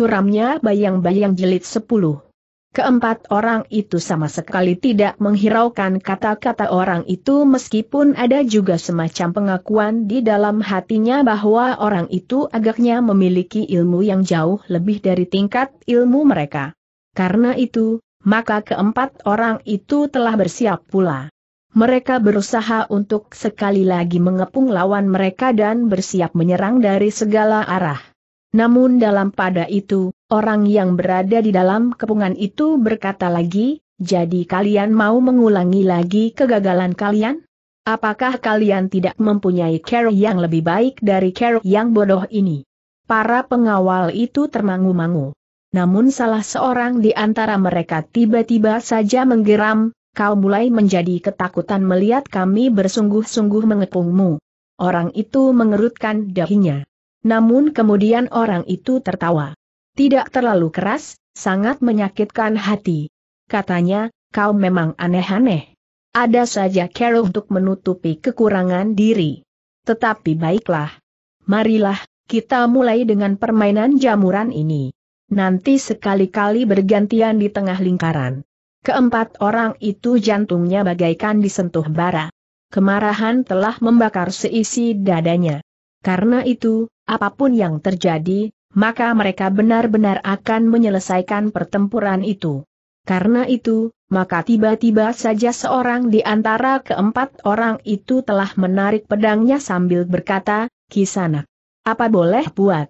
suramnya bayang-bayang jelit sepuluh. Keempat orang itu sama sekali tidak menghiraukan kata-kata orang itu meskipun ada juga semacam pengakuan di dalam hatinya bahwa orang itu agaknya memiliki ilmu yang jauh lebih dari tingkat ilmu mereka. Karena itu, maka keempat orang itu telah bersiap pula. Mereka berusaha untuk sekali lagi mengepung lawan mereka dan bersiap menyerang dari segala arah. Namun dalam pada itu, orang yang berada di dalam kepungan itu berkata lagi, jadi kalian mau mengulangi lagi kegagalan kalian? Apakah kalian tidak mempunyai care yang lebih baik dari care yang bodoh ini? Para pengawal itu termangu-mangu. Namun salah seorang di antara mereka tiba-tiba saja menggeram, kau mulai menjadi ketakutan melihat kami bersungguh-sungguh mengepungmu. Orang itu mengerutkan dahinya. Namun kemudian orang itu tertawa. Tidak terlalu keras, sangat menyakitkan hati. Katanya, kau memang aneh-aneh. Ada saja Carol untuk menutupi kekurangan diri. Tetapi baiklah. Marilah, kita mulai dengan permainan jamuran ini. Nanti sekali-kali bergantian di tengah lingkaran. Keempat orang itu jantungnya bagaikan disentuh bara. Kemarahan telah membakar seisi dadanya. Karena itu, apapun yang terjadi, maka mereka benar-benar akan menyelesaikan pertempuran itu. Karena itu, maka tiba-tiba saja seorang di antara keempat orang itu telah menarik pedangnya sambil berkata, Kisanak, apa boleh buat?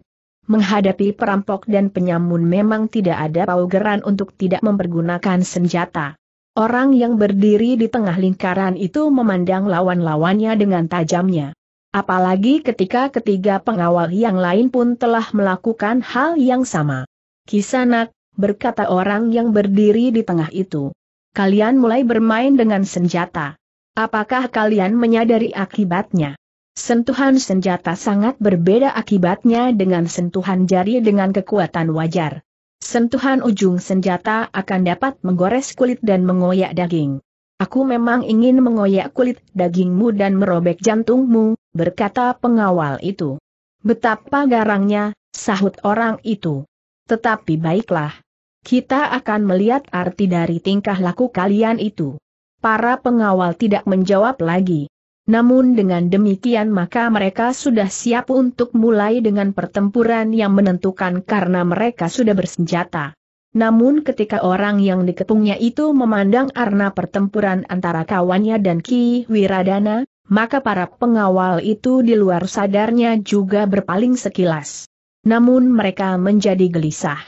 Menghadapi perampok dan penyamun memang tidak ada paugeran untuk tidak mempergunakan senjata. Orang yang berdiri di tengah lingkaran itu memandang lawan-lawannya dengan tajamnya. Apalagi ketika ketiga pengawal yang lain pun telah melakukan hal yang sama. Kisanak, berkata orang yang berdiri di tengah itu. Kalian mulai bermain dengan senjata. Apakah kalian menyadari akibatnya? Sentuhan senjata sangat berbeda akibatnya dengan sentuhan jari dengan kekuatan wajar. Sentuhan ujung senjata akan dapat menggores kulit dan mengoyak daging. Aku memang ingin mengoyak kulit dagingmu dan merobek jantungmu, berkata pengawal itu. Betapa garangnya, sahut orang itu. Tetapi baiklah. Kita akan melihat arti dari tingkah laku kalian itu. Para pengawal tidak menjawab lagi. Namun dengan demikian maka mereka sudah siap untuk mulai dengan pertempuran yang menentukan karena mereka sudah bersenjata. Namun ketika orang yang dikepungnya itu memandang arna pertempuran antara kawannya dan Ki Wiradana, maka para pengawal itu di luar sadarnya juga berpaling sekilas. Namun mereka menjadi gelisah.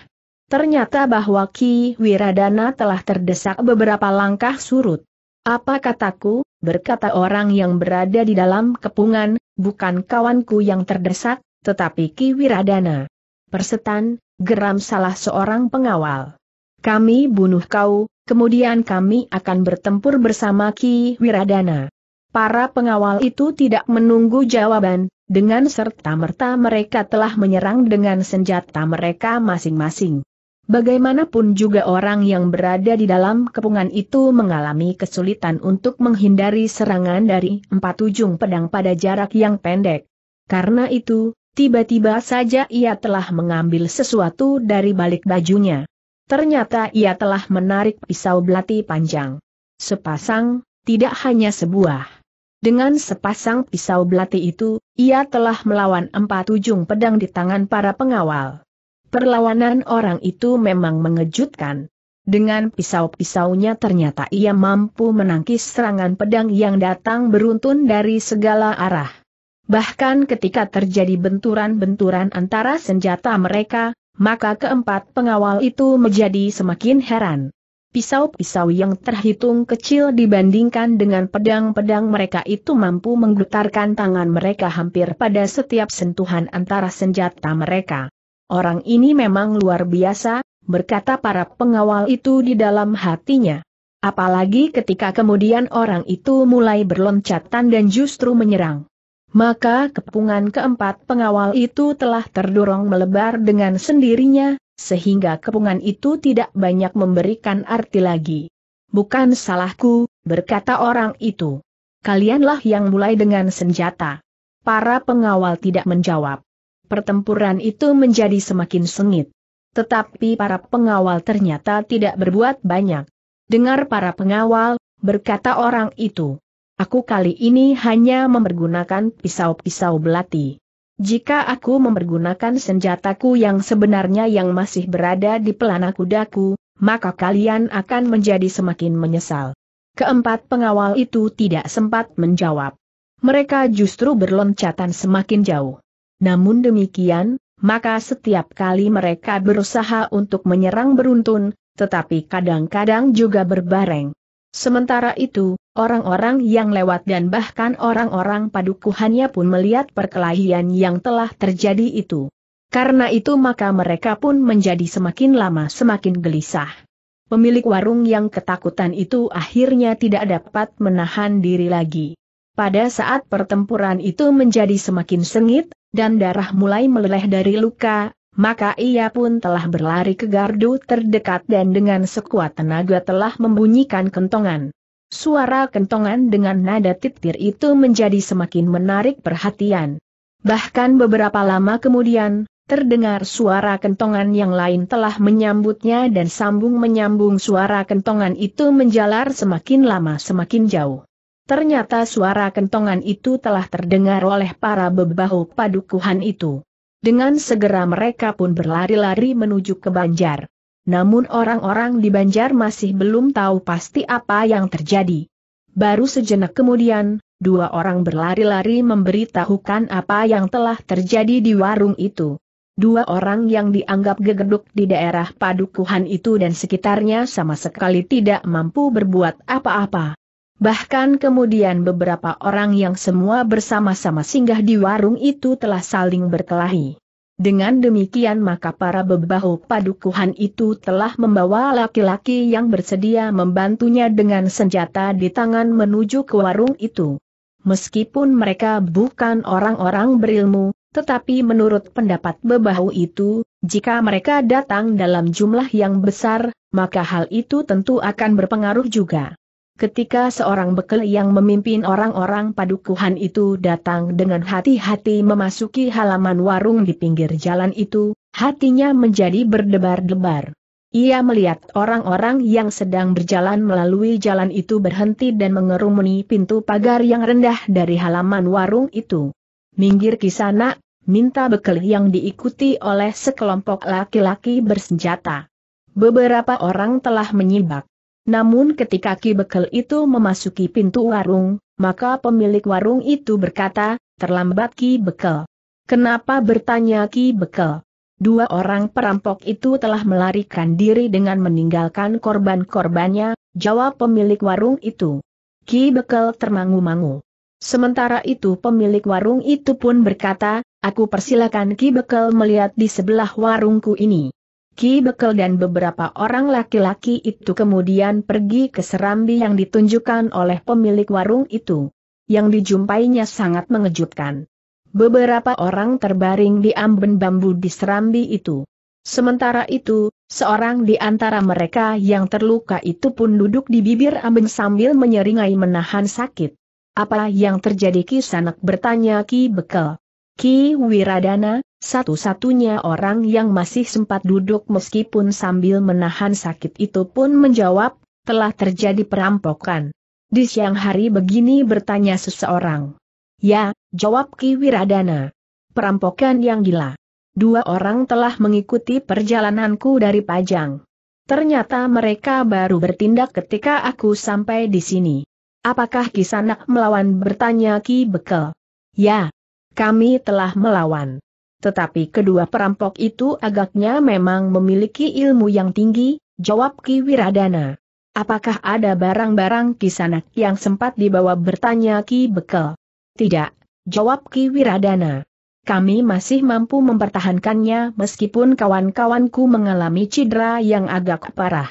Ternyata bahwa Ki Wiradana telah terdesak beberapa langkah surut. Apa kataku, berkata orang yang berada di dalam kepungan, bukan kawanku yang terdesak, tetapi Ki Wiradana. Persetan, geram salah seorang pengawal. Kami bunuh kau, kemudian kami akan bertempur bersama Ki Wiradana. Para pengawal itu tidak menunggu jawaban, dengan serta-merta mereka telah menyerang dengan senjata mereka masing-masing. Bagaimanapun juga orang yang berada di dalam kepungan itu mengalami kesulitan untuk menghindari serangan dari empat ujung pedang pada jarak yang pendek. Karena itu, Tiba-tiba saja ia telah mengambil sesuatu dari balik bajunya. Ternyata ia telah menarik pisau belati panjang. Sepasang, tidak hanya sebuah. Dengan sepasang pisau belati itu, ia telah melawan empat ujung pedang di tangan para pengawal. Perlawanan orang itu memang mengejutkan. Dengan pisau-pisaunya ternyata ia mampu menangkis serangan pedang yang datang beruntun dari segala arah. Bahkan ketika terjadi benturan-benturan antara senjata mereka, maka keempat pengawal itu menjadi semakin heran. Pisau-pisau yang terhitung kecil dibandingkan dengan pedang-pedang mereka itu mampu menggetarkan tangan mereka hampir pada setiap sentuhan antara senjata mereka. Orang ini memang luar biasa, berkata para pengawal itu di dalam hatinya. Apalagi ketika kemudian orang itu mulai berloncatan dan justru menyerang. Maka kepungan keempat pengawal itu telah terdorong melebar dengan sendirinya, sehingga kepungan itu tidak banyak memberikan arti lagi. Bukan salahku, berkata orang itu. Kalianlah yang mulai dengan senjata. Para pengawal tidak menjawab. Pertempuran itu menjadi semakin sengit. Tetapi para pengawal ternyata tidak berbuat banyak. Dengar para pengawal, berkata orang itu. Aku kali ini hanya mempergunakan pisau-pisau belati. Jika aku mempergunakan senjataku yang sebenarnya yang masih berada di pelana kudaku, maka kalian akan menjadi semakin menyesal. Keempat pengawal itu tidak sempat menjawab. Mereka justru berloncatan semakin jauh. Namun demikian, maka setiap kali mereka berusaha untuk menyerang beruntun, tetapi kadang-kadang juga berbareng. Sementara itu, Orang-orang yang lewat dan bahkan orang-orang padukuhannya pun melihat perkelahian yang telah terjadi itu. Karena itu maka mereka pun menjadi semakin lama semakin gelisah. Pemilik warung yang ketakutan itu akhirnya tidak dapat menahan diri lagi. Pada saat pertempuran itu menjadi semakin sengit, dan darah mulai meleleh dari luka, maka ia pun telah berlari ke gardu terdekat dan dengan sekuat tenaga telah membunyikan kentongan. Suara kentongan dengan nada titir itu menjadi semakin menarik perhatian. Bahkan beberapa lama kemudian, terdengar suara kentongan yang lain telah menyambutnya dan sambung-menyambung suara kentongan itu menjalar semakin lama semakin jauh. Ternyata suara kentongan itu telah terdengar oleh para bebahu padukuhan itu. Dengan segera mereka pun berlari-lari menuju ke banjar namun orang-orang di Banjar masih belum tahu pasti apa yang terjadi. Baru sejenak kemudian, dua orang berlari-lari memberitahukan apa yang telah terjadi di warung itu. Dua orang yang dianggap gegeduk di daerah padukuhan itu dan sekitarnya sama sekali tidak mampu berbuat apa-apa. Bahkan kemudian beberapa orang yang semua bersama-sama singgah di warung itu telah saling berkelahi. Dengan demikian maka para bebahu padukuhan itu telah membawa laki-laki yang bersedia membantunya dengan senjata di tangan menuju ke warung itu. Meskipun mereka bukan orang-orang berilmu, tetapi menurut pendapat bebahu itu, jika mereka datang dalam jumlah yang besar, maka hal itu tentu akan berpengaruh juga. Ketika seorang bekel yang memimpin orang-orang padukuhan itu datang dengan hati-hati memasuki halaman warung di pinggir jalan itu, hatinya menjadi berdebar-debar. Ia melihat orang-orang yang sedang berjalan melalui jalan itu berhenti dan mengerumuni pintu pagar yang rendah dari halaman warung itu. Minggir kisana, minta bekel yang diikuti oleh sekelompok laki-laki bersenjata. Beberapa orang telah menyibak. Namun ketika Ki Bekel itu memasuki pintu warung, maka pemilik warung itu berkata, terlambat Ki Bekel. Kenapa bertanya Ki Bekel? Dua orang perampok itu telah melarikan diri dengan meninggalkan korban-korbannya, jawab pemilik warung itu. Ki Bekel termangu-mangu. Sementara itu pemilik warung itu pun berkata, aku persilakan Ki Bekel melihat di sebelah warungku ini. Ki Bekel dan beberapa orang laki-laki itu kemudian pergi ke serambi yang ditunjukkan oleh pemilik warung itu. Yang dijumpainya sangat mengejutkan. Beberapa orang terbaring di amben bambu di serambi itu. Sementara itu, seorang di antara mereka yang terluka itu pun duduk di bibir amben sambil menyeringai menahan sakit. Apa yang terjadi Ki Sanak bertanya Ki Bekel. Ki Wiradana, satu-satunya orang yang masih sempat duduk meskipun sambil menahan sakit itu pun menjawab, telah terjadi perampokan. Di siang hari begini bertanya seseorang. Ya, jawab Ki Wiradana. Perampokan yang gila. Dua orang telah mengikuti perjalananku dari Pajang. Ternyata mereka baru bertindak ketika aku sampai di sini. Apakah Kisanak melawan bertanya Ki Bekel? Ya, kami telah melawan. Tetapi kedua perampok itu agaknya memang memiliki ilmu yang tinggi, jawab Ki Wiradana. Apakah ada barang-barang kisanak yang sempat dibawa bertanya Ki Bekel? Tidak, jawab Ki Wiradana. Kami masih mampu mempertahankannya meskipun kawan-kawanku mengalami cedera yang agak parah.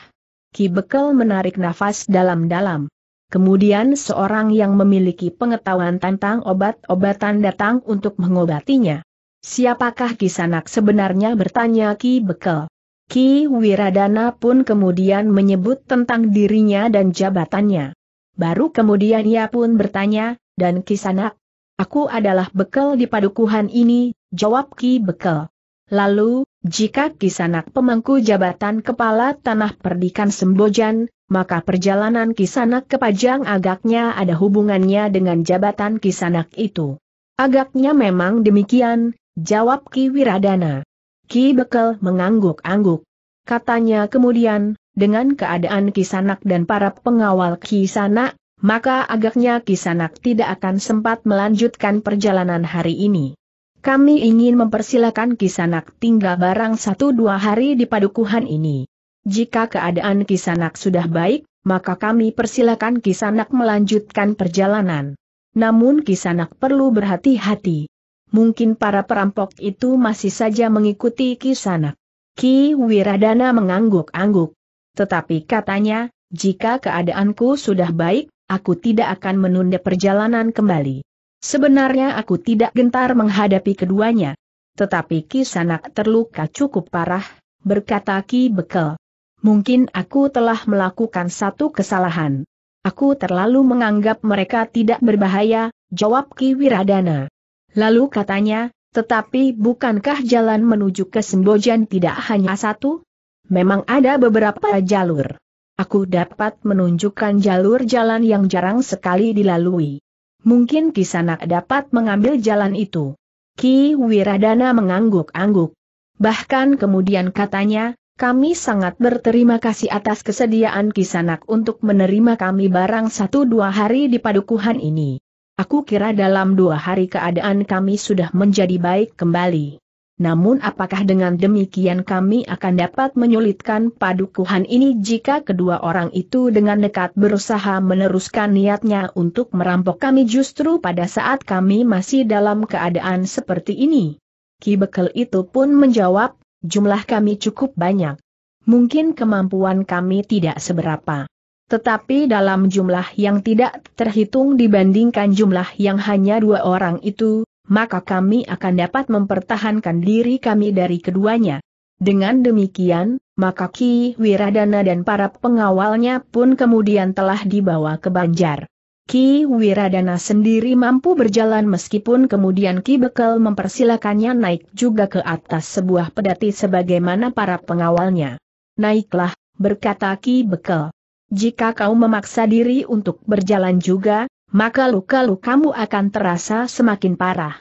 Ki Bekel menarik nafas dalam-dalam. Kemudian seorang yang memiliki pengetahuan tentang obat-obatan datang untuk mengobatinya. Siapakah Kisanak sebenarnya bertanya Ki Bekel. Ki Wiradana pun kemudian menyebut tentang dirinya dan jabatannya. Baru kemudian ia pun bertanya, dan Kisanak, aku adalah Bekel di padukuhan ini, jawab Ki Bekel. Lalu, jika Kisanak pemangku jabatan kepala tanah perdikan Sembojan, maka perjalanan Kisanak ke Pajang agaknya ada hubungannya dengan jabatan Kisanak itu. Agaknya memang demikian, jawab Ki Wiradana. Ki Bekel mengangguk-angguk. Katanya kemudian, dengan keadaan Kisanak dan para pengawal Kisanak, maka agaknya Kisanak tidak akan sempat melanjutkan perjalanan hari ini. Kami ingin mempersilakan Kisanak tinggal barang satu dua hari di padukuhan ini. Jika keadaan Kisanak sudah baik, maka kami persilakan Kisanak melanjutkan perjalanan. Namun Kisanak perlu berhati-hati. Mungkin para perampok itu masih saja mengikuti Kisanak. Ki Wiradana mengangguk-angguk. Tetapi katanya, jika keadaanku sudah baik, aku tidak akan menunda perjalanan kembali. Sebenarnya aku tidak gentar menghadapi keduanya. Tetapi Kisanak terluka cukup parah, berkata Ki Bekel. Mungkin aku telah melakukan satu kesalahan. Aku terlalu menganggap mereka tidak berbahaya, jawab Ki Wiradana. Lalu katanya, tetapi bukankah jalan menuju ke Sembojan tidak hanya satu? Memang ada beberapa jalur. Aku dapat menunjukkan jalur jalan yang jarang sekali dilalui mungkin Kisanak dapat mengambil jalan itu. Ki Wiradana mengangguk-angguk. Bahkan kemudian katanya, kami sangat berterima kasih atas kesediaan Kisanak untuk menerima kami barang satu dua hari di padukuhan ini. Aku kira dalam dua hari keadaan kami sudah menjadi baik kembali. Namun apakah dengan demikian kami akan dapat menyulitkan padukuhan ini jika kedua orang itu dengan dekat berusaha meneruskan niatnya untuk merampok kami justru pada saat kami masih dalam keadaan seperti ini? Ki Bekel itu pun menjawab, jumlah kami cukup banyak. Mungkin kemampuan kami tidak seberapa. Tetapi dalam jumlah yang tidak terhitung dibandingkan jumlah yang hanya dua orang itu, maka kami akan dapat mempertahankan diri kami dari keduanya. Dengan demikian, maka Ki Wiradana dan para pengawalnya pun kemudian telah dibawa ke Banjar. Ki Wiradana sendiri mampu berjalan meskipun kemudian Ki Bekel mempersilakannya naik juga ke atas sebuah pedati sebagaimana para pengawalnya. Naiklah, berkata Ki Bekel. Jika kau memaksa diri untuk berjalan juga, maka luka-lukamu akan terasa semakin parah.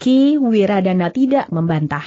Ki Wiradana tidak membantah.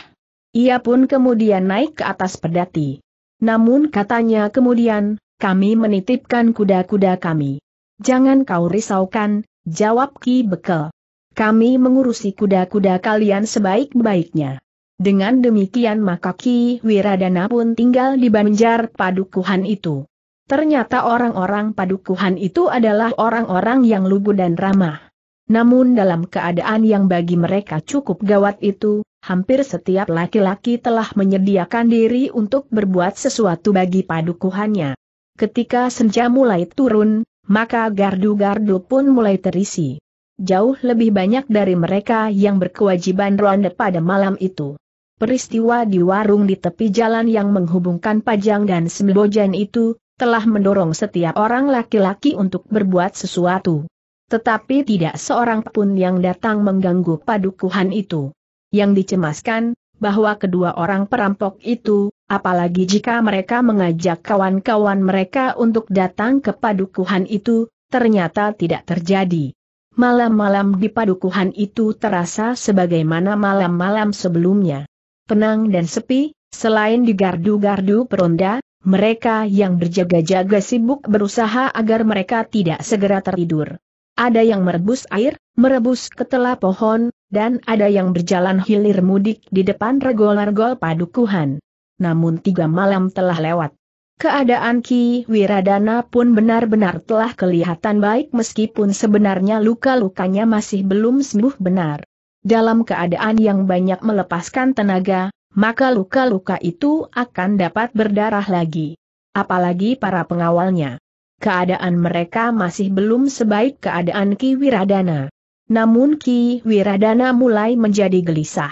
Ia pun kemudian naik ke atas pedati. Namun katanya kemudian, kami menitipkan kuda-kuda kami. Jangan kau risaukan, jawab Ki Bekel. Kami mengurusi kuda-kuda kalian sebaik-baiknya. Dengan demikian maka Ki Wiradana pun tinggal di Banjar Padukuhan itu. Ternyata orang-orang padukuhan itu adalah orang-orang yang lugu dan ramah. Namun dalam keadaan yang bagi mereka cukup gawat itu, hampir setiap laki-laki telah menyediakan diri untuk berbuat sesuatu bagi padukuhannya. Ketika senja mulai turun, maka gardu-gardu pun mulai terisi. Jauh lebih banyak dari mereka yang berkewajiban ronde pada malam itu. Peristiwa di warung di tepi jalan yang menghubungkan Pajang dan Sembojan itu, telah mendorong setiap orang laki-laki untuk berbuat sesuatu. Tetapi tidak seorang pun yang datang mengganggu padukuhan itu. Yang dicemaskan, bahwa kedua orang perampok itu, apalagi jika mereka mengajak kawan-kawan mereka untuk datang ke padukuhan itu, ternyata tidak terjadi. Malam-malam di padukuhan itu terasa sebagaimana malam-malam sebelumnya. Tenang dan sepi, selain di gardu-gardu peronda, mereka yang berjaga-jaga sibuk berusaha agar mereka tidak segera tertidur. Ada yang merebus air, merebus ketela pohon, dan ada yang berjalan hilir mudik di depan regol-regol padukuhan. Namun tiga malam telah lewat. Keadaan Ki Wiradana pun benar-benar telah kelihatan baik meskipun sebenarnya luka-lukanya masih belum sembuh benar. Dalam keadaan yang banyak melepaskan tenaga, maka luka-luka itu akan dapat berdarah lagi. Apalagi para pengawalnya. Keadaan mereka masih belum sebaik keadaan Ki Wiradana. Namun Ki Wiradana mulai menjadi gelisah.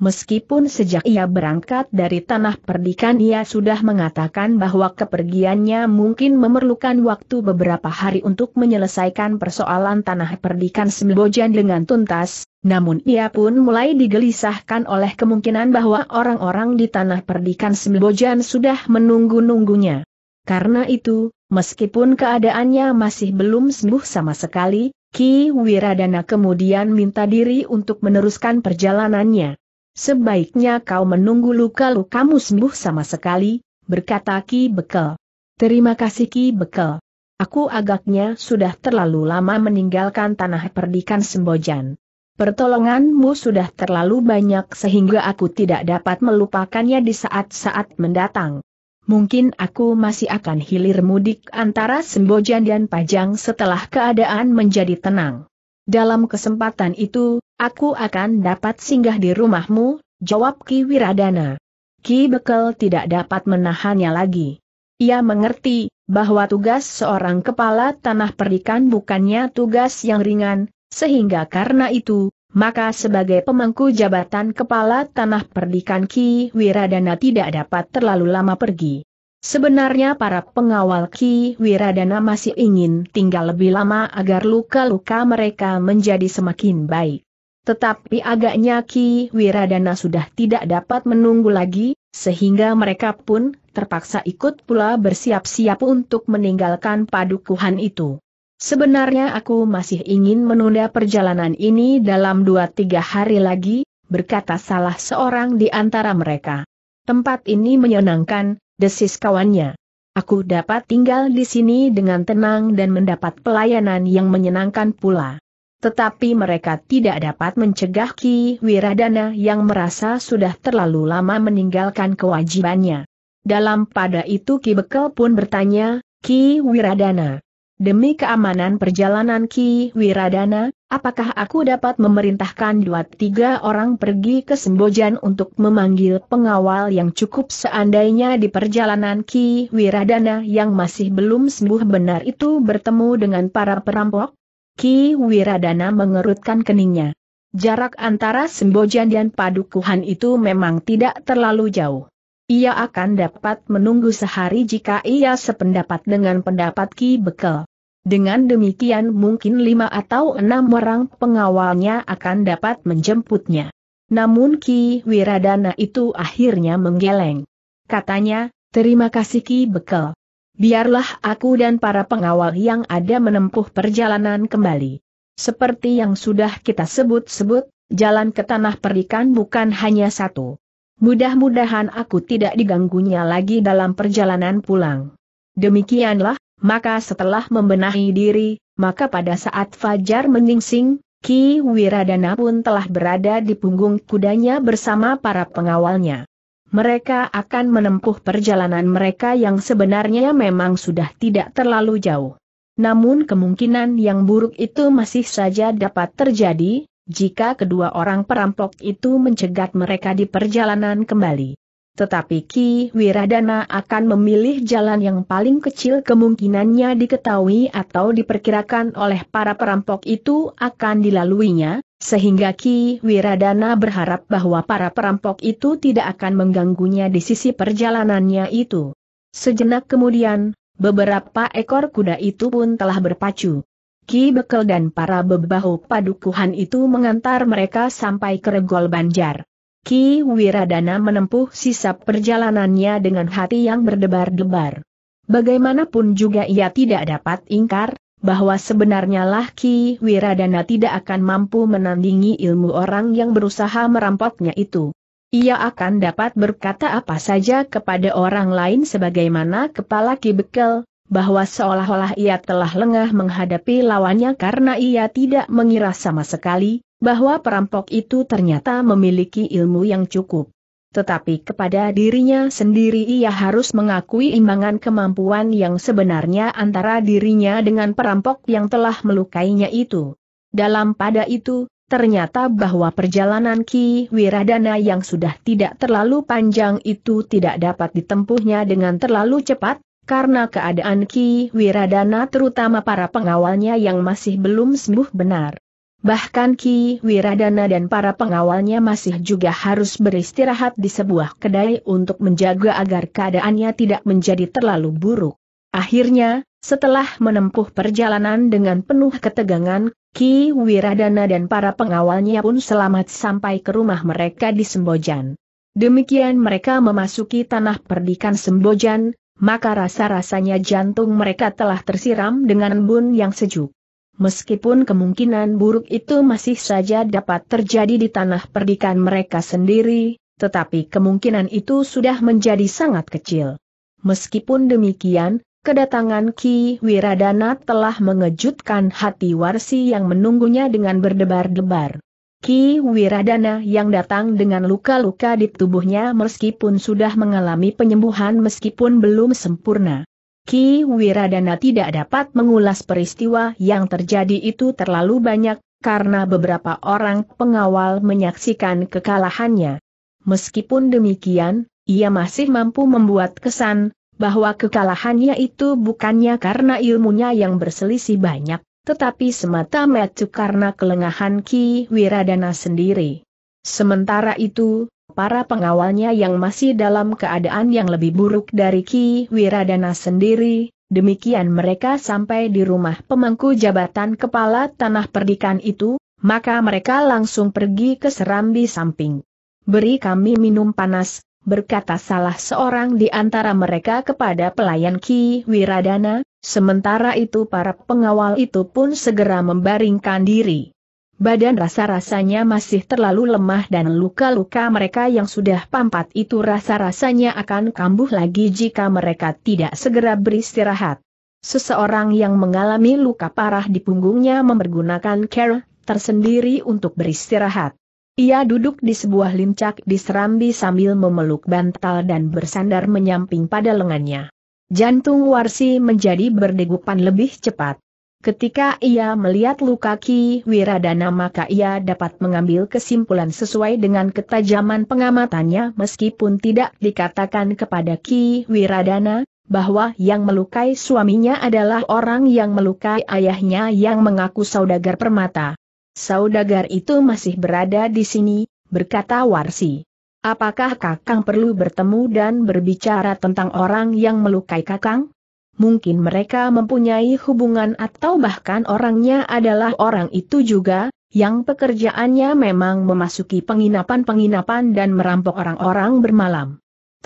Meskipun sejak ia berangkat dari tanah perdikan ia sudah mengatakan bahwa kepergiannya mungkin memerlukan waktu beberapa hari untuk menyelesaikan persoalan tanah perdikan Sembojan dengan tuntas, namun ia pun mulai digelisahkan oleh kemungkinan bahwa orang-orang di tanah perdikan Sembojan sudah menunggu-nunggunya. Karena itu, meskipun keadaannya masih belum sembuh sama sekali, Ki Wiradana kemudian minta diri untuk meneruskan perjalanannya. Sebaiknya kau menunggu luka-lukamu sembuh sama sekali, berkata Ki Bekel. Terima kasih Ki Bekel. Aku agaknya sudah terlalu lama meninggalkan tanah perdikan Sembojan. Pertolonganmu sudah terlalu banyak sehingga aku tidak dapat melupakannya di saat-saat mendatang. Mungkin aku masih akan hilir mudik antara Sembojan dan Pajang setelah keadaan menjadi tenang. Dalam kesempatan itu, aku akan dapat singgah di rumahmu, jawab Ki Wiradana. Ki Bekel tidak dapat menahannya lagi. Ia mengerti bahwa tugas seorang kepala tanah perikan bukannya tugas yang ringan, sehingga karena itu, maka sebagai pemangku jabatan kepala tanah perdikan Ki Wiradana tidak dapat terlalu lama pergi. Sebenarnya para pengawal Ki Wiradana masih ingin tinggal lebih lama agar luka-luka mereka menjadi semakin baik. Tetapi agaknya Ki Wiradana sudah tidak dapat menunggu lagi, sehingga mereka pun terpaksa ikut pula bersiap-siap untuk meninggalkan padukuhan itu. Sebenarnya aku masih ingin menunda perjalanan ini dalam dua tiga hari lagi, berkata salah seorang di antara mereka. Tempat ini menyenangkan, desis kawannya. Aku dapat tinggal di sini dengan tenang dan mendapat pelayanan yang menyenangkan pula. Tetapi mereka tidak dapat mencegah Ki Wiradana yang merasa sudah terlalu lama meninggalkan kewajibannya. Dalam pada itu Ki Bekel pun bertanya, Ki Wiradana, Demi keamanan perjalanan Ki Wiradana, apakah aku dapat memerintahkan dua tiga orang pergi ke Sembojan untuk memanggil pengawal yang cukup seandainya di perjalanan Ki Wiradana yang masih belum sembuh benar itu bertemu dengan para perampok? Ki Wiradana mengerutkan keningnya. Jarak antara Sembojan dan Padukuhan itu memang tidak terlalu jauh. Ia akan dapat menunggu sehari jika ia sependapat dengan pendapat Ki Bekel. Dengan demikian mungkin lima atau enam orang pengawalnya akan dapat menjemputnya. Namun Ki Wiradana itu akhirnya menggeleng. Katanya, terima kasih Ki Bekel. Biarlah aku dan para pengawal yang ada menempuh perjalanan kembali. Seperti yang sudah kita sebut-sebut, jalan ke tanah perikan bukan hanya satu. Mudah-mudahan aku tidak diganggunya lagi dalam perjalanan pulang. Demikianlah, maka setelah membenahi diri, maka pada saat Fajar menyingsing, Ki Wiradana pun telah berada di punggung kudanya bersama para pengawalnya. Mereka akan menempuh perjalanan mereka yang sebenarnya memang sudah tidak terlalu jauh. Namun kemungkinan yang buruk itu masih saja dapat terjadi, jika kedua orang perampok itu mencegat mereka di perjalanan kembali. Tetapi Ki Wiradana akan memilih jalan yang paling kecil kemungkinannya diketahui atau diperkirakan oleh para perampok itu akan dilaluinya, sehingga Ki Wiradana berharap bahwa para perampok itu tidak akan mengganggunya di sisi perjalanannya itu. Sejenak kemudian, beberapa ekor kuda itu pun telah berpacu. Ki Bekel dan para bebahu padukuhan itu mengantar mereka sampai ke Regol Banjar. Ki Wiradana menempuh sisa perjalanannya dengan hati yang berdebar-debar. Bagaimanapun juga ia tidak dapat ingkar, bahwa sebenarnya lah Ki Wiradana tidak akan mampu menandingi ilmu orang yang berusaha merampoknya itu. Ia akan dapat berkata apa saja kepada orang lain sebagaimana kepala Ki Bekel, bahwa seolah-olah ia telah lengah menghadapi lawannya karena ia tidak mengira sama sekali bahwa perampok itu ternyata memiliki ilmu yang cukup. Tetapi kepada dirinya sendiri ia harus mengakui imbangan kemampuan yang sebenarnya antara dirinya dengan perampok yang telah melukainya itu. Dalam pada itu, ternyata bahwa perjalanan Ki Wiradana yang sudah tidak terlalu panjang itu tidak dapat ditempuhnya dengan terlalu cepat, karena keadaan Ki Wiradana terutama para pengawalnya yang masih belum sembuh benar. Bahkan Ki Wiradana dan para pengawalnya masih juga harus beristirahat di sebuah kedai untuk menjaga agar keadaannya tidak menjadi terlalu buruk. Akhirnya, setelah menempuh perjalanan dengan penuh ketegangan, Ki Wiradana dan para pengawalnya pun selamat sampai ke rumah mereka di Sembojan. Demikian mereka memasuki tanah perdikan Sembojan, maka rasa-rasanya jantung mereka telah tersiram dengan embun yang sejuk. Meskipun kemungkinan buruk itu masih saja dapat terjadi di tanah perdikan mereka sendiri, tetapi kemungkinan itu sudah menjadi sangat kecil. Meskipun demikian, kedatangan Ki Wiradana telah mengejutkan hati Warsi yang menunggunya dengan berdebar-debar. Ki Wiradana yang datang dengan luka-luka di tubuhnya meskipun sudah mengalami penyembuhan meskipun belum sempurna. Ki Wiradana tidak dapat mengulas peristiwa yang terjadi itu terlalu banyak, karena beberapa orang pengawal menyaksikan kekalahannya. Meskipun demikian, ia masih mampu membuat kesan bahwa kekalahannya itu bukannya karena ilmunya yang berselisih banyak, tetapi semata-mata karena kelengahan Ki Wiradana sendiri. Sementara itu, para pengawalnya yang masih dalam keadaan yang lebih buruk dari Ki Wiradana sendiri, demikian mereka sampai di rumah pemangku jabatan kepala tanah perdikan itu, maka mereka langsung pergi ke serambi samping. Beri kami minum panas, berkata salah seorang di antara mereka kepada pelayan Ki Wiradana, Sementara itu para pengawal itu pun segera membaringkan diri. Badan rasa-rasanya masih terlalu lemah dan luka-luka mereka yang sudah pampat itu rasa-rasanya akan kambuh lagi jika mereka tidak segera beristirahat. Seseorang yang mengalami luka parah di punggungnya mempergunakan care tersendiri untuk beristirahat. Ia duduk di sebuah lincak di serambi sambil memeluk bantal dan bersandar menyamping pada lengannya. Jantung Warsi menjadi berdegupan lebih cepat. Ketika ia melihat luka Ki Wiradana maka ia dapat mengambil kesimpulan sesuai dengan ketajaman pengamatannya meskipun tidak dikatakan kepada Ki Wiradana, bahwa yang melukai suaminya adalah orang yang melukai ayahnya yang mengaku saudagar permata. Saudagar itu masih berada di sini, berkata Warsi. Apakah Kakang perlu bertemu dan berbicara tentang orang yang melukai Kakang? Mungkin mereka mempunyai hubungan atau bahkan orangnya adalah orang itu juga, yang pekerjaannya memang memasuki penginapan-penginapan dan merampok orang-orang bermalam.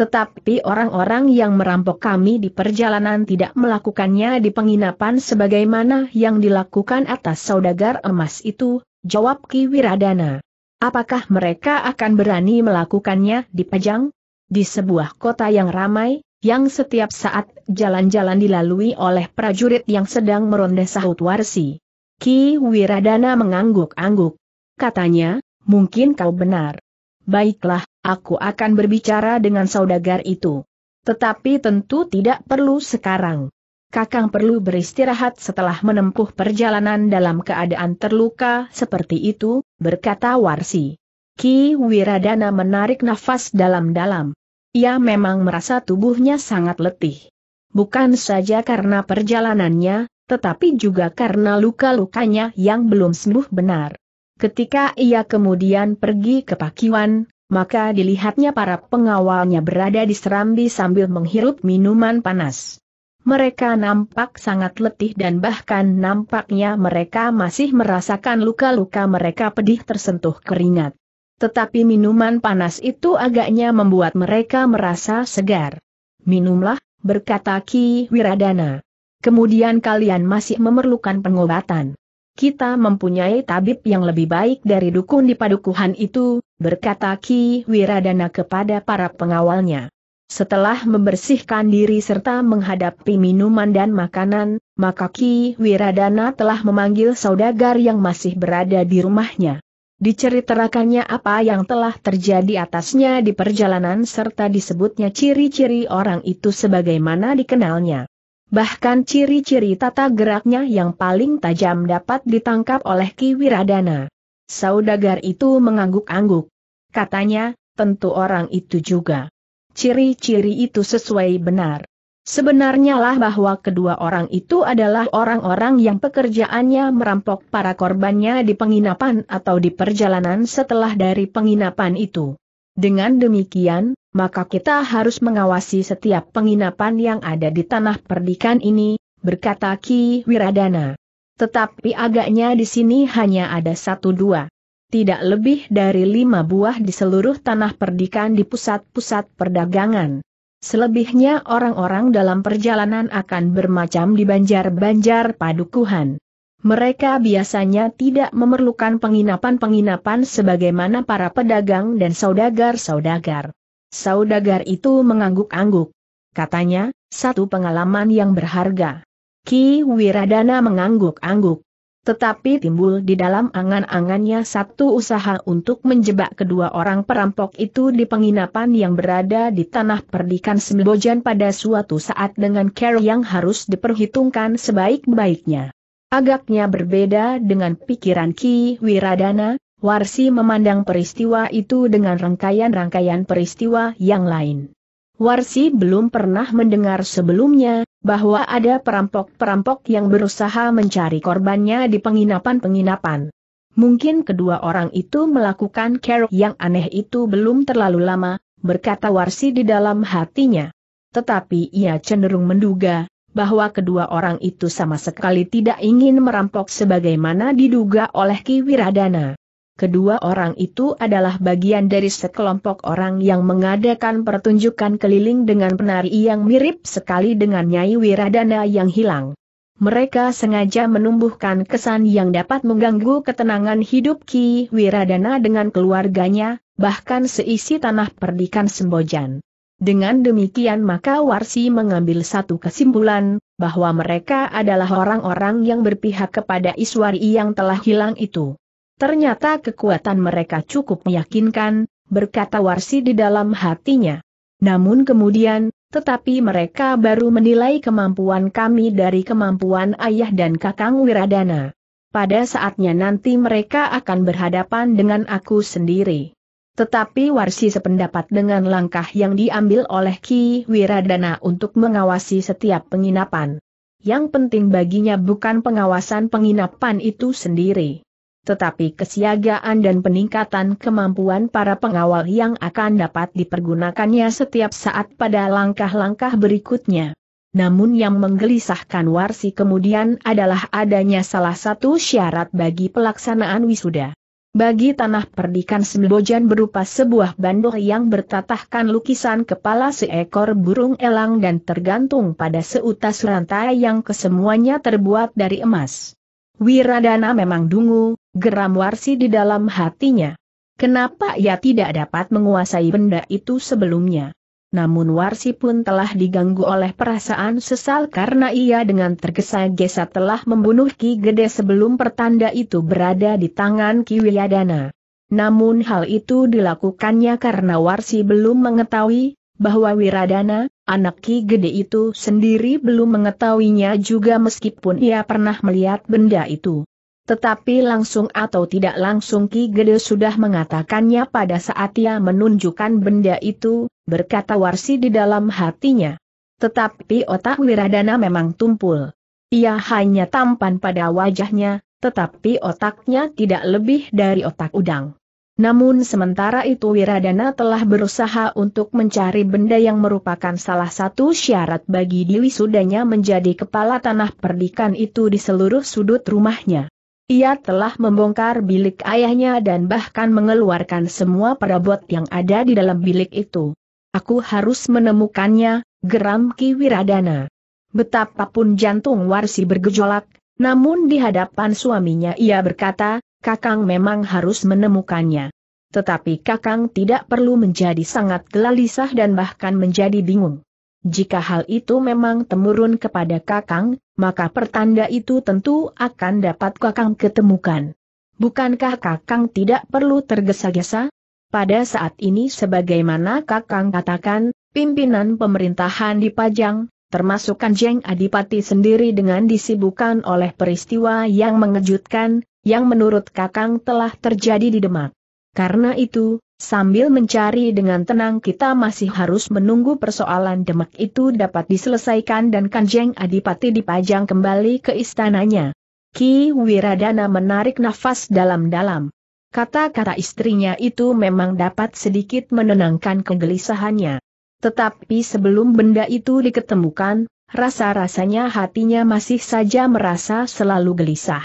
Tetapi orang-orang yang merampok kami di perjalanan tidak melakukannya di penginapan sebagaimana yang dilakukan atas saudagar emas itu, jawab Ki Wiradana. Apakah mereka akan berani melakukannya di Pajang? Di sebuah kota yang ramai, yang setiap saat jalan-jalan dilalui oleh prajurit yang sedang meronda sahut warsi. Ki Wiradana mengangguk-angguk. Katanya, mungkin kau benar. Baiklah, aku akan berbicara dengan saudagar itu. Tetapi tentu tidak perlu sekarang. Kakang perlu beristirahat setelah menempuh perjalanan dalam keadaan terluka seperti itu, berkata Warsi. Ki Wiradana menarik nafas dalam-dalam. Ia memang merasa tubuhnya sangat letih. Bukan saja karena perjalanannya, tetapi juga karena luka-lukanya yang belum sembuh benar. Ketika ia kemudian pergi ke Pakiwan, maka dilihatnya para pengawalnya berada di serambi sambil menghirup minuman panas. Mereka nampak sangat letih dan bahkan nampaknya mereka masih merasakan luka-luka mereka pedih tersentuh keringat. Tetapi minuman panas itu agaknya membuat mereka merasa segar. Minumlah, berkata Ki Wiradana. Kemudian kalian masih memerlukan pengobatan. Kita mempunyai tabib yang lebih baik dari dukun di padukuhan itu, berkata Ki Wiradana kepada para pengawalnya. Setelah membersihkan diri serta menghadapi minuman dan makanan, maka Ki Wiradana telah memanggil saudagar yang masih berada di rumahnya. Diceritakannya apa yang telah terjadi atasnya di perjalanan serta disebutnya ciri-ciri orang itu sebagaimana dikenalnya. Bahkan ciri-ciri tata geraknya yang paling tajam dapat ditangkap oleh Ki Wiradana. Saudagar itu mengangguk-angguk. Katanya, tentu orang itu juga Ciri-ciri itu sesuai benar. Sebenarnya lah bahwa kedua orang itu adalah orang-orang yang pekerjaannya merampok para korbannya di penginapan atau di perjalanan setelah dari penginapan itu. Dengan demikian, maka kita harus mengawasi setiap penginapan yang ada di tanah perdikan ini, berkata Ki Wiradana. Tetapi agaknya di sini hanya ada satu dua tidak lebih dari lima buah di seluruh tanah perdikan di pusat-pusat perdagangan. Selebihnya orang-orang dalam perjalanan akan bermacam di banjar-banjar padukuhan. Mereka biasanya tidak memerlukan penginapan-penginapan sebagaimana para pedagang dan saudagar-saudagar. Saudagar itu mengangguk-angguk. Katanya, satu pengalaman yang berharga. Ki Wiradana mengangguk-angguk. Tetapi timbul di dalam angan-angannya satu usaha untuk menjebak kedua orang perampok itu di penginapan yang berada di tanah perdikan Sembojan pada suatu saat dengan care yang harus diperhitungkan sebaik-baiknya. Agaknya berbeda dengan pikiran Ki Wiradana, Warsi memandang peristiwa itu dengan rangkaian-rangkaian peristiwa yang lain. Warsi belum pernah mendengar sebelumnya, bahwa ada perampok-perampok yang berusaha mencari korbannya di penginapan-penginapan. Mungkin kedua orang itu melakukan care yang aneh itu belum terlalu lama, berkata Warsi di dalam hatinya. Tetapi ia cenderung menduga, bahwa kedua orang itu sama sekali tidak ingin merampok sebagaimana diduga oleh Ki Wiradana. Kedua orang itu adalah bagian dari sekelompok orang yang mengadakan pertunjukan keliling dengan penari yang mirip sekali dengan Nyai Wiradana yang hilang. Mereka sengaja menumbuhkan kesan yang dapat mengganggu ketenangan hidup Ki Wiradana dengan keluarganya, bahkan seisi tanah perdikan Sembojan. Dengan demikian maka Warsi mengambil satu kesimpulan, bahwa mereka adalah orang-orang yang berpihak kepada Iswari yang telah hilang itu. Ternyata kekuatan mereka cukup meyakinkan, berkata Warsi di dalam hatinya. Namun kemudian, tetapi mereka baru menilai kemampuan kami dari kemampuan ayah dan kakang Wiradana. Pada saatnya nanti mereka akan berhadapan dengan aku sendiri. Tetapi Warsi sependapat dengan langkah yang diambil oleh Ki Wiradana untuk mengawasi setiap penginapan. Yang penting baginya bukan pengawasan penginapan itu sendiri tetapi kesiagaan dan peningkatan kemampuan para pengawal yang akan dapat dipergunakannya setiap saat pada langkah-langkah berikutnya. Namun yang menggelisahkan Warsi kemudian adalah adanya salah satu syarat bagi pelaksanaan wisuda. Bagi tanah perdikan Sembojan berupa sebuah bandoh yang bertatahkan lukisan kepala seekor burung elang dan tergantung pada seutas rantai yang kesemuanya terbuat dari emas. Wiradana memang dungu, Geram Warsi di dalam hatinya. Kenapa ia tidak dapat menguasai benda itu sebelumnya? Namun Warsi pun telah diganggu oleh perasaan sesal karena ia dengan tergesa-gesa telah membunuh Ki Gede sebelum pertanda itu berada di tangan Ki Wiyadana. Namun hal itu dilakukannya karena Warsi belum mengetahui bahwa Wiradana, anak Ki Gede itu sendiri belum mengetahuinya juga meskipun ia pernah melihat benda itu. Tetapi langsung atau tidak langsung Ki Gede sudah mengatakannya pada saat ia menunjukkan benda itu, berkata Warsi di dalam hatinya. Tetapi otak Wiradana memang tumpul. Ia hanya tampan pada wajahnya, tetapi otaknya tidak lebih dari otak udang. Namun sementara itu Wiradana telah berusaha untuk mencari benda yang merupakan salah satu syarat bagi Dewi Sudanya menjadi kepala tanah perdikan itu di seluruh sudut rumahnya. Ia telah membongkar bilik ayahnya dan bahkan mengeluarkan semua perabot yang ada di dalam bilik itu. Aku harus menemukannya, geram Ki Wiradana. Betapapun jantung Warsi bergejolak, namun di hadapan suaminya ia berkata, Kakang memang harus menemukannya. Tetapi Kakang tidak perlu menjadi sangat gelisah dan bahkan menjadi bingung. Jika hal itu memang temurun kepada Kakang, maka pertanda itu tentu akan dapat Kakang ketemukan. Bukankah Kakang tidak perlu tergesa-gesa? Pada saat ini sebagaimana Kakang katakan, pimpinan pemerintahan dipajang, termasuk Kanjeng Adipati sendiri dengan disibukan oleh peristiwa yang mengejutkan, yang menurut Kakang telah terjadi di Demak. Karena itu, sambil mencari dengan tenang kita masih harus menunggu persoalan demak itu dapat diselesaikan dan Kanjeng Adipati dipajang kembali ke istananya. Ki Wiradana menarik nafas dalam-dalam. Kata-kata istrinya itu memang dapat sedikit menenangkan kegelisahannya. Tetapi sebelum benda itu diketemukan, rasa-rasanya hatinya masih saja merasa selalu gelisah.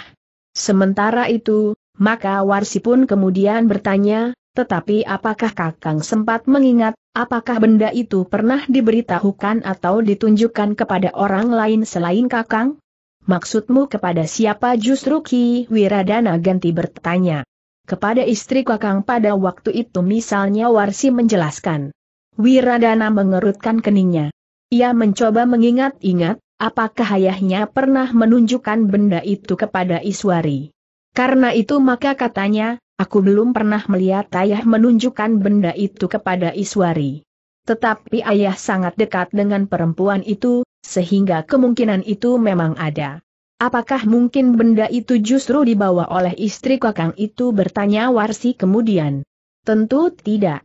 Sementara itu, maka Warsi pun kemudian bertanya, tetapi apakah Kakang sempat mengingat, apakah benda itu pernah diberitahukan atau ditunjukkan kepada orang lain selain Kakang? Maksudmu kepada siapa justru Ki Wiradana ganti bertanya. Kepada istri Kakang pada waktu itu misalnya Warsi menjelaskan. Wiradana mengerutkan keningnya. Ia mencoba mengingat-ingat, apakah ayahnya pernah menunjukkan benda itu kepada Iswari. Karena itu maka katanya, aku belum pernah melihat ayah menunjukkan benda itu kepada Iswari. Tetapi ayah sangat dekat dengan perempuan itu, sehingga kemungkinan itu memang ada. Apakah mungkin benda itu justru dibawa oleh istri kakang itu bertanya Warsi kemudian? Tentu tidak.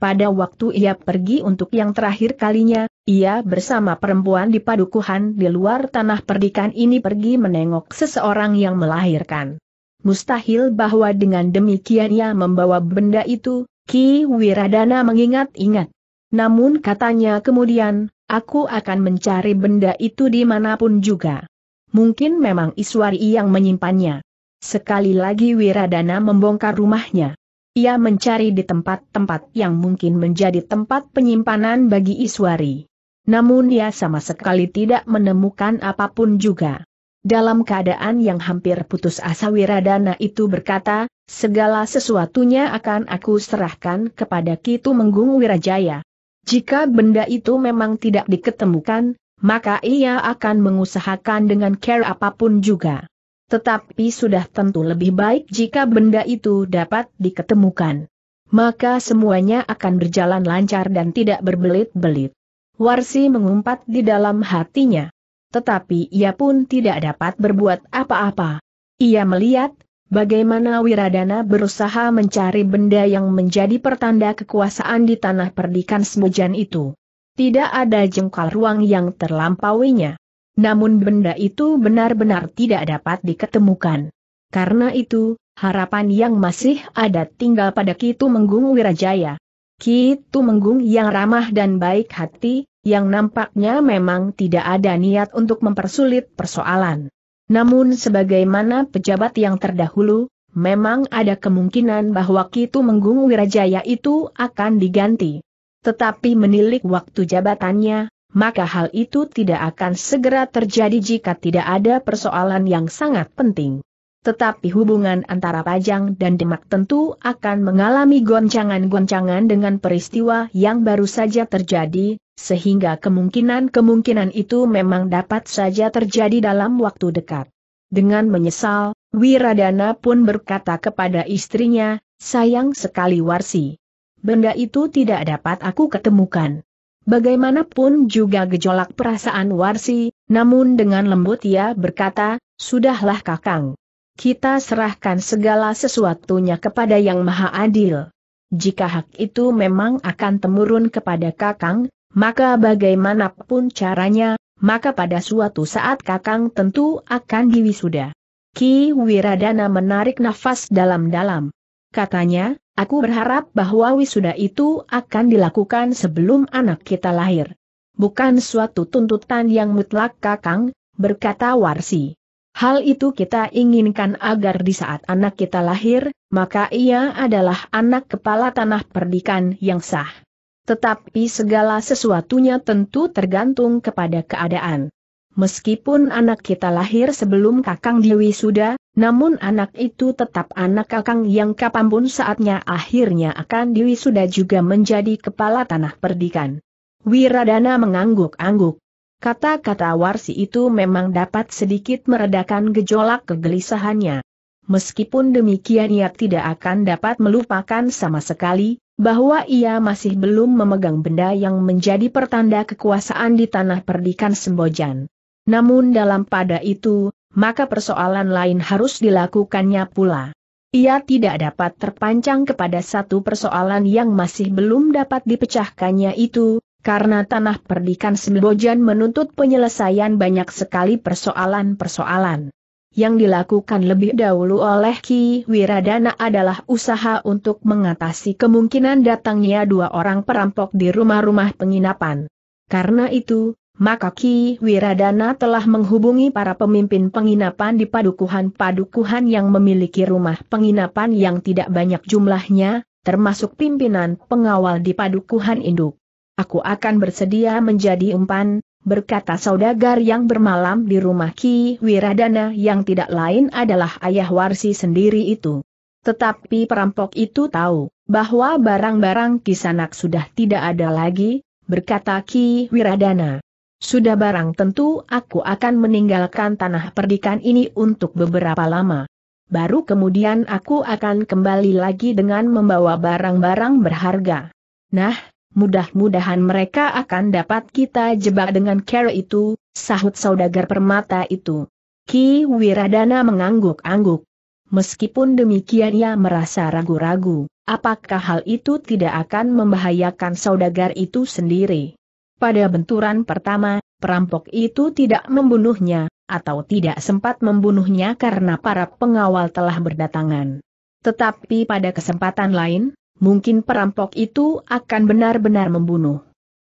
Pada waktu ia pergi untuk yang terakhir kalinya, ia bersama perempuan di padukuhan di luar tanah perdikan ini pergi menengok seseorang yang melahirkan mustahil bahwa dengan demikian ia membawa benda itu, Ki Wiradana mengingat-ingat. Namun katanya kemudian, aku akan mencari benda itu dimanapun juga. Mungkin memang Iswari yang menyimpannya. Sekali lagi Wiradana membongkar rumahnya. Ia mencari di tempat-tempat yang mungkin menjadi tempat penyimpanan bagi Iswari. Namun ia sama sekali tidak menemukan apapun juga dalam keadaan yang hampir putus asa Wiradana itu berkata, segala sesuatunya akan aku serahkan kepada Kitu Menggung Wirajaya. Jika benda itu memang tidak diketemukan, maka ia akan mengusahakan dengan care apapun juga. Tetapi sudah tentu lebih baik jika benda itu dapat diketemukan. Maka semuanya akan berjalan lancar dan tidak berbelit-belit. Warsi mengumpat di dalam hatinya tetapi ia pun tidak dapat berbuat apa-apa. Ia melihat, bagaimana Wiradana berusaha mencari benda yang menjadi pertanda kekuasaan di tanah perdikan semujan itu. Tidak ada jengkal ruang yang terlampauinya. Namun benda itu benar-benar tidak dapat diketemukan. Karena itu, harapan yang masih ada tinggal pada Kitu Menggung Wirajaya. Kitu Menggung yang ramah dan baik hati, yang nampaknya memang tidak ada niat untuk mempersulit persoalan. Namun sebagaimana pejabat yang terdahulu, memang ada kemungkinan bahwa Kitu Menggung Wirajaya itu akan diganti. Tetapi menilik waktu jabatannya, maka hal itu tidak akan segera terjadi jika tidak ada persoalan yang sangat penting. Tetapi hubungan antara Pajang dan Demak tentu akan mengalami goncangan-goncangan dengan peristiwa yang baru saja terjadi, sehingga kemungkinan-kemungkinan itu memang dapat saja terjadi dalam waktu dekat. Dengan menyesal, Wiradana pun berkata kepada istrinya, sayang sekali Warsi. Benda itu tidak dapat aku ketemukan. Bagaimanapun juga gejolak perasaan Warsi, namun dengan lembut ia berkata, sudahlah kakang, kita serahkan segala sesuatunya kepada Yang Maha Adil. Jika hak itu memang akan temurun kepada Kakang, maka bagaimanapun caranya, maka pada suatu saat Kakang tentu akan diwisuda. Ki Wiradana menarik nafas dalam-dalam. Katanya, aku berharap bahwa wisuda itu akan dilakukan sebelum anak kita lahir. Bukan suatu tuntutan yang mutlak Kakang, berkata Warsi. Hal itu kita inginkan agar di saat anak kita lahir, maka ia adalah anak kepala tanah perdikan yang sah. Tetapi segala sesuatunya tentu tergantung kepada keadaan. Meskipun anak kita lahir sebelum Kakang Dewi sudah, namun anak itu tetap anak Kakang yang kapanpun saatnya akhirnya akan Dewi sudah juga menjadi kepala tanah perdikan. Wiradana mengangguk-angguk. Kata-kata Warsi itu memang dapat sedikit meredakan gejolak kegelisahannya. Meskipun demikian ia tidak akan dapat melupakan sama sekali, bahwa ia masih belum memegang benda yang menjadi pertanda kekuasaan di tanah perdikan Sembojan. Namun dalam pada itu, maka persoalan lain harus dilakukannya pula. Ia tidak dapat terpancang kepada satu persoalan yang masih belum dapat dipecahkannya itu, karena tanah perdikan Sembojan menuntut penyelesaian banyak sekali persoalan-persoalan. Yang dilakukan lebih dahulu oleh Ki Wiradana adalah usaha untuk mengatasi kemungkinan datangnya dua orang perampok di rumah-rumah penginapan. Karena itu, maka Ki Wiradana telah menghubungi para pemimpin penginapan di padukuhan-padukuhan yang memiliki rumah penginapan yang tidak banyak jumlahnya, termasuk pimpinan pengawal di padukuhan induk aku akan bersedia menjadi umpan, berkata saudagar yang bermalam di rumah Ki Wiradana yang tidak lain adalah ayah Warsi sendiri itu. Tetapi perampok itu tahu bahwa barang-barang kisanak sudah tidak ada lagi, berkata Ki Wiradana. Sudah barang tentu aku akan meninggalkan tanah perdikan ini untuk beberapa lama. Baru kemudian aku akan kembali lagi dengan membawa barang-barang berharga. Nah, Mudah-mudahan mereka akan dapat kita jebak dengan cara itu, sahut saudagar permata itu. Ki Wiradana mengangguk-angguk. Meskipun demikian ia merasa ragu-ragu, apakah hal itu tidak akan membahayakan saudagar itu sendiri. Pada benturan pertama, perampok itu tidak membunuhnya, atau tidak sempat membunuhnya karena para pengawal telah berdatangan. Tetapi pada kesempatan lain, mungkin perampok itu akan benar-benar membunuh.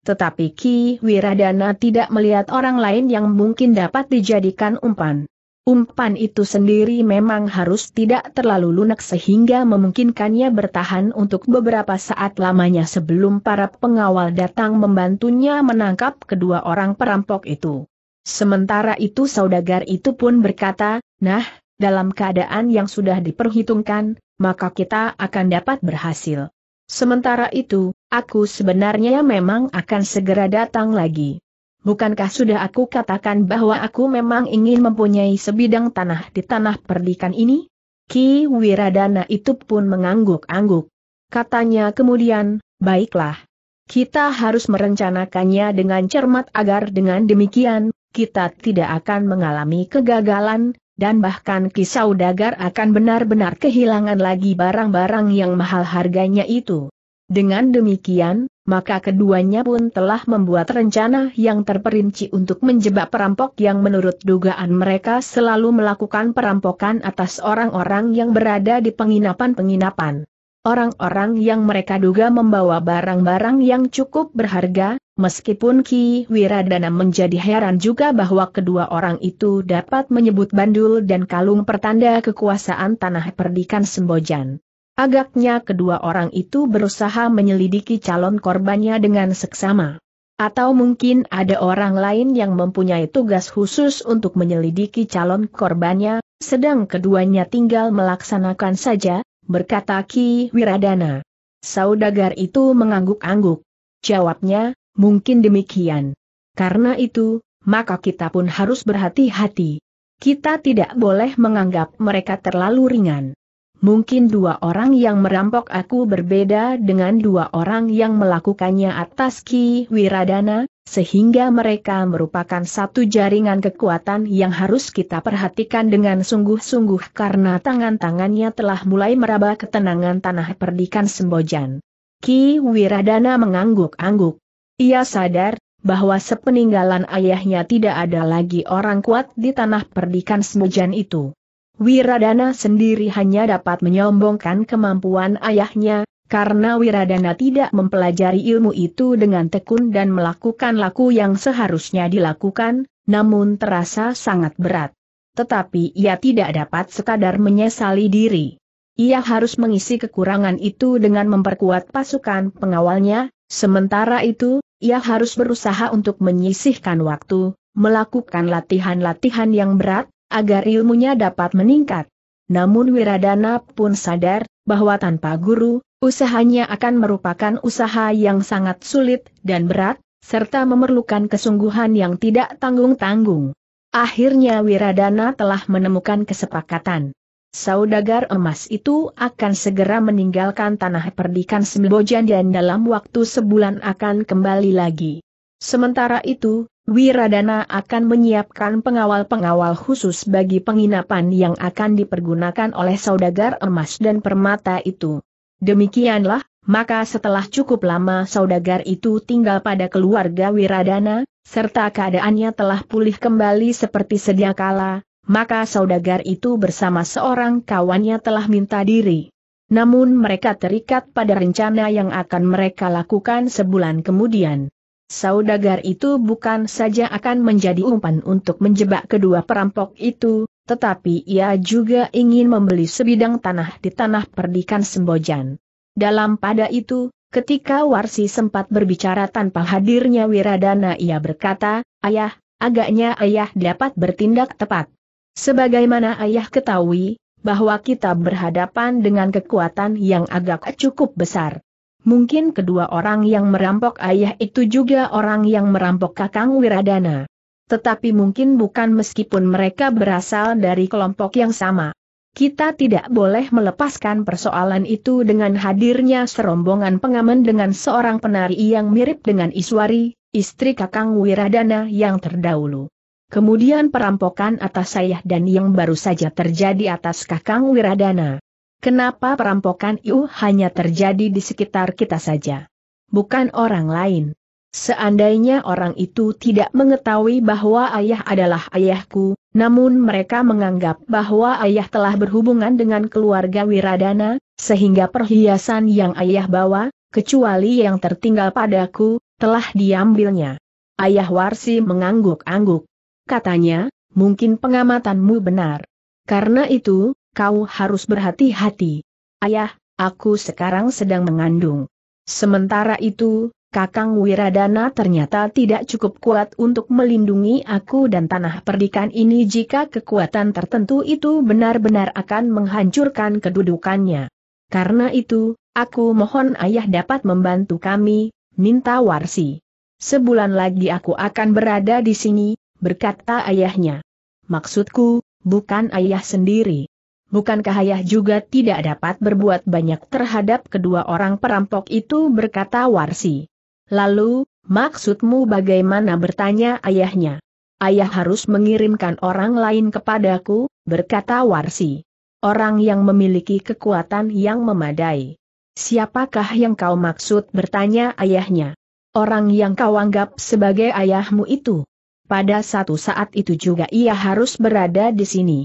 Tetapi Ki Wiradana tidak melihat orang lain yang mungkin dapat dijadikan umpan. Umpan itu sendiri memang harus tidak terlalu lunak sehingga memungkinkannya bertahan untuk beberapa saat lamanya sebelum para pengawal datang membantunya menangkap kedua orang perampok itu. Sementara itu saudagar itu pun berkata, nah, dalam keadaan yang sudah diperhitungkan, maka kita akan dapat berhasil. Sementara itu, aku sebenarnya memang akan segera datang lagi. Bukankah sudah aku katakan bahwa aku memang ingin mempunyai sebidang tanah di tanah perdikan ini? Ki Wiradana itu pun mengangguk-angguk. Katanya kemudian, baiklah. Kita harus merencanakannya dengan cermat agar dengan demikian, kita tidak akan mengalami kegagalan, dan bahkan kisau dagar akan benar-benar kehilangan lagi barang-barang yang mahal harganya itu. Dengan demikian, maka keduanya pun telah membuat rencana yang terperinci untuk menjebak perampok yang menurut dugaan mereka selalu melakukan perampokan atas orang-orang yang berada di penginapan-penginapan. Orang-orang yang mereka duga membawa barang-barang yang cukup berharga, meskipun Ki Wiradana menjadi heran juga bahwa kedua orang itu dapat menyebut bandul dan kalung pertanda kekuasaan tanah perdikan Sembojan. Agaknya kedua orang itu berusaha menyelidiki calon korbannya dengan seksama. Atau mungkin ada orang lain yang mempunyai tugas khusus untuk menyelidiki calon korbannya, sedang keduanya tinggal melaksanakan saja, berkata Ki Wiradana. Saudagar itu mengangguk-angguk. Jawabnya, mungkin demikian. Karena itu, maka kita pun harus berhati-hati. Kita tidak boleh menganggap mereka terlalu ringan. Mungkin dua orang yang merampok aku berbeda dengan dua orang yang melakukannya atas Ki Wiradana, sehingga mereka merupakan satu jaringan kekuatan yang harus kita perhatikan dengan sungguh-sungguh karena tangan-tangannya telah mulai meraba ketenangan tanah perdikan Sembojan. Ki Wiradana mengangguk-angguk. Ia sadar bahwa sepeninggalan ayahnya tidak ada lagi orang kuat di tanah perdikan Sembojan itu. Wiradana sendiri hanya dapat menyombongkan kemampuan ayahnya, karena Wiradana tidak mempelajari ilmu itu dengan tekun dan melakukan laku yang seharusnya dilakukan, namun terasa sangat berat. Tetapi ia tidak dapat sekadar menyesali diri. Ia harus mengisi kekurangan itu dengan memperkuat pasukan pengawalnya, sementara itu, ia harus berusaha untuk menyisihkan waktu, melakukan latihan-latihan yang berat, agar ilmunya dapat meningkat. Namun Wiradana pun sadar, bahwa tanpa guru, usahanya akan merupakan usaha yang sangat sulit dan berat, serta memerlukan kesungguhan yang tidak tanggung-tanggung. Akhirnya Wiradana telah menemukan kesepakatan. Saudagar emas itu akan segera meninggalkan tanah perdikan Sembojan dan dalam waktu sebulan akan kembali lagi. Sementara itu, Wiradana akan menyiapkan pengawal-pengawal khusus bagi penginapan yang akan dipergunakan oleh saudagar emas dan permata itu. Demikianlah, maka setelah cukup lama saudagar itu tinggal pada keluarga Wiradana, serta keadaannya telah pulih kembali seperti sedia kala, maka saudagar itu bersama seorang kawannya telah minta diri. Namun mereka terikat pada rencana yang akan mereka lakukan sebulan kemudian saudagar itu bukan saja akan menjadi umpan untuk menjebak kedua perampok itu, tetapi ia juga ingin membeli sebidang tanah di tanah perdikan Sembojan. Dalam pada itu, ketika Warsi sempat berbicara tanpa hadirnya Wiradana ia berkata, Ayah, agaknya ayah dapat bertindak tepat. Sebagaimana ayah ketahui, bahwa kita berhadapan dengan kekuatan yang agak cukup besar. Mungkin kedua orang yang merampok ayah itu juga orang yang merampok kakang Wiradana. Tetapi mungkin bukan meskipun mereka berasal dari kelompok yang sama. Kita tidak boleh melepaskan persoalan itu dengan hadirnya serombongan pengamen dengan seorang penari yang mirip dengan Iswari, istri kakang Wiradana yang terdahulu. Kemudian perampokan atas ayah dan yang baru saja terjadi atas kakang Wiradana. Kenapa perampokan itu hanya terjadi di sekitar kita saja? Bukan orang lain. Seandainya orang itu tidak mengetahui bahwa ayah adalah ayahku, namun mereka menganggap bahwa ayah telah berhubungan dengan keluarga Wiradana, sehingga perhiasan yang ayah bawa, kecuali yang tertinggal padaku, telah diambilnya. Ayah Warsi mengangguk-angguk. Katanya, mungkin pengamatanmu benar. Karena itu, kau harus berhati-hati. Ayah, aku sekarang sedang mengandung. Sementara itu, Kakang Wiradana ternyata tidak cukup kuat untuk melindungi aku dan tanah perdikan ini jika kekuatan tertentu itu benar-benar akan menghancurkan kedudukannya. Karena itu, aku mohon ayah dapat membantu kami, minta warsi. Sebulan lagi aku akan berada di sini, berkata ayahnya. Maksudku, bukan ayah sendiri. Bukankah ayah juga tidak dapat berbuat banyak terhadap kedua orang perampok itu berkata Warsi. Lalu, maksudmu bagaimana bertanya ayahnya? Ayah harus mengirimkan orang lain kepadaku, berkata Warsi. Orang yang memiliki kekuatan yang memadai. Siapakah yang kau maksud bertanya ayahnya? Orang yang kau anggap sebagai ayahmu itu. Pada satu saat itu juga ia harus berada di sini.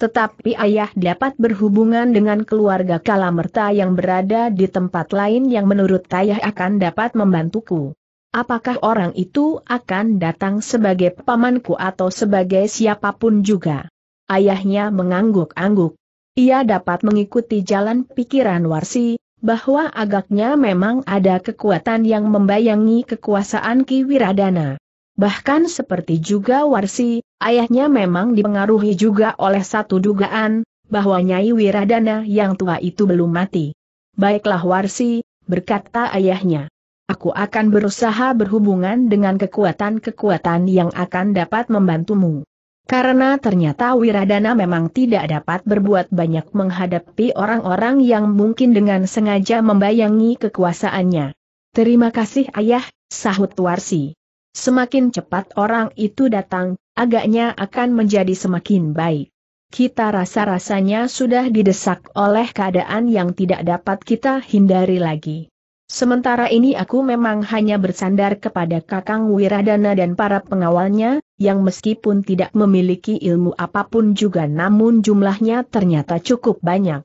Tetapi ayah dapat berhubungan dengan keluarga Kalamerta yang berada di tempat lain yang menurut ayah akan dapat membantuku. Apakah orang itu akan datang sebagai pamanku atau sebagai siapapun juga? Ayahnya mengangguk-angguk. Ia dapat mengikuti jalan pikiran Warsi, bahwa agaknya memang ada kekuatan yang membayangi kekuasaan Ki Wiradana. Bahkan seperti juga Warsi, Ayahnya memang dipengaruhi juga oleh satu dugaan, bahwa Nyai Wiradana yang tua itu belum mati. Baiklah Warsi, berkata ayahnya. Aku akan berusaha berhubungan dengan kekuatan-kekuatan yang akan dapat membantumu. Karena ternyata Wiradana memang tidak dapat berbuat banyak menghadapi orang-orang yang mungkin dengan sengaja membayangi kekuasaannya. Terima kasih ayah, sahut Warsi. Semakin cepat orang itu datang, agaknya akan menjadi semakin baik. Kita rasa-rasanya sudah didesak oleh keadaan yang tidak dapat kita hindari lagi. Sementara ini aku memang hanya bersandar kepada Kakang Wiradana dan para pengawalnya, yang meskipun tidak memiliki ilmu apapun juga namun jumlahnya ternyata cukup banyak.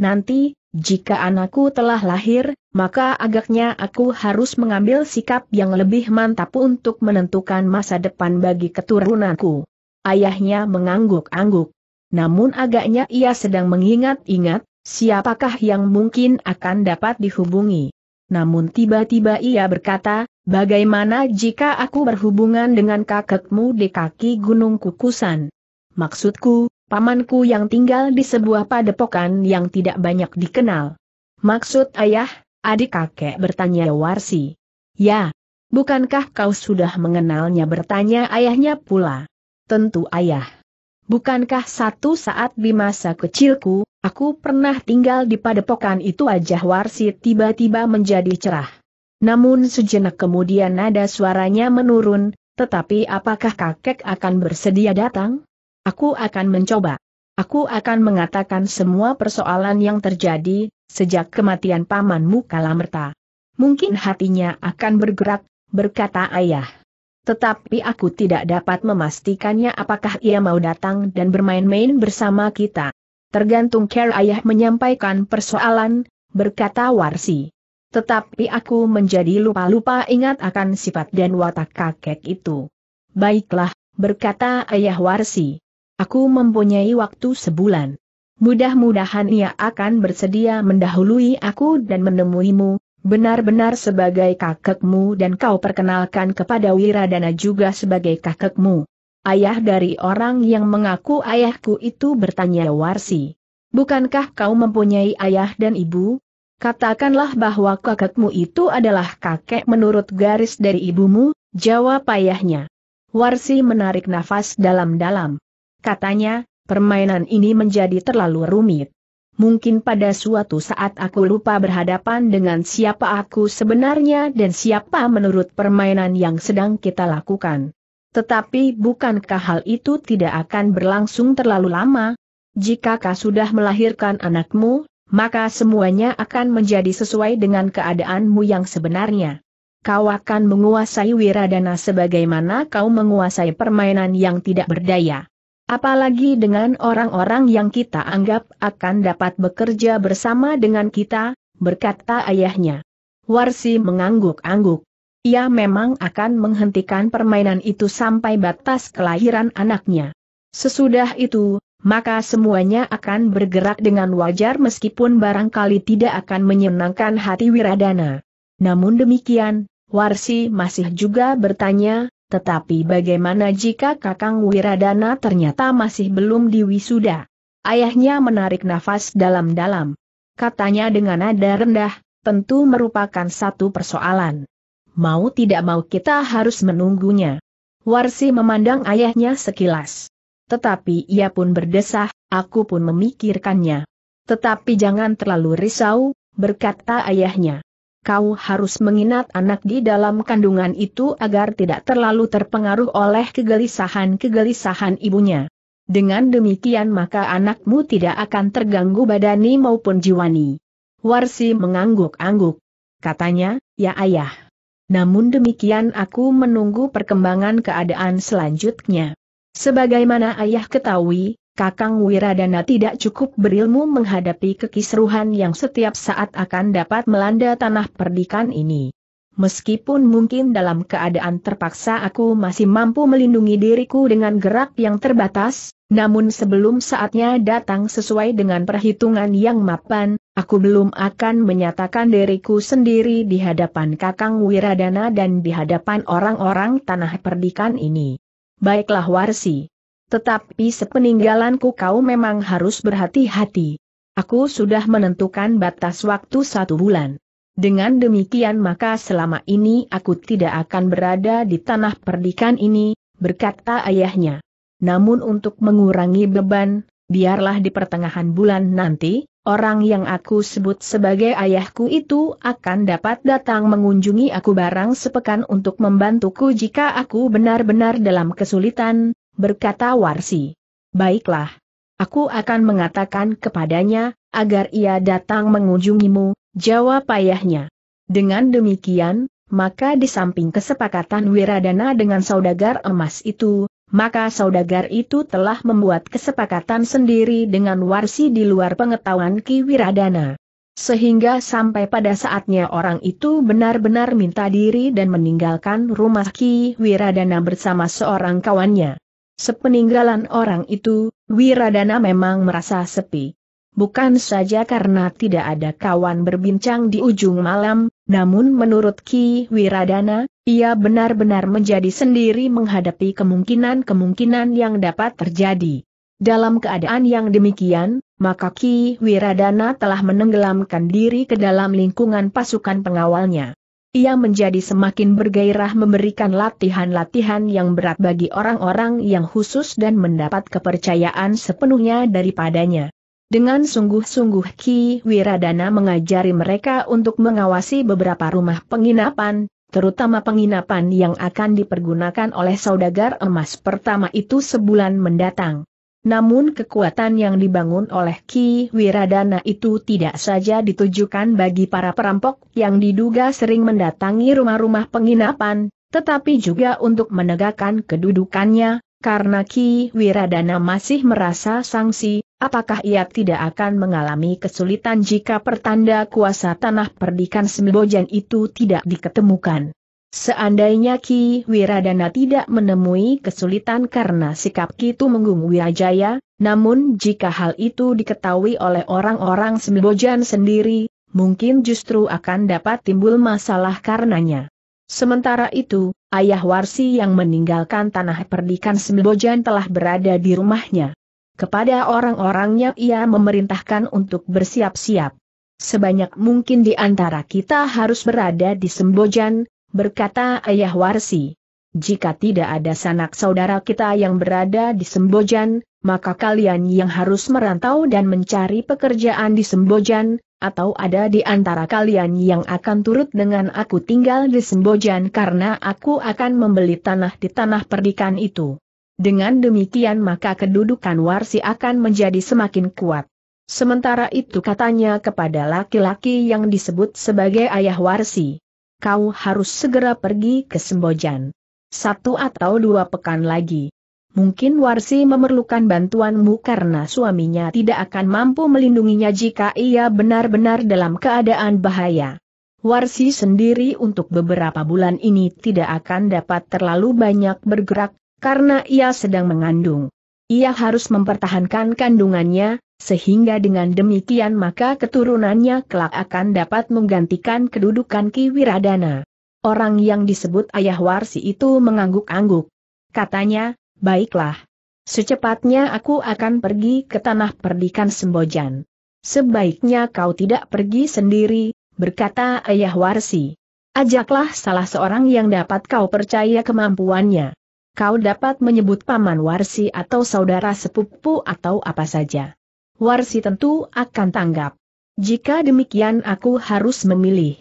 Nanti, jika anakku telah lahir, maka agaknya aku harus mengambil sikap yang lebih mantap untuk menentukan masa depan bagi keturunanku. Ayahnya mengangguk-angguk. Namun agaknya ia sedang mengingat-ingat, siapakah yang mungkin akan dapat dihubungi. Namun tiba-tiba ia berkata, bagaimana jika aku berhubungan dengan kakekmu di kaki Gunung Kukusan? Maksudku, pamanku yang tinggal di sebuah padepokan yang tidak banyak dikenal. Maksud ayah, adik kakek bertanya Warsi. Ya, bukankah kau sudah mengenalnya bertanya ayahnya pula. Tentu ayah. Bukankah satu saat di masa kecilku, aku pernah tinggal di padepokan itu aja Warsi tiba-tiba menjadi cerah. Namun sejenak kemudian nada suaranya menurun, tetapi apakah kakek akan bersedia datang? Aku akan mencoba. Aku akan mengatakan semua persoalan yang terjadi, sejak kematian pamanmu kalamerta. Mungkin hatinya akan bergerak, berkata ayah. Tetapi aku tidak dapat memastikannya apakah ia mau datang dan bermain-main bersama kita. Tergantung care ayah menyampaikan persoalan, berkata Warsi. Tetapi aku menjadi lupa-lupa ingat akan sifat dan watak kakek itu. Baiklah, berkata ayah Warsi. Aku mempunyai waktu sebulan. Mudah-mudahan ia akan bersedia mendahului aku dan menemuimu, benar-benar sebagai kakekmu dan kau perkenalkan kepada Wiradana juga sebagai kakekmu. Ayah dari orang yang mengaku ayahku itu bertanya Warsi. Bukankah kau mempunyai ayah dan ibu? Katakanlah bahwa kakekmu itu adalah kakek menurut garis dari ibumu, jawab ayahnya. Warsi menarik nafas dalam-dalam katanya, permainan ini menjadi terlalu rumit. Mungkin pada suatu saat aku lupa berhadapan dengan siapa aku sebenarnya dan siapa menurut permainan yang sedang kita lakukan. Tetapi bukankah hal itu tidak akan berlangsung terlalu lama? Jika kau sudah melahirkan anakmu, maka semuanya akan menjadi sesuai dengan keadaanmu yang sebenarnya. Kau akan menguasai wiradana sebagaimana kau menguasai permainan yang tidak berdaya. Apalagi dengan orang-orang yang kita anggap akan dapat bekerja bersama dengan kita, berkata ayahnya. Warsi mengangguk-angguk. Ia memang akan menghentikan permainan itu sampai batas kelahiran anaknya. Sesudah itu, maka semuanya akan bergerak dengan wajar meskipun barangkali tidak akan menyenangkan hati Wiradana. Namun demikian, Warsi masih juga bertanya, tetapi bagaimana jika Kakang Wiradana ternyata masih belum diwisuda? Ayahnya menarik nafas dalam-dalam. Katanya dengan nada rendah, tentu merupakan satu persoalan. Mau tidak mau kita harus menunggunya. Warsi memandang ayahnya sekilas. Tetapi ia pun berdesah, aku pun memikirkannya. Tetapi jangan terlalu risau, berkata ayahnya kau harus menginat anak di dalam kandungan itu agar tidak terlalu terpengaruh oleh kegelisahan-kegelisahan ibunya. Dengan demikian maka anakmu tidak akan terganggu badani maupun jiwani. Warsi mengangguk-angguk. Katanya, ya ayah. Namun demikian aku menunggu perkembangan keadaan selanjutnya. Sebagaimana ayah ketahui, Kakang Wiradana tidak cukup berilmu menghadapi kekisruhan yang setiap saat akan dapat melanda tanah perdikan ini. Meskipun mungkin dalam keadaan terpaksa aku masih mampu melindungi diriku dengan gerak yang terbatas, namun sebelum saatnya datang sesuai dengan perhitungan yang mapan, aku belum akan menyatakan diriku sendiri di hadapan Kakang Wiradana dan di hadapan orang-orang tanah perdikan ini. Baiklah Warsi, tetapi sepeninggalanku kau memang harus berhati-hati. Aku sudah menentukan batas waktu satu bulan. Dengan demikian maka selama ini aku tidak akan berada di tanah perdikan ini, berkata ayahnya. Namun untuk mengurangi beban, biarlah di pertengahan bulan nanti, orang yang aku sebut sebagai ayahku itu akan dapat datang mengunjungi aku barang sepekan untuk membantuku jika aku benar-benar dalam kesulitan, berkata Warsi. Baiklah. Aku akan mengatakan kepadanya, agar ia datang mengunjungimu, jawab ayahnya. Dengan demikian, maka di samping kesepakatan Wiradana dengan saudagar emas itu, maka saudagar itu telah membuat kesepakatan sendiri dengan Warsi di luar pengetahuan Ki Wiradana. Sehingga sampai pada saatnya orang itu benar-benar minta diri dan meninggalkan rumah Ki Wiradana bersama seorang kawannya. Sepeninggalan orang itu, Wiradana memang merasa sepi. Bukan saja karena tidak ada kawan berbincang di ujung malam, namun menurut Ki Wiradana, ia benar-benar menjadi sendiri menghadapi kemungkinan-kemungkinan yang dapat terjadi. Dalam keadaan yang demikian, maka Ki Wiradana telah menenggelamkan diri ke dalam lingkungan pasukan pengawalnya. Ia menjadi semakin bergairah memberikan latihan-latihan yang berat bagi orang-orang yang khusus dan mendapat kepercayaan sepenuhnya daripadanya. Dengan sungguh-sungguh Ki Wiradana mengajari mereka untuk mengawasi beberapa rumah penginapan, terutama penginapan yang akan dipergunakan oleh saudagar emas pertama itu sebulan mendatang. Namun kekuatan yang dibangun oleh Ki Wiradana itu tidak saja ditujukan bagi para perampok yang diduga sering mendatangi rumah-rumah penginapan, tetapi juga untuk menegakkan kedudukannya, karena Ki Wiradana masih merasa sangsi, apakah ia tidak akan mengalami kesulitan jika pertanda kuasa tanah perdikan Sembojan itu tidak diketemukan. Seandainya Ki Wiradana tidak menemui kesulitan karena sikap Kitu Menggung Wirajaya, namun jika hal itu diketahui oleh orang-orang Sembojan sendiri, mungkin justru akan dapat timbul masalah karenanya. Sementara itu, ayah Warsi yang meninggalkan tanah perdikan Sembojan telah berada di rumahnya. Kepada orang-orangnya ia memerintahkan untuk bersiap-siap. Sebanyak mungkin di antara kita harus berada di Sembojan, berkata Ayah Warsi. Jika tidak ada sanak saudara kita yang berada di Sembojan, maka kalian yang harus merantau dan mencari pekerjaan di Sembojan, atau ada di antara kalian yang akan turut dengan aku tinggal di Sembojan karena aku akan membeli tanah di tanah perdikan itu. Dengan demikian maka kedudukan Warsi akan menjadi semakin kuat. Sementara itu katanya kepada laki-laki yang disebut sebagai ayah Warsi kau harus segera pergi ke Sembojan. Satu atau dua pekan lagi. Mungkin Warsi memerlukan bantuanmu karena suaminya tidak akan mampu melindunginya jika ia benar-benar dalam keadaan bahaya. Warsi sendiri untuk beberapa bulan ini tidak akan dapat terlalu banyak bergerak, karena ia sedang mengandung. Ia harus mempertahankan kandungannya, sehingga dengan demikian maka keturunannya kelak akan dapat menggantikan kedudukan Ki Wiradana. Orang yang disebut ayah Warsi itu mengangguk-angguk. Katanya, baiklah. Secepatnya aku akan pergi ke tanah perdikan Sembojan. Sebaiknya kau tidak pergi sendiri, berkata ayah Warsi. Ajaklah salah seorang yang dapat kau percaya kemampuannya. Kau dapat menyebut paman Warsi atau saudara sepupu atau apa saja. Warsi tentu akan tanggap. Jika demikian aku harus memilih.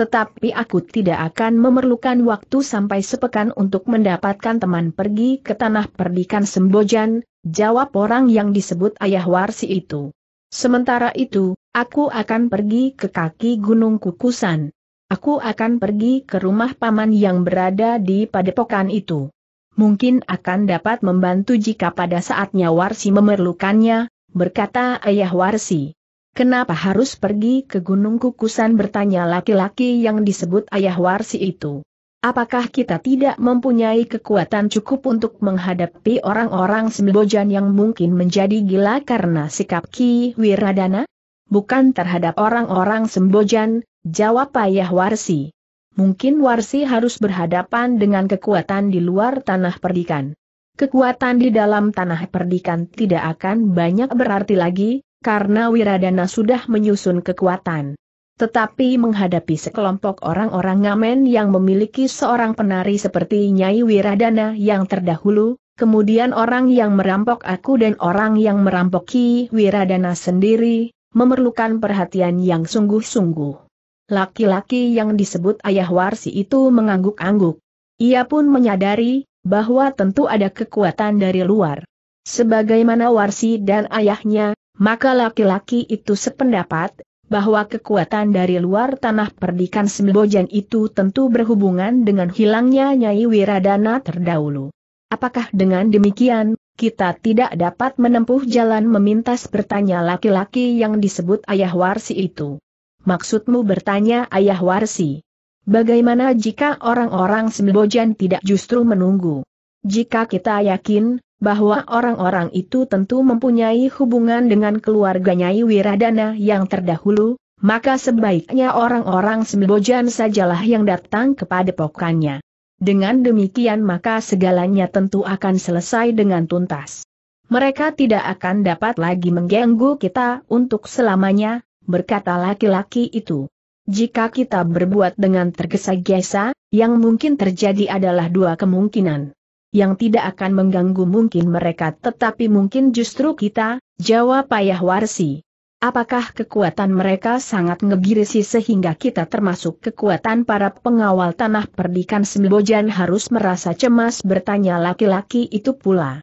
Tetapi aku tidak akan memerlukan waktu sampai sepekan untuk mendapatkan teman pergi ke tanah perdikan Sembojan, jawab orang yang disebut ayah Warsi itu. Sementara itu, aku akan pergi ke kaki Gunung Kukusan. Aku akan pergi ke rumah paman yang berada di padepokan itu. Mungkin akan dapat membantu jika pada saatnya Warsi memerlukannya, berkata ayah Warsi. Kenapa harus pergi ke Gunung Kukusan bertanya laki-laki yang disebut ayah Warsi itu. Apakah kita tidak mempunyai kekuatan cukup untuk menghadapi orang-orang Sembojan yang mungkin menjadi gila karena sikap Ki Wiradana? Bukan terhadap orang-orang Sembojan, jawab Ayah Warsi. Mungkin Warsi harus berhadapan dengan kekuatan di luar tanah perdikan kekuatan di dalam tanah perdikan tidak akan banyak berarti lagi, karena Wiradana sudah menyusun kekuatan. Tetapi menghadapi sekelompok orang-orang ngamen yang memiliki seorang penari seperti Nyai Wiradana yang terdahulu, kemudian orang yang merampok aku dan orang yang merampok Ki Wiradana sendiri, memerlukan perhatian yang sungguh-sungguh. Laki-laki yang disebut ayah Warsi itu mengangguk-angguk. Ia pun menyadari, bahwa tentu ada kekuatan dari luar. Sebagaimana Warsi dan ayahnya, maka laki-laki itu sependapat, bahwa kekuatan dari luar tanah perdikan Sembojan itu tentu berhubungan dengan hilangnya Nyai Wiradana terdahulu. Apakah dengan demikian, kita tidak dapat menempuh jalan memintas bertanya laki-laki yang disebut ayah Warsi itu? Maksudmu bertanya ayah Warsi? Bagaimana jika orang-orang Sembojan tidak justru menunggu? Jika kita yakin bahwa orang-orang itu tentu mempunyai hubungan dengan keluarganya Wiradana yang terdahulu, maka sebaiknya orang-orang Sembojan sajalah yang datang kepada pokannya. Dengan demikian maka segalanya tentu akan selesai dengan tuntas. Mereka tidak akan dapat lagi mengganggu kita untuk selamanya, berkata laki-laki itu. Jika kita berbuat dengan tergesa-gesa, yang mungkin terjadi adalah dua kemungkinan. Yang tidak akan mengganggu mungkin mereka tetapi mungkin justru kita, jawab Payah Warsi. Apakah kekuatan mereka sangat ngegirisi sehingga kita termasuk kekuatan para pengawal tanah perdikan Sembojan harus merasa cemas bertanya laki-laki itu pula.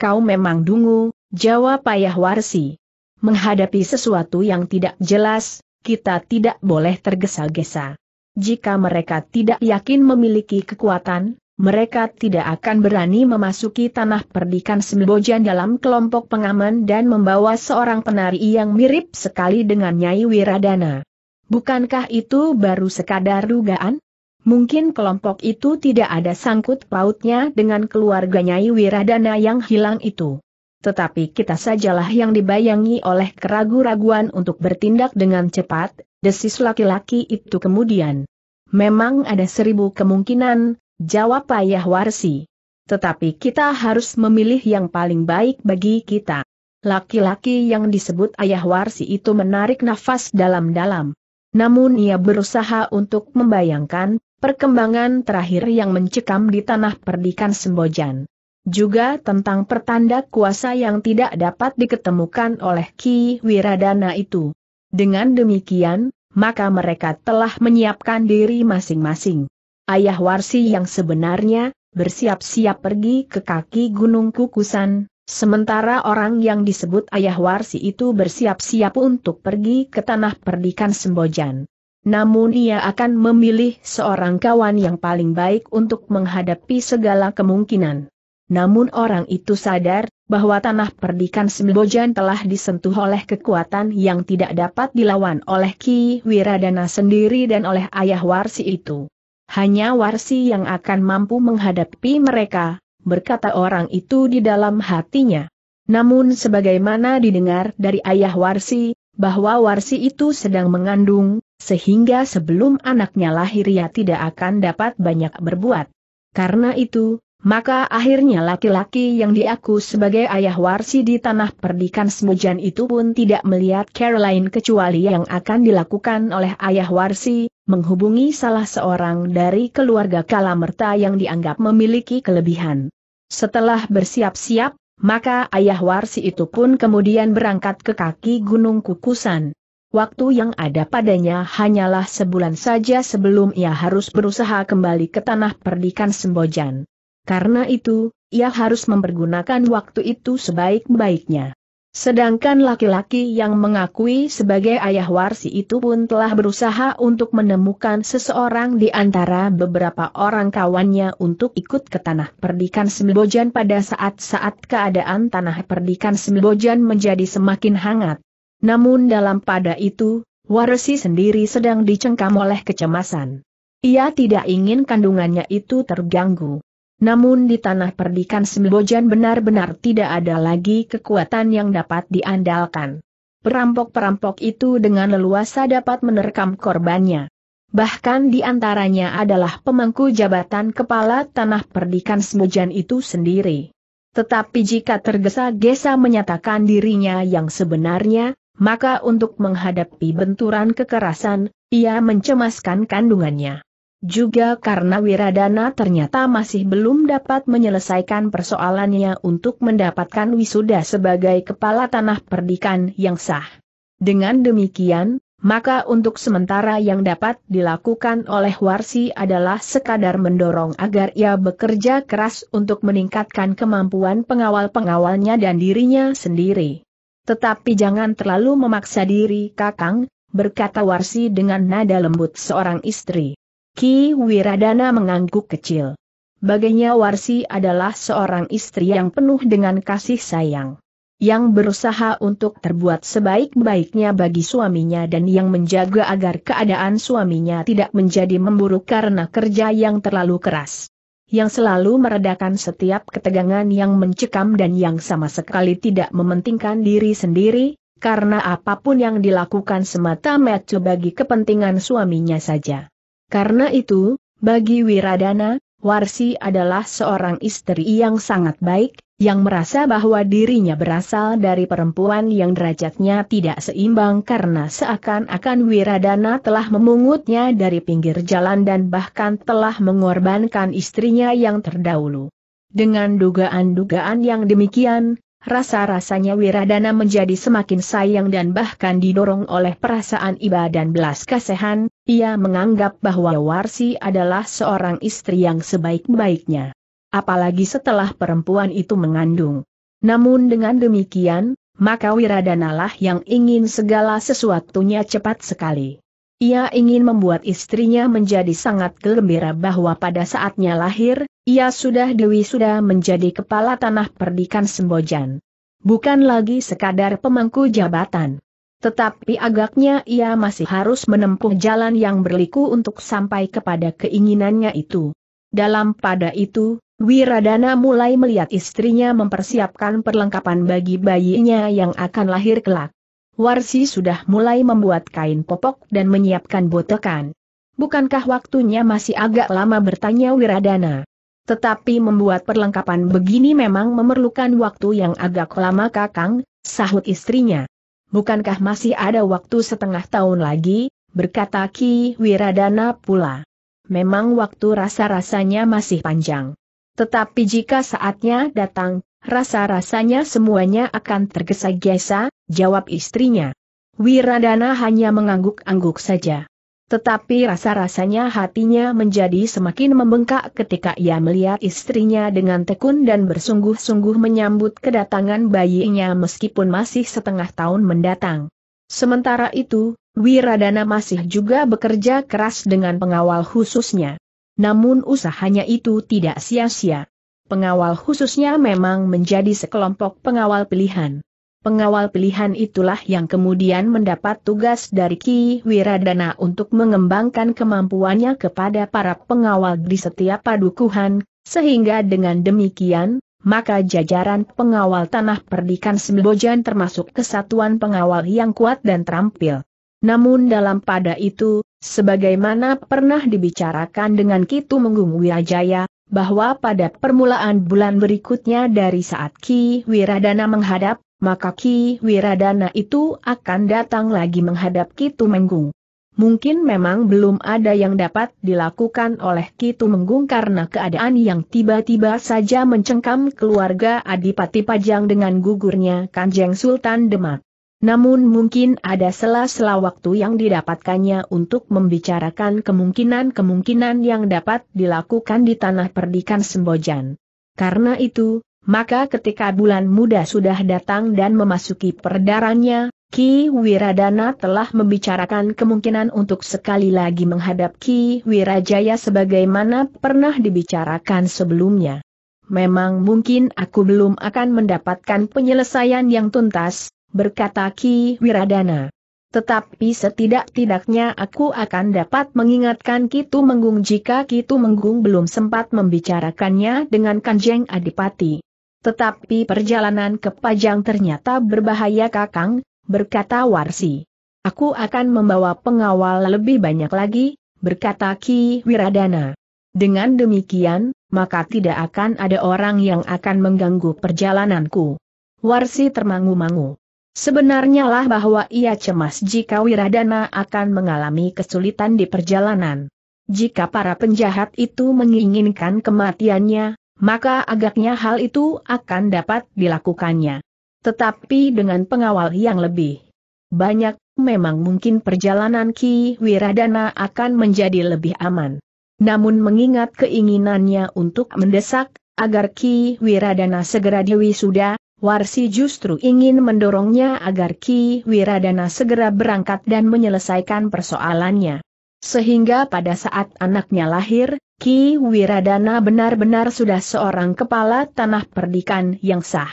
Kau memang dungu, jawab Payah Warsi. Menghadapi sesuatu yang tidak jelas, kita tidak boleh tergesa-gesa. Jika mereka tidak yakin memiliki kekuatan, mereka tidak akan berani memasuki tanah perdikan Sembojan dalam kelompok pengaman dan membawa seorang penari yang mirip sekali dengan Nyai Wiradana. Bukankah itu baru sekadar dugaan? Mungkin kelompok itu tidak ada sangkut pautnya dengan keluarga Nyai Wiradana yang hilang itu tetapi kita sajalah yang dibayangi oleh keragu-raguan untuk bertindak dengan cepat, desis laki-laki itu kemudian. Memang ada seribu kemungkinan, jawab Ayah Warsi. Tetapi kita harus memilih yang paling baik bagi kita. Laki-laki yang disebut Ayah Warsi itu menarik nafas dalam-dalam. Namun ia berusaha untuk membayangkan, perkembangan terakhir yang mencekam di tanah perdikan Sembojan. Juga tentang pertanda kuasa yang tidak dapat diketemukan oleh Ki Wiradana itu. Dengan demikian, maka mereka telah menyiapkan diri masing-masing. Ayah Warsi yang sebenarnya, bersiap-siap pergi ke kaki Gunung Kukusan, sementara orang yang disebut Ayah Warsi itu bersiap-siap untuk pergi ke Tanah Perdikan Sembojan. Namun ia akan memilih seorang kawan yang paling baik untuk menghadapi segala kemungkinan. Namun orang itu sadar, bahwa tanah perdikan Sembojan telah disentuh oleh kekuatan yang tidak dapat dilawan oleh Ki Wiradana sendiri dan oleh ayah Warsi itu. Hanya Warsi yang akan mampu menghadapi mereka, berkata orang itu di dalam hatinya. Namun sebagaimana didengar dari ayah Warsi, bahwa Warsi itu sedang mengandung, sehingga sebelum anaknya lahir ia tidak akan dapat banyak berbuat. Karena itu, maka akhirnya laki-laki yang diaku sebagai ayah warsi di tanah perdikan Semujan itu pun tidak melihat Caroline kecuali yang akan dilakukan oleh ayah warsi, menghubungi salah seorang dari keluarga Kalamerta yang dianggap memiliki kelebihan. Setelah bersiap-siap, maka ayah warsi itu pun kemudian berangkat ke kaki Gunung Kukusan. Waktu yang ada padanya hanyalah sebulan saja sebelum ia harus berusaha kembali ke tanah perdikan Sembojan. Karena itu, ia harus mempergunakan waktu itu sebaik-baiknya. Sedangkan laki-laki yang mengakui sebagai ayah warsi itu pun telah berusaha untuk menemukan seseorang di antara beberapa orang kawannya untuk ikut ke tanah perdikan Sembojan pada saat-saat keadaan tanah perdikan Sembojan menjadi semakin hangat. Namun dalam pada itu, warsi sendiri sedang dicengkam oleh kecemasan. Ia tidak ingin kandungannya itu terganggu. Namun di tanah perdikan Sembojan benar-benar tidak ada lagi kekuatan yang dapat diandalkan. Perampok-perampok itu dengan leluasa dapat menerkam korbannya. Bahkan di antaranya adalah pemangku jabatan kepala tanah perdikan Sembojan itu sendiri. Tetapi jika tergesa-gesa menyatakan dirinya yang sebenarnya, maka untuk menghadapi benturan kekerasan, ia mencemaskan kandungannya. Juga karena Wiradana ternyata masih belum dapat menyelesaikan persoalannya untuk mendapatkan wisuda sebagai kepala tanah perdikan yang sah. Dengan demikian, maka untuk sementara yang dapat dilakukan oleh Warsi adalah sekadar mendorong agar ia bekerja keras untuk meningkatkan kemampuan pengawal-pengawalnya dan dirinya sendiri. Tetapi jangan terlalu memaksa diri Kakang, berkata Warsi dengan nada lembut seorang istri. Ki Wiradana mengangguk kecil. Baginya Warsi adalah seorang istri yang penuh dengan kasih sayang. Yang berusaha untuk terbuat sebaik-baiknya bagi suaminya dan yang menjaga agar keadaan suaminya tidak menjadi memburuk karena kerja yang terlalu keras. Yang selalu meredakan setiap ketegangan yang mencekam dan yang sama sekali tidak mementingkan diri sendiri, karena apapun yang dilakukan semata-mata bagi kepentingan suaminya saja. Karena itu, bagi Wiradana, Warsi adalah seorang istri yang sangat baik, yang merasa bahwa dirinya berasal dari perempuan yang derajatnya tidak seimbang karena seakan-akan Wiradana telah memungutnya dari pinggir jalan dan bahkan telah mengorbankan istrinya yang terdahulu. Dengan dugaan-dugaan yang demikian, Rasa-rasanya Wiradana menjadi semakin sayang dan bahkan didorong oleh perasaan iba dan belas kasihan, ia menganggap bahwa Warsi adalah seorang istri yang sebaik-baiknya. Apalagi setelah perempuan itu mengandung. Namun dengan demikian, maka Wiradana lah yang ingin segala sesuatunya cepat sekali. Ia ingin membuat istrinya menjadi sangat gembira bahwa pada saatnya lahir, ia sudah Dewi sudah menjadi kepala tanah perdikan Sembojan. Bukan lagi sekadar pemangku jabatan. Tetapi agaknya ia masih harus menempuh jalan yang berliku untuk sampai kepada keinginannya itu. Dalam pada itu, Wiradana mulai melihat istrinya mempersiapkan perlengkapan bagi bayinya yang akan lahir kelak. Warsi sudah mulai membuat kain popok dan menyiapkan botekan. Bukankah waktunya masih agak lama bertanya Wiradana? Tetapi membuat perlengkapan begini memang memerlukan waktu yang agak lama kakang, sahut istrinya. Bukankah masih ada waktu setengah tahun lagi, berkata Ki Wiradana pula. Memang waktu rasa-rasanya masih panjang. Tetapi jika saatnya datang, Rasa-rasanya semuanya akan tergesa-gesa, jawab istrinya. Wiradana hanya mengangguk-angguk saja. Tetapi rasa-rasanya hatinya menjadi semakin membengkak ketika ia melihat istrinya dengan tekun dan bersungguh-sungguh menyambut kedatangan bayinya meskipun masih setengah tahun mendatang. Sementara itu, Wiradana masih juga bekerja keras dengan pengawal khususnya. Namun usahanya itu tidak sia-sia. Pengawal khususnya memang menjadi sekelompok pengawal pilihan. Pengawal pilihan itulah yang kemudian mendapat tugas dari Ki Wiradana untuk mengembangkan kemampuannya kepada para pengawal di setiap padukuhan, sehingga dengan demikian, maka jajaran pengawal tanah perdikan Sembojan termasuk kesatuan pengawal yang kuat dan terampil. Namun dalam pada itu, sebagaimana pernah dibicarakan dengan Kitu Menggung Wirajaya, bahwa pada permulaan bulan berikutnya dari saat Ki Wiradana menghadap, maka Ki Wiradana itu akan datang lagi menghadap Ki Tumenggung. Mungkin memang belum ada yang dapat dilakukan oleh Ki Tumenggung karena keadaan yang tiba-tiba saja mencengkam keluarga Adipati Pajang dengan gugurnya Kanjeng Sultan Demak. Namun mungkin ada sela-sela waktu yang didapatkannya untuk membicarakan kemungkinan-kemungkinan yang dapat dilakukan di tanah perdikan Sembojan. Karena itu, maka ketika bulan muda sudah datang dan memasuki peredarannya, Ki Wiradana telah membicarakan kemungkinan untuk sekali lagi menghadap Ki Wirajaya sebagaimana pernah dibicarakan sebelumnya. Memang mungkin aku belum akan mendapatkan penyelesaian yang tuntas, berkata Ki Wiradana. Tetapi setidak-tidaknya aku akan dapat mengingatkan Kitu Menggung jika Kitu Menggung belum sempat membicarakannya dengan Kanjeng Adipati. Tetapi perjalanan ke Pajang ternyata berbahaya Kakang, berkata Warsi. Aku akan membawa pengawal lebih banyak lagi, berkata Ki Wiradana. Dengan demikian, maka tidak akan ada orang yang akan mengganggu perjalananku. Warsi termangu-mangu. Sebenarnya lah bahwa ia cemas jika Wiradana akan mengalami kesulitan di perjalanan. Jika para penjahat itu menginginkan kematiannya, maka agaknya hal itu akan dapat dilakukannya. Tetapi dengan pengawal yang lebih banyak, memang mungkin perjalanan Ki Wiradana akan menjadi lebih aman. Namun mengingat keinginannya untuk mendesak, agar Ki Wiradana segera diwisuda, Warsi justru ingin mendorongnya agar Ki Wiradana segera berangkat dan menyelesaikan persoalannya. Sehingga pada saat anaknya lahir, Ki Wiradana benar-benar sudah seorang kepala tanah perdikan yang sah.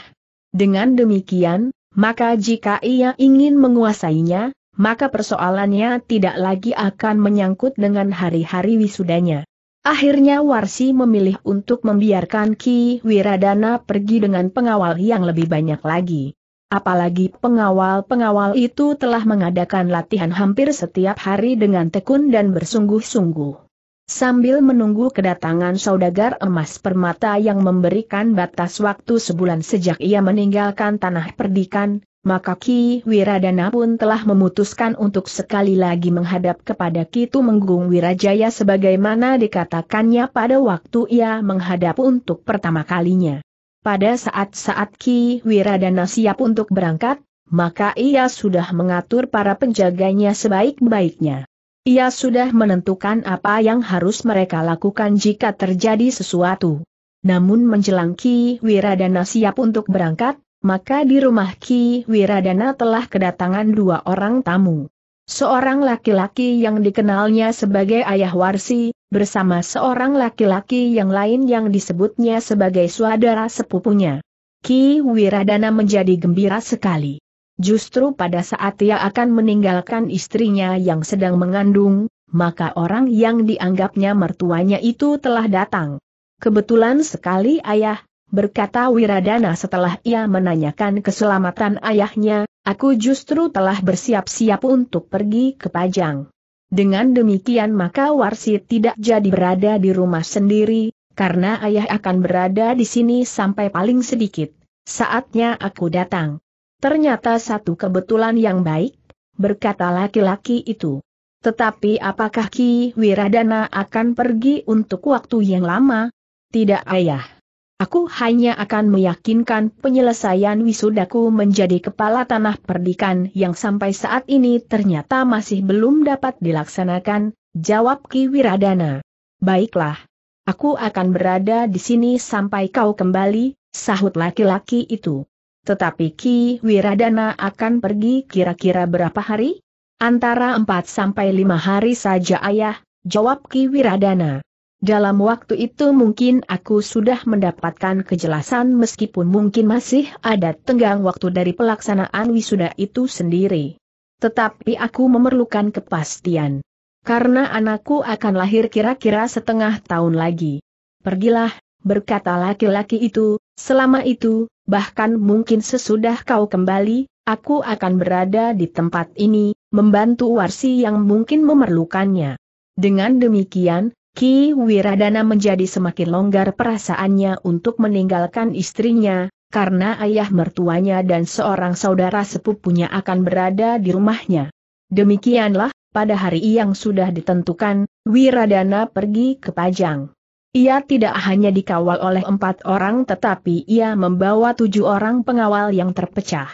Dengan demikian, maka jika ia ingin menguasainya, maka persoalannya tidak lagi akan menyangkut dengan hari-hari wisudanya. Akhirnya Warsi memilih untuk membiarkan Ki Wiradana pergi dengan pengawal yang lebih banyak lagi. Apalagi pengawal-pengawal itu telah mengadakan latihan hampir setiap hari dengan tekun dan bersungguh-sungguh. Sambil menunggu kedatangan saudagar emas permata yang memberikan batas waktu sebulan sejak ia meninggalkan tanah perdikan, maka Ki Wiradana pun telah memutuskan untuk sekali lagi menghadap kepada Kitu Menggung Wirajaya sebagaimana dikatakannya pada waktu ia menghadap untuk pertama kalinya. Pada saat-saat Ki Wiradana siap untuk berangkat, maka ia sudah mengatur para penjaganya sebaik-baiknya. Ia sudah menentukan apa yang harus mereka lakukan jika terjadi sesuatu. Namun menjelang Ki Wiradana siap untuk berangkat, maka di rumah Ki Wiradana telah kedatangan dua orang tamu. Seorang laki-laki yang dikenalnya sebagai ayah warsi, bersama seorang laki-laki yang lain yang disebutnya sebagai saudara sepupunya. Ki Wiradana menjadi gembira sekali. Justru pada saat ia akan meninggalkan istrinya yang sedang mengandung, maka orang yang dianggapnya mertuanya itu telah datang. Kebetulan sekali ayah, berkata Wiradana setelah ia menanyakan keselamatan ayahnya, aku justru telah bersiap-siap untuk pergi ke Pajang. Dengan demikian maka Warsi tidak jadi berada di rumah sendiri, karena ayah akan berada di sini sampai paling sedikit. Saatnya aku datang. Ternyata satu kebetulan yang baik, berkata laki-laki itu. Tetapi apakah Ki Wiradana akan pergi untuk waktu yang lama? Tidak ayah. Aku hanya akan meyakinkan penyelesaian wisudaku menjadi kepala tanah perdikan yang sampai saat ini ternyata masih belum dapat dilaksanakan, jawab Ki Wiradana. Baiklah. Aku akan berada di sini sampai kau kembali, sahut laki-laki itu. Tetapi Ki Wiradana akan pergi kira-kira berapa hari? Antara 4 sampai 5 hari saja ayah, jawab Ki Wiradana. Dalam waktu itu mungkin aku sudah mendapatkan kejelasan meskipun mungkin masih ada tenggang waktu dari pelaksanaan wisuda itu sendiri. Tetapi aku memerlukan kepastian. Karena anakku akan lahir kira-kira setengah tahun lagi. Pergilah, berkata laki-laki itu, selama itu, bahkan mungkin sesudah kau kembali, aku akan berada di tempat ini, membantu Warsi yang mungkin memerlukannya. Dengan demikian, Ki Wiradana menjadi semakin longgar perasaannya untuk meninggalkan istrinya, karena ayah mertuanya dan seorang saudara sepupunya akan berada di rumahnya. Demikianlah, pada hari yang sudah ditentukan, Wiradana pergi ke Pajang. Ia tidak hanya dikawal oleh empat orang tetapi ia membawa tujuh orang pengawal yang terpecah.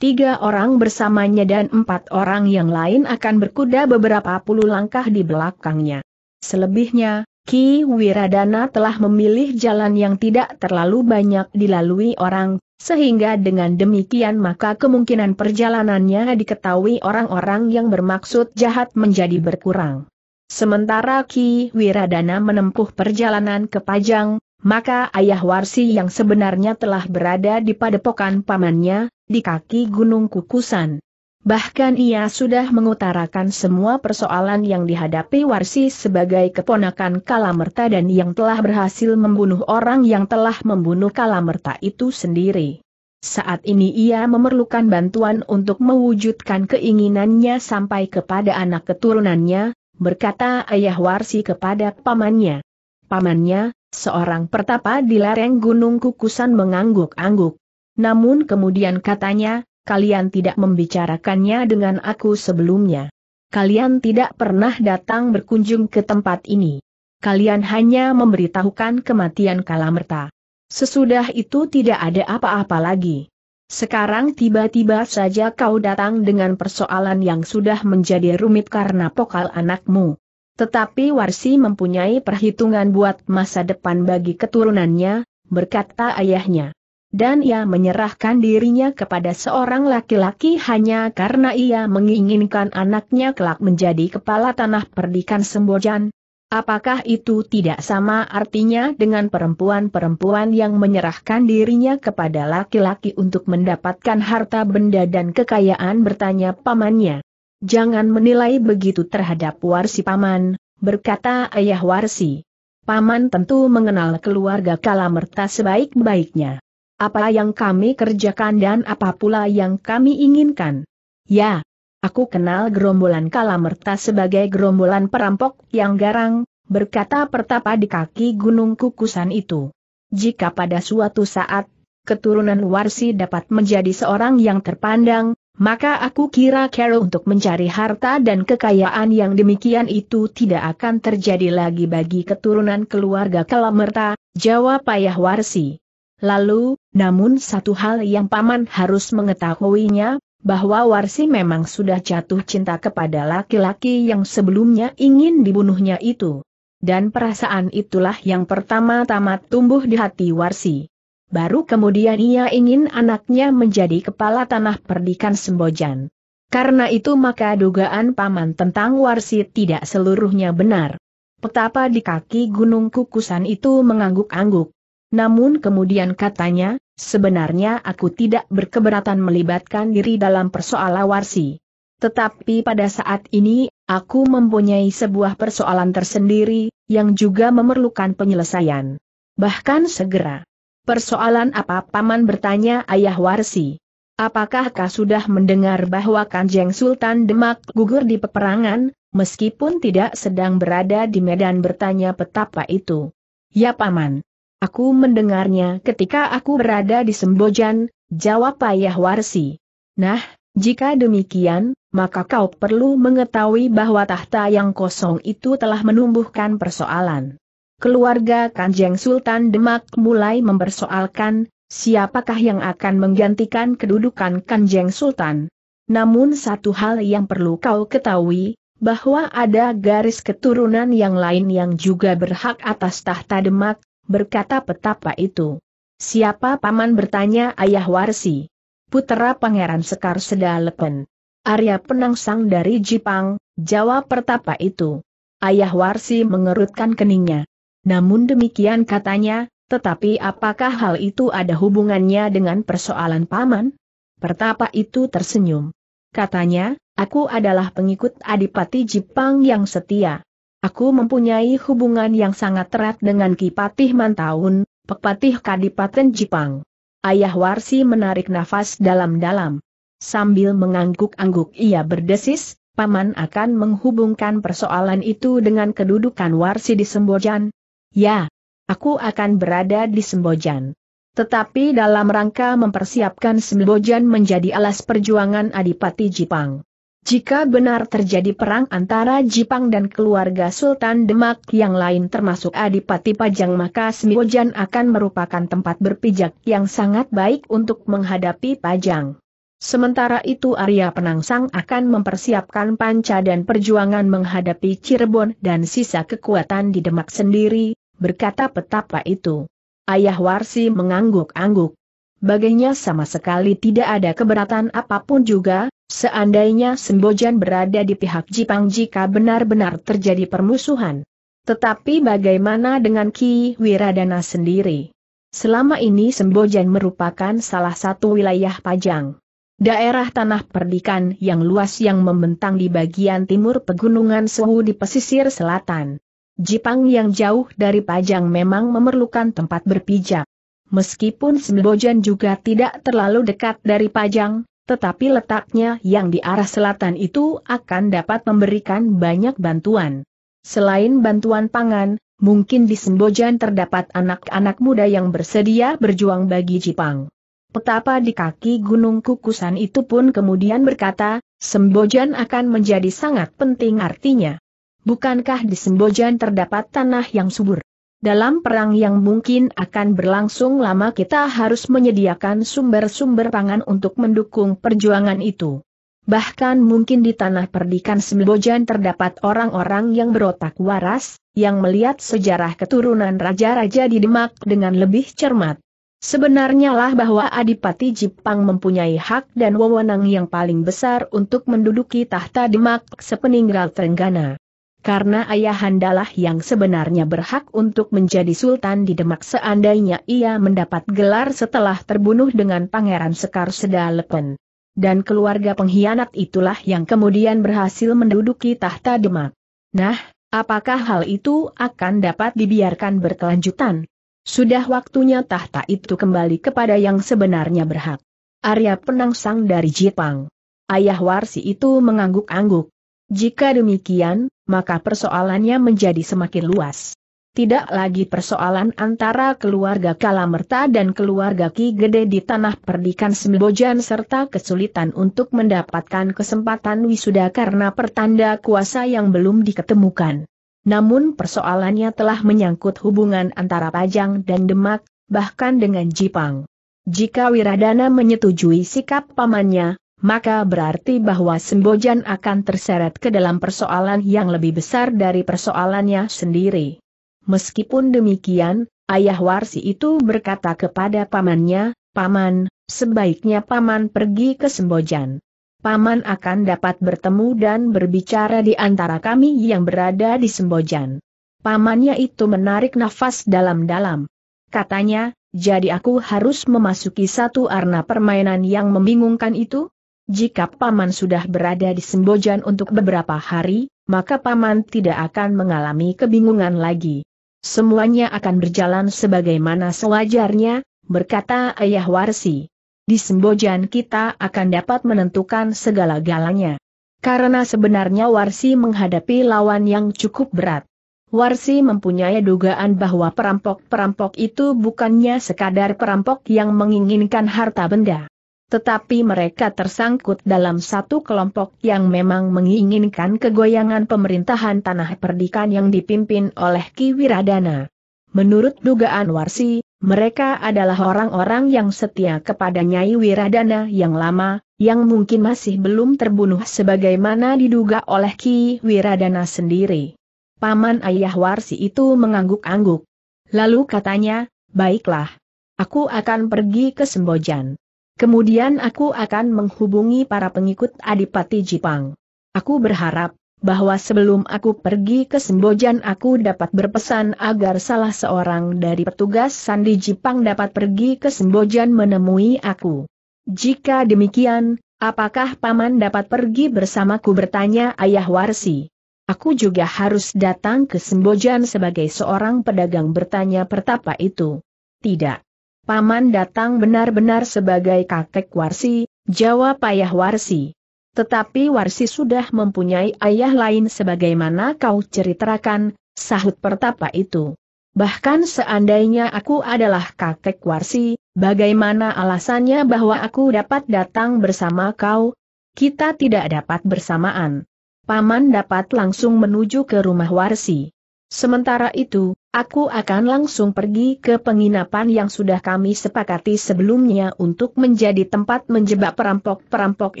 Tiga orang bersamanya dan empat orang yang lain akan berkuda beberapa puluh langkah di belakangnya. Selebihnya, Ki Wiradana telah memilih jalan yang tidak terlalu banyak dilalui orang, sehingga dengan demikian maka kemungkinan perjalanannya diketahui orang-orang yang bermaksud jahat menjadi berkurang. Sementara Ki Wiradana menempuh perjalanan ke Pajang, maka ayah Warsi yang sebenarnya telah berada di padepokan pamannya, di kaki Gunung Kukusan. Bahkan ia sudah mengutarakan semua persoalan yang dihadapi Warsi sebagai keponakan Kalamerta dan yang telah berhasil membunuh orang yang telah membunuh Kalamerta itu sendiri. Saat ini ia memerlukan bantuan untuk mewujudkan keinginannya sampai kepada anak keturunannya, berkata ayah Warsi kepada pamannya. Pamannya, seorang pertapa di lereng Gunung Kukusan mengangguk-angguk. Namun kemudian katanya, kalian tidak membicarakannya dengan aku sebelumnya. Kalian tidak pernah datang berkunjung ke tempat ini. Kalian hanya memberitahukan kematian Kalamerta. Sesudah itu tidak ada apa-apa lagi. Sekarang tiba-tiba saja kau datang dengan persoalan yang sudah menjadi rumit karena pokal anakmu. Tetapi Warsi mempunyai perhitungan buat masa depan bagi keturunannya, berkata ayahnya dan ia menyerahkan dirinya kepada seorang laki-laki hanya karena ia menginginkan anaknya kelak menjadi kepala tanah perdikan Sembojan. Apakah itu tidak sama artinya dengan perempuan-perempuan yang menyerahkan dirinya kepada laki-laki untuk mendapatkan harta benda dan kekayaan bertanya pamannya. Jangan menilai begitu terhadap warsi paman, berkata ayah warsi. Paman tentu mengenal keluarga Kalamerta sebaik-baiknya apa yang kami kerjakan dan apa pula yang kami inginkan. Ya, aku kenal gerombolan Kalamerta sebagai gerombolan perampok yang garang, berkata pertapa di kaki gunung kukusan itu. Jika pada suatu saat, keturunan Warsi dapat menjadi seorang yang terpandang, maka aku kira Carol untuk mencari harta dan kekayaan yang demikian itu tidak akan terjadi lagi bagi keturunan keluarga Kalamerta, jawab ayah Warsi. Lalu, namun satu hal yang paman harus mengetahuinya, bahwa Warsi memang sudah jatuh cinta kepada laki-laki yang sebelumnya ingin dibunuhnya itu. Dan perasaan itulah yang pertama-tama tumbuh di hati Warsi. Baru kemudian ia ingin anaknya menjadi kepala tanah perdikan Sembojan. Karena itu maka dugaan paman tentang Warsi tidak seluruhnya benar. Petapa di kaki Gunung Kukusan itu mengangguk-angguk. Namun kemudian katanya, sebenarnya aku tidak berkeberatan melibatkan diri dalam persoalan warsi. Tetapi pada saat ini, aku mempunyai sebuah persoalan tersendiri, yang juga memerlukan penyelesaian. Bahkan segera. Persoalan apa Paman bertanya ayah warsi. Apakah kau sudah mendengar bahwa Kanjeng Sultan Demak gugur di peperangan, meskipun tidak sedang berada di medan bertanya petapa itu? Ya Paman. Aku mendengarnya ketika aku berada di Sembojan, jawab Ayah Warsi. Nah, jika demikian, maka kau perlu mengetahui bahwa tahta yang kosong itu telah menumbuhkan persoalan. Keluarga Kanjeng Sultan Demak mulai mempersoalkan, siapakah yang akan menggantikan kedudukan Kanjeng Sultan. Namun satu hal yang perlu kau ketahui, bahwa ada garis keturunan yang lain yang juga berhak atas tahta Demak, berkata petapa itu. Siapa paman bertanya ayah Warsi? Putera Pangeran Sekar Sedalepen. Arya penangsang dari Jipang, jawab pertapa itu. Ayah Warsi mengerutkan keningnya. Namun demikian katanya, tetapi apakah hal itu ada hubungannya dengan persoalan paman? Pertapa itu tersenyum. Katanya, aku adalah pengikut Adipati Jipang yang setia. Aku mempunyai hubungan yang sangat erat dengan Kipatih Mantaun, Pepatih Kadipaten Jipang. Ayah Warsi menarik nafas dalam-dalam. Sambil mengangguk-angguk ia berdesis, Paman akan menghubungkan persoalan itu dengan kedudukan Warsi di Sembojan. Ya, aku akan berada di Sembojan. Tetapi dalam rangka mempersiapkan Sembojan menjadi alas perjuangan Adipati Jipang. Jika benar terjadi perang antara Jipang dan keluarga Sultan Demak yang lain termasuk Adipati Pajang maka Smiwojan akan merupakan tempat berpijak yang sangat baik untuk menghadapi Pajang. Sementara itu Arya Penangsang akan mempersiapkan panca dan perjuangan menghadapi Cirebon dan sisa kekuatan di Demak sendiri, berkata petapa itu. Ayah Warsi mengangguk-angguk. Baginya sama sekali tidak ada keberatan apapun juga, Seandainya Sembojan berada di pihak Jipang jika benar-benar terjadi permusuhan. Tetapi bagaimana dengan Ki Wiradana sendiri? Selama ini Sembojan merupakan salah satu wilayah Pajang. Daerah tanah perdikan yang luas yang membentang di bagian timur pegunungan Suhu di pesisir selatan. Jipang yang jauh dari Pajang memang memerlukan tempat berpijak. Meskipun Sembojan juga tidak terlalu dekat dari Pajang, tetapi letaknya yang di arah selatan itu akan dapat memberikan banyak bantuan. Selain bantuan pangan, mungkin di Sembojan terdapat anak-anak muda yang bersedia berjuang bagi Jepang. Petapa di kaki Gunung Kukusan itu pun kemudian berkata, Sembojan akan menjadi sangat penting artinya. Bukankah di Sembojan terdapat tanah yang subur? Dalam perang yang mungkin akan berlangsung lama kita harus menyediakan sumber-sumber pangan untuk mendukung perjuangan itu. Bahkan mungkin di tanah perdikan Sembojan terdapat orang-orang yang berotak waras, yang melihat sejarah keturunan raja-raja di Demak dengan lebih cermat. Sebenarnya lah bahwa Adipati Jepang mempunyai hak dan wewenang yang paling besar untuk menduduki tahta Demak sepeninggal Trenggana karena ayahandalah yang sebenarnya berhak untuk menjadi sultan di Demak seandainya ia mendapat gelar setelah terbunuh dengan Pangeran Sekar Sedalepen. Dan keluarga pengkhianat itulah yang kemudian berhasil menduduki tahta Demak. Nah, apakah hal itu akan dapat dibiarkan berkelanjutan? Sudah waktunya tahta itu kembali kepada yang sebenarnya berhak. Arya Penangsang dari Jepang. Ayah Warsi itu mengangguk-angguk. Jika demikian, maka persoalannya menjadi semakin luas. Tidak lagi persoalan antara keluarga Kalamerta dan keluarga Ki Gede di tanah perdikan Sembojan serta kesulitan untuk mendapatkan kesempatan wisuda karena pertanda kuasa yang belum diketemukan. Namun persoalannya telah menyangkut hubungan antara Pajang dan Demak, bahkan dengan Jipang. Jika Wiradana menyetujui sikap pamannya, maka berarti bahwa Sembojan akan terseret ke dalam persoalan yang lebih besar dari persoalannya sendiri. Meskipun demikian, ayah Warsi itu berkata kepada pamannya, Paman, sebaiknya Paman pergi ke Sembojan. Paman akan dapat bertemu dan berbicara di antara kami yang berada di Sembojan. Pamannya itu menarik nafas dalam-dalam. Katanya, jadi aku harus memasuki satu arna permainan yang membingungkan itu? jika Paman sudah berada di Sembojan untuk beberapa hari, maka Paman tidak akan mengalami kebingungan lagi. Semuanya akan berjalan sebagaimana sewajarnya, berkata Ayah Warsi. Di Sembojan kita akan dapat menentukan segala galanya. Karena sebenarnya Warsi menghadapi lawan yang cukup berat. Warsi mempunyai dugaan bahwa perampok-perampok itu bukannya sekadar perampok yang menginginkan harta benda. Tetapi mereka tersangkut dalam satu kelompok yang memang menginginkan kegoyangan pemerintahan tanah perdikan yang dipimpin oleh Ki Wiradana. Menurut dugaan Warsi, mereka adalah orang-orang yang setia kepada Nyai Wiradana yang lama, yang mungkin masih belum terbunuh sebagaimana diduga oleh Ki Wiradana sendiri. Paman ayah Warsi itu mengangguk-angguk. Lalu katanya, baiklah. Aku akan pergi ke Sembojan. Kemudian aku akan menghubungi para pengikut Adipati Jipang. Aku berharap, bahwa sebelum aku pergi ke Sembojan aku dapat berpesan agar salah seorang dari petugas Sandi Jipang dapat pergi ke Sembojan menemui aku. Jika demikian, apakah Paman dapat pergi bersamaku bertanya Ayah Warsi? Aku juga harus datang ke Sembojan sebagai seorang pedagang bertanya pertapa itu. Tidak. Paman datang benar-benar sebagai kakek Warsi, jawab ayah Warsi. Tetapi Warsi sudah mempunyai ayah lain sebagaimana kau ceritakan, sahut pertapa itu. Bahkan seandainya aku adalah kakek Warsi, bagaimana alasannya bahwa aku dapat datang bersama kau? Kita tidak dapat bersamaan. Paman dapat langsung menuju ke rumah Warsi. Sementara itu, Aku akan langsung pergi ke penginapan yang sudah kami sepakati sebelumnya untuk menjadi tempat menjebak perampok-perampok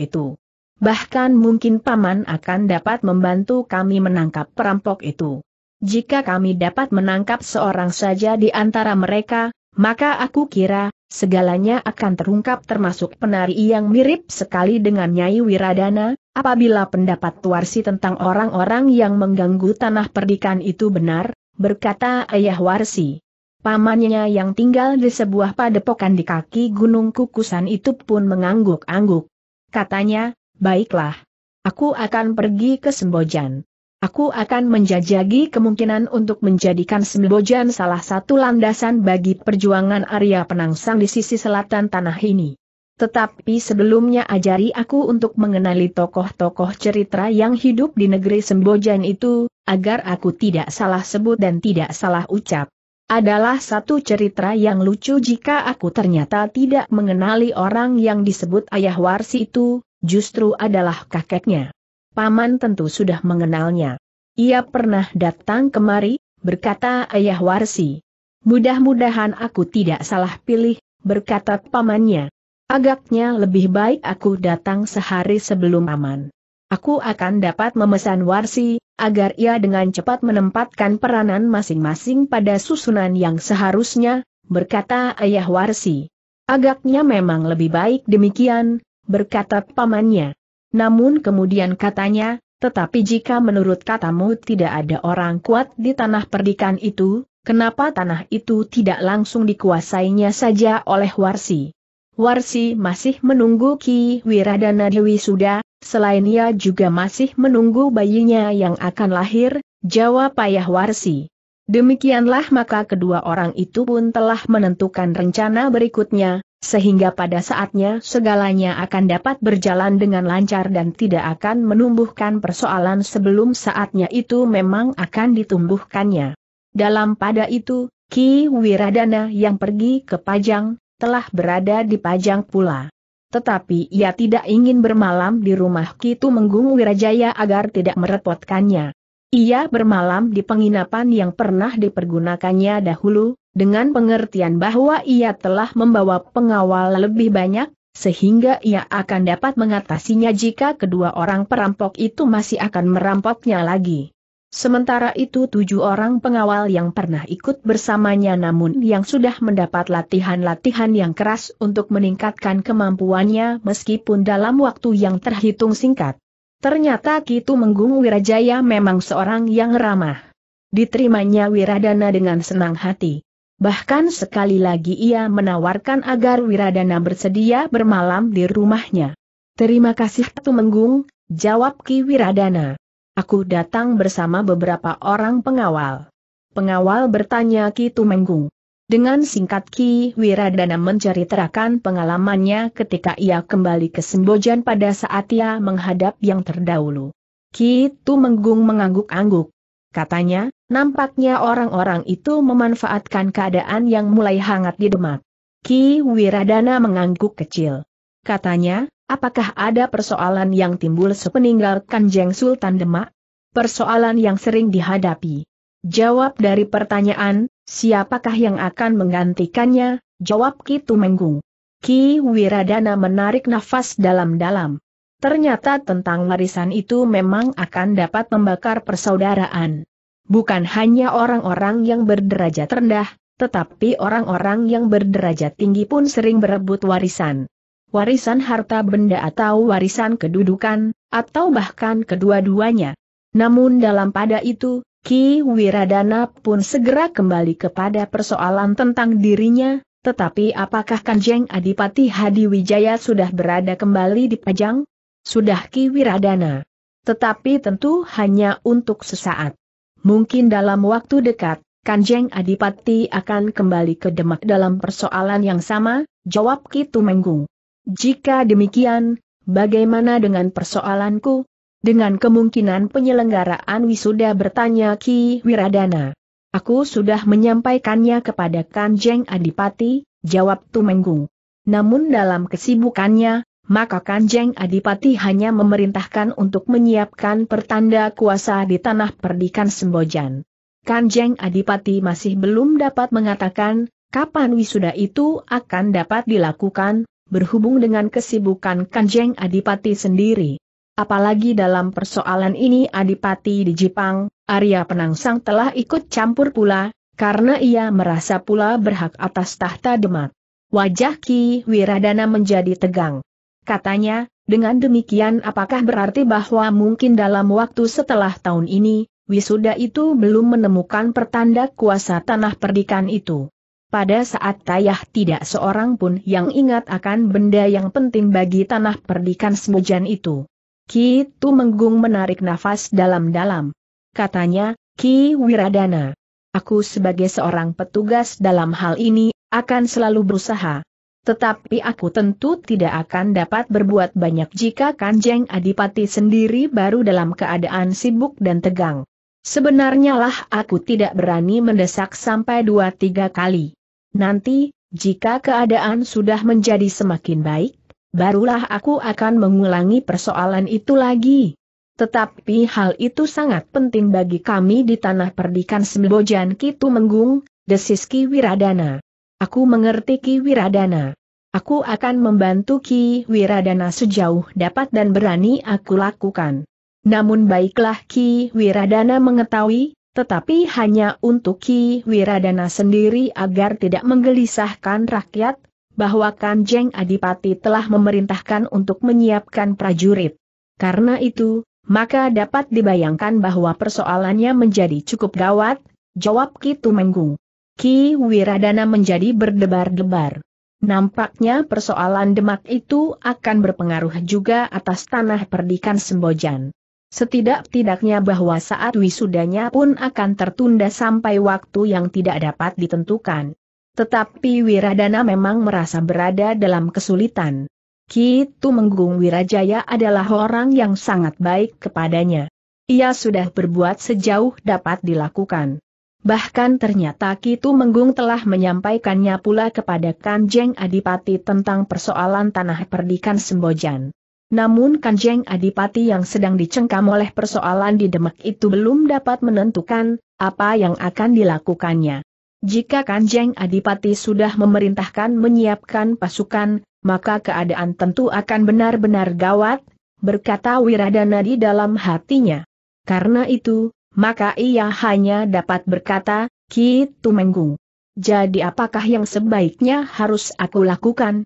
itu. Bahkan mungkin Paman akan dapat membantu kami menangkap perampok itu. Jika kami dapat menangkap seorang saja di antara mereka, maka aku kira, segalanya akan terungkap termasuk penari yang mirip sekali dengan Nyai Wiradana, apabila pendapat Tuarsi tentang orang-orang yang mengganggu tanah perdikan itu benar, berkata Ayah Warsi. Pamannya yang tinggal di sebuah padepokan di kaki Gunung Kukusan itu pun mengangguk-angguk. Katanya, baiklah. Aku akan pergi ke Sembojan. Aku akan menjajagi kemungkinan untuk menjadikan Sembojan salah satu landasan bagi perjuangan Arya Penangsang di sisi selatan tanah ini. Tetapi sebelumnya ajari aku untuk mengenali tokoh-tokoh cerita yang hidup di negeri Sembojan itu, agar aku tidak salah sebut dan tidak salah ucap. Adalah satu cerita yang lucu jika aku ternyata tidak mengenali orang yang disebut ayah Warsi itu, justru adalah kakeknya. Paman tentu sudah mengenalnya. Ia pernah datang kemari, berkata ayah Warsi. Mudah-mudahan aku tidak salah pilih, berkata pamannya. Agaknya lebih baik aku datang sehari sebelum aman. Aku akan dapat memesan warsi, agar ia dengan cepat menempatkan peranan masing-masing pada susunan yang seharusnya, berkata ayah warsi. Agaknya memang lebih baik demikian, berkata pamannya. Namun kemudian katanya, tetapi jika menurut katamu tidak ada orang kuat di tanah perdikan itu, kenapa tanah itu tidak langsung dikuasainya saja oleh warsi? Warsi masih menunggu Ki Wiradana Dewi sudah. selain ia juga masih menunggu bayinya yang akan lahir, jawab ayah Warsi. Demikianlah maka kedua orang itu pun telah menentukan rencana berikutnya, sehingga pada saatnya segalanya akan dapat berjalan dengan lancar dan tidak akan menumbuhkan persoalan sebelum saatnya itu memang akan ditumbuhkannya. Dalam pada itu, Ki Wiradana yang pergi ke Pajang, telah berada di Pajang pula. Tetapi ia tidak ingin bermalam di rumah Kitu Menggung Wirajaya agar tidak merepotkannya. Ia bermalam di penginapan yang pernah dipergunakannya dahulu, dengan pengertian bahwa ia telah membawa pengawal lebih banyak, sehingga ia akan dapat mengatasinya jika kedua orang perampok itu masih akan merampoknya lagi. Sementara itu tujuh orang pengawal yang pernah ikut bersamanya namun yang sudah mendapat latihan-latihan yang keras untuk meningkatkan kemampuannya meskipun dalam waktu yang terhitung singkat. Ternyata Kitu Menggung Wirajaya memang seorang yang ramah. Diterimanya Wiradana dengan senang hati. Bahkan sekali lagi ia menawarkan agar Wiradana bersedia bermalam di rumahnya. Terima kasih Tumenggung, jawab Ki Wiradana. Aku datang bersama beberapa orang pengawal. Pengawal bertanya Ki Tumenggung. Dengan singkat Ki Wiradana menceritakan pengalamannya ketika ia kembali ke Sembojan pada saat ia menghadap yang terdahulu. Ki Tumenggung mengangguk-angguk. Katanya, nampaknya orang-orang itu memanfaatkan keadaan yang mulai hangat di Demak. Ki Wiradana mengangguk kecil. Katanya, apakah ada persoalan yang timbul sepeninggal Kanjeng Sultan Demak? Persoalan yang sering dihadapi. Jawab dari pertanyaan, siapakah yang akan menggantikannya? Jawab Ki Tumenggung. Ki Wiradana menarik nafas dalam-dalam. Ternyata tentang warisan itu memang akan dapat membakar persaudaraan. Bukan hanya orang-orang yang berderajat rendah, tetapi orang-orang yang berderajat tinggi pun sering berebut warisan warisan harta benda atau warisan kedudukan, atau bahkan kedua-duanya. Namun dalam pada itu, Ki Wiradana pun segera kembali kepada persoalan tentang dirinya, tetapi apakah Kanjeng Adipati Hadi Wijaya sudah berada kembali di Pajang? Sudah Ki Wiradana. Tetapi tentu hanya untuk sesaat. Mungkin dalam waktu dekat, Kanjeng Adipati akan kembali ke Demak dalam persoalan yang sama, jawab Ki Tumenggung. Jika demikian, bagaimana dengan persoalanku? Dengan kemungkinan penyelenggaraan wisuda bertanya Ki Wiradana. Aku sudah menyampaikannya kepada Kanjeng Adipati, jawab Tumenggung. Namun dalam kesibukannya, maka Kanjeng Adipati hanya memerintahkan untuk menyiapkan pertanda kuasa di tanah perdikan Sembojan. Kanjeng Adipati masih belum dapat mengatakan, kapan wisuda itu akan dapat dilakukan, berhubung dengan kesibukan Kanjeng Adipati sendiri. Apalagi dalam persoalan ini Adipati di Jepang, Arya Penangsang telah ikut campur pula, karena ia merasa pula berhak atas tahta Demak. Wajah Ki Wiradana menjadi tegang. Katanya, dengan demikian apakah berarti bahwa mungkin dalam waktu setelah tahun ini, wisuda itu belum menemukan pertanda kuasa tanah perdikan itu? Pada saat tayah tidak seorang pun yang ingat akan benda yang penting bagi tanah perdikan semujan itu. Ki Tu Menggung menarik nafas dalam-dalam. Katanya, Ki Wiradana. Aku sebagai seorang petugas dalam hal ini, akan selalu berusaha. Tetapi aku tentu tidak akan dapat berbuat banyak jika Kanjeng Adipati sendiri baru dalam keadaan sibuk dan tegang. Sebenarnya lah aku tidak berani mendesak sampai dua tiga kali. Nanti, jika keadaan sudah menjadi semakin baik, barulah aku akan mengulangi persoalan itu lagi. Tetapi hal itu sangat penting bagi kami di tanah perdikan Sembojan Kitu Menggung, desis Ki Wiradana. Aku mengerti Ki Wiradana. Aku akan membantu Ki Wiradana sejauh dapat dan berani aku lakukan. Namun baiklah Ki Wiradana mengetahui, tetapi hanya untuk Ki Wiradana sendiri agar tidak menggelisahkan rakyat, bahwa Kanjeng Adipati telah memerintahkan untuk menyiapkan prajurit. Karena itu, maka dapat dibayangkan bahwa persoalannya menjadi cukup gawat, jawab Ki Tumenggung. Ki Wiradana menjadi berdebar-debar. Nampaknya persoalan Demak itu akan berpengaruh juga atas tanah perdikan Sembojan. Setidak-tidaknya bahwa saat wisudanya pun akan tertunda sampai waktu yang tidak dapat ditentukan. Tetapi Wiradana memang merasa berada dalam kesulitan. Kitu Menggung Wirajaya adalah orang yang sangat baik kepadanya. Ia sudah berbuat sejauh dapat dilakukan. Bahkan ternyata Kitu Menggung telah menyampaikannya pula kepada Kanjeng Adipati tentang persoalan tanah perdikan Sembojan. Namun Kanjeng Adipati yang sedang dicengkam oleh persoalan di Demak itu belum dapat menentukan apa yang akan dilakukannya. Jika Kanjeng Adipati sudah memerintahkan menyiapkan pasukan, maka keadaan tentu akan benar-benar gawat, berkata Wiradana di dalam hatinya. Karena itu, maka ia hanya dapat berkata, Ki Tumenggung. Jadi apakah yang sebaiknya harus aku lakukan?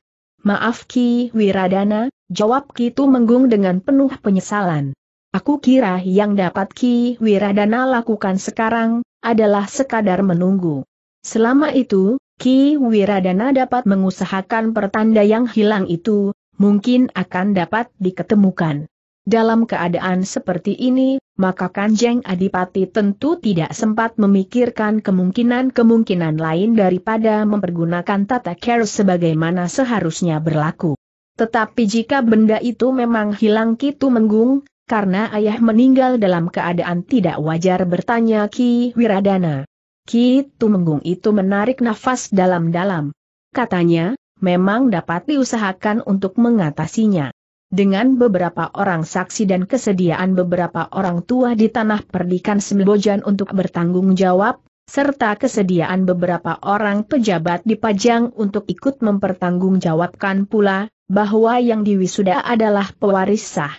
Maaf Ki Wiradana, jawab Ki Menggung dengan penuh penyesalan. Aku kira yang dapat Ki Wiradana lakukan sekarang, adalah sekadar menunggu. Selama itu, Ki Wiradana dapat mengusahakan pertanda yang hilang itu, mungkin akan dapat diketemukan. Dalam keadaan seperti ini, maka Kanjeng Adipati tentu tidak sempat memikirkan kemungkinan-kemungkinan lain daripada mempergunakan tata care sebagaimana seharusnya berlaku. Tetapi jika benda itu memang hilang kitu menggung, karena ayah meninggal dalam keadaan tidak wajar bertanya Ki Wiradana. Ki Tumenggung itu menarik nafas dalam-dalam. Katanya, memang dapat diusahakan untuk mengatasinya dengan beberapa orang saksi dan kesediaan beberapa orang tua di tanah perdikan Sembojan untuk bertanggung jawab, serta kesediaan beberapa orang pejabat di Pajang untuk ikut mempertanggungjawabkan pula, bahwa yang diwisuda adalah pewaris sah.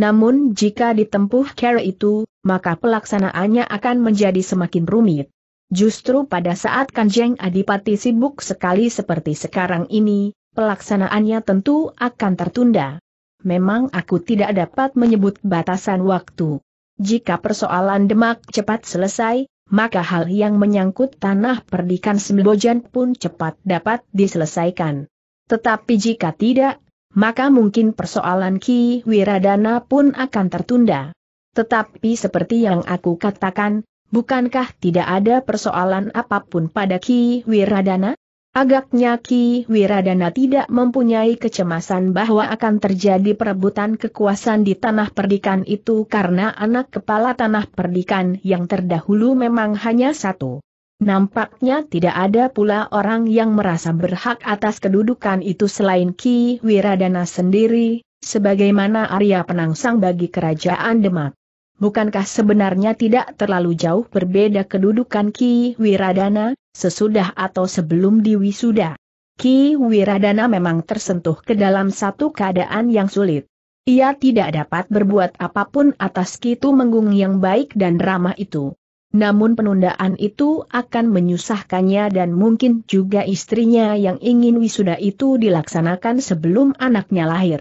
Namun jika ditempuh cara itu, maka pelaksanaannya akan menjadi semakin rumit. Justru pada saat Kanjeng Adipati sibuk sekali seperti sekarang ini, pelaksanaannya tentu akan tertunda memang aku tidak dapat menyebut batasan waktu. Jika persoalan Demak cepat selesai, maka hal yang menyangkut tanah perdikan Sembojan pun cepat dapat diselesaikan. Tetapi jika tidak, maka mungkin persoalan Ki Wiradana pun akan tertunda. Tetapi seperti yang aku katakan, bukankah tidak ada persoalan apapun pada Ki Wiradana? Agaknya Ki Wiradana tidak mempunyai kecemasan bahwa akan terjadi perebutan kekuasaan di tanah perdikan itu karena anak kepala tanah perdikan yang terdahulu memang hanya satu. Nampaknya tidak ada pula orang yang merasa berhak atas kedudukan itu selain Ki Wiradana sendiri, sebagaimana Arya Penangsang bagi kerajaan Demak bukankah sebenarnya tidak terlalu jauh berbeda kedudukan Ki Wiradana, sesudah atau sebelum diwisuda? Ki Wiradana memang tersentuh ke dalam satu keadaan yang sulit. Ia tidak dapat berbuat apapun atas Kitu Menggung yang baik dan ramah itu. Namun penundaan itu akan menyusahkannya dan mungkin juga istrinya yang ingin wisuda itu dilaksanakan sebelum anaknya lahir.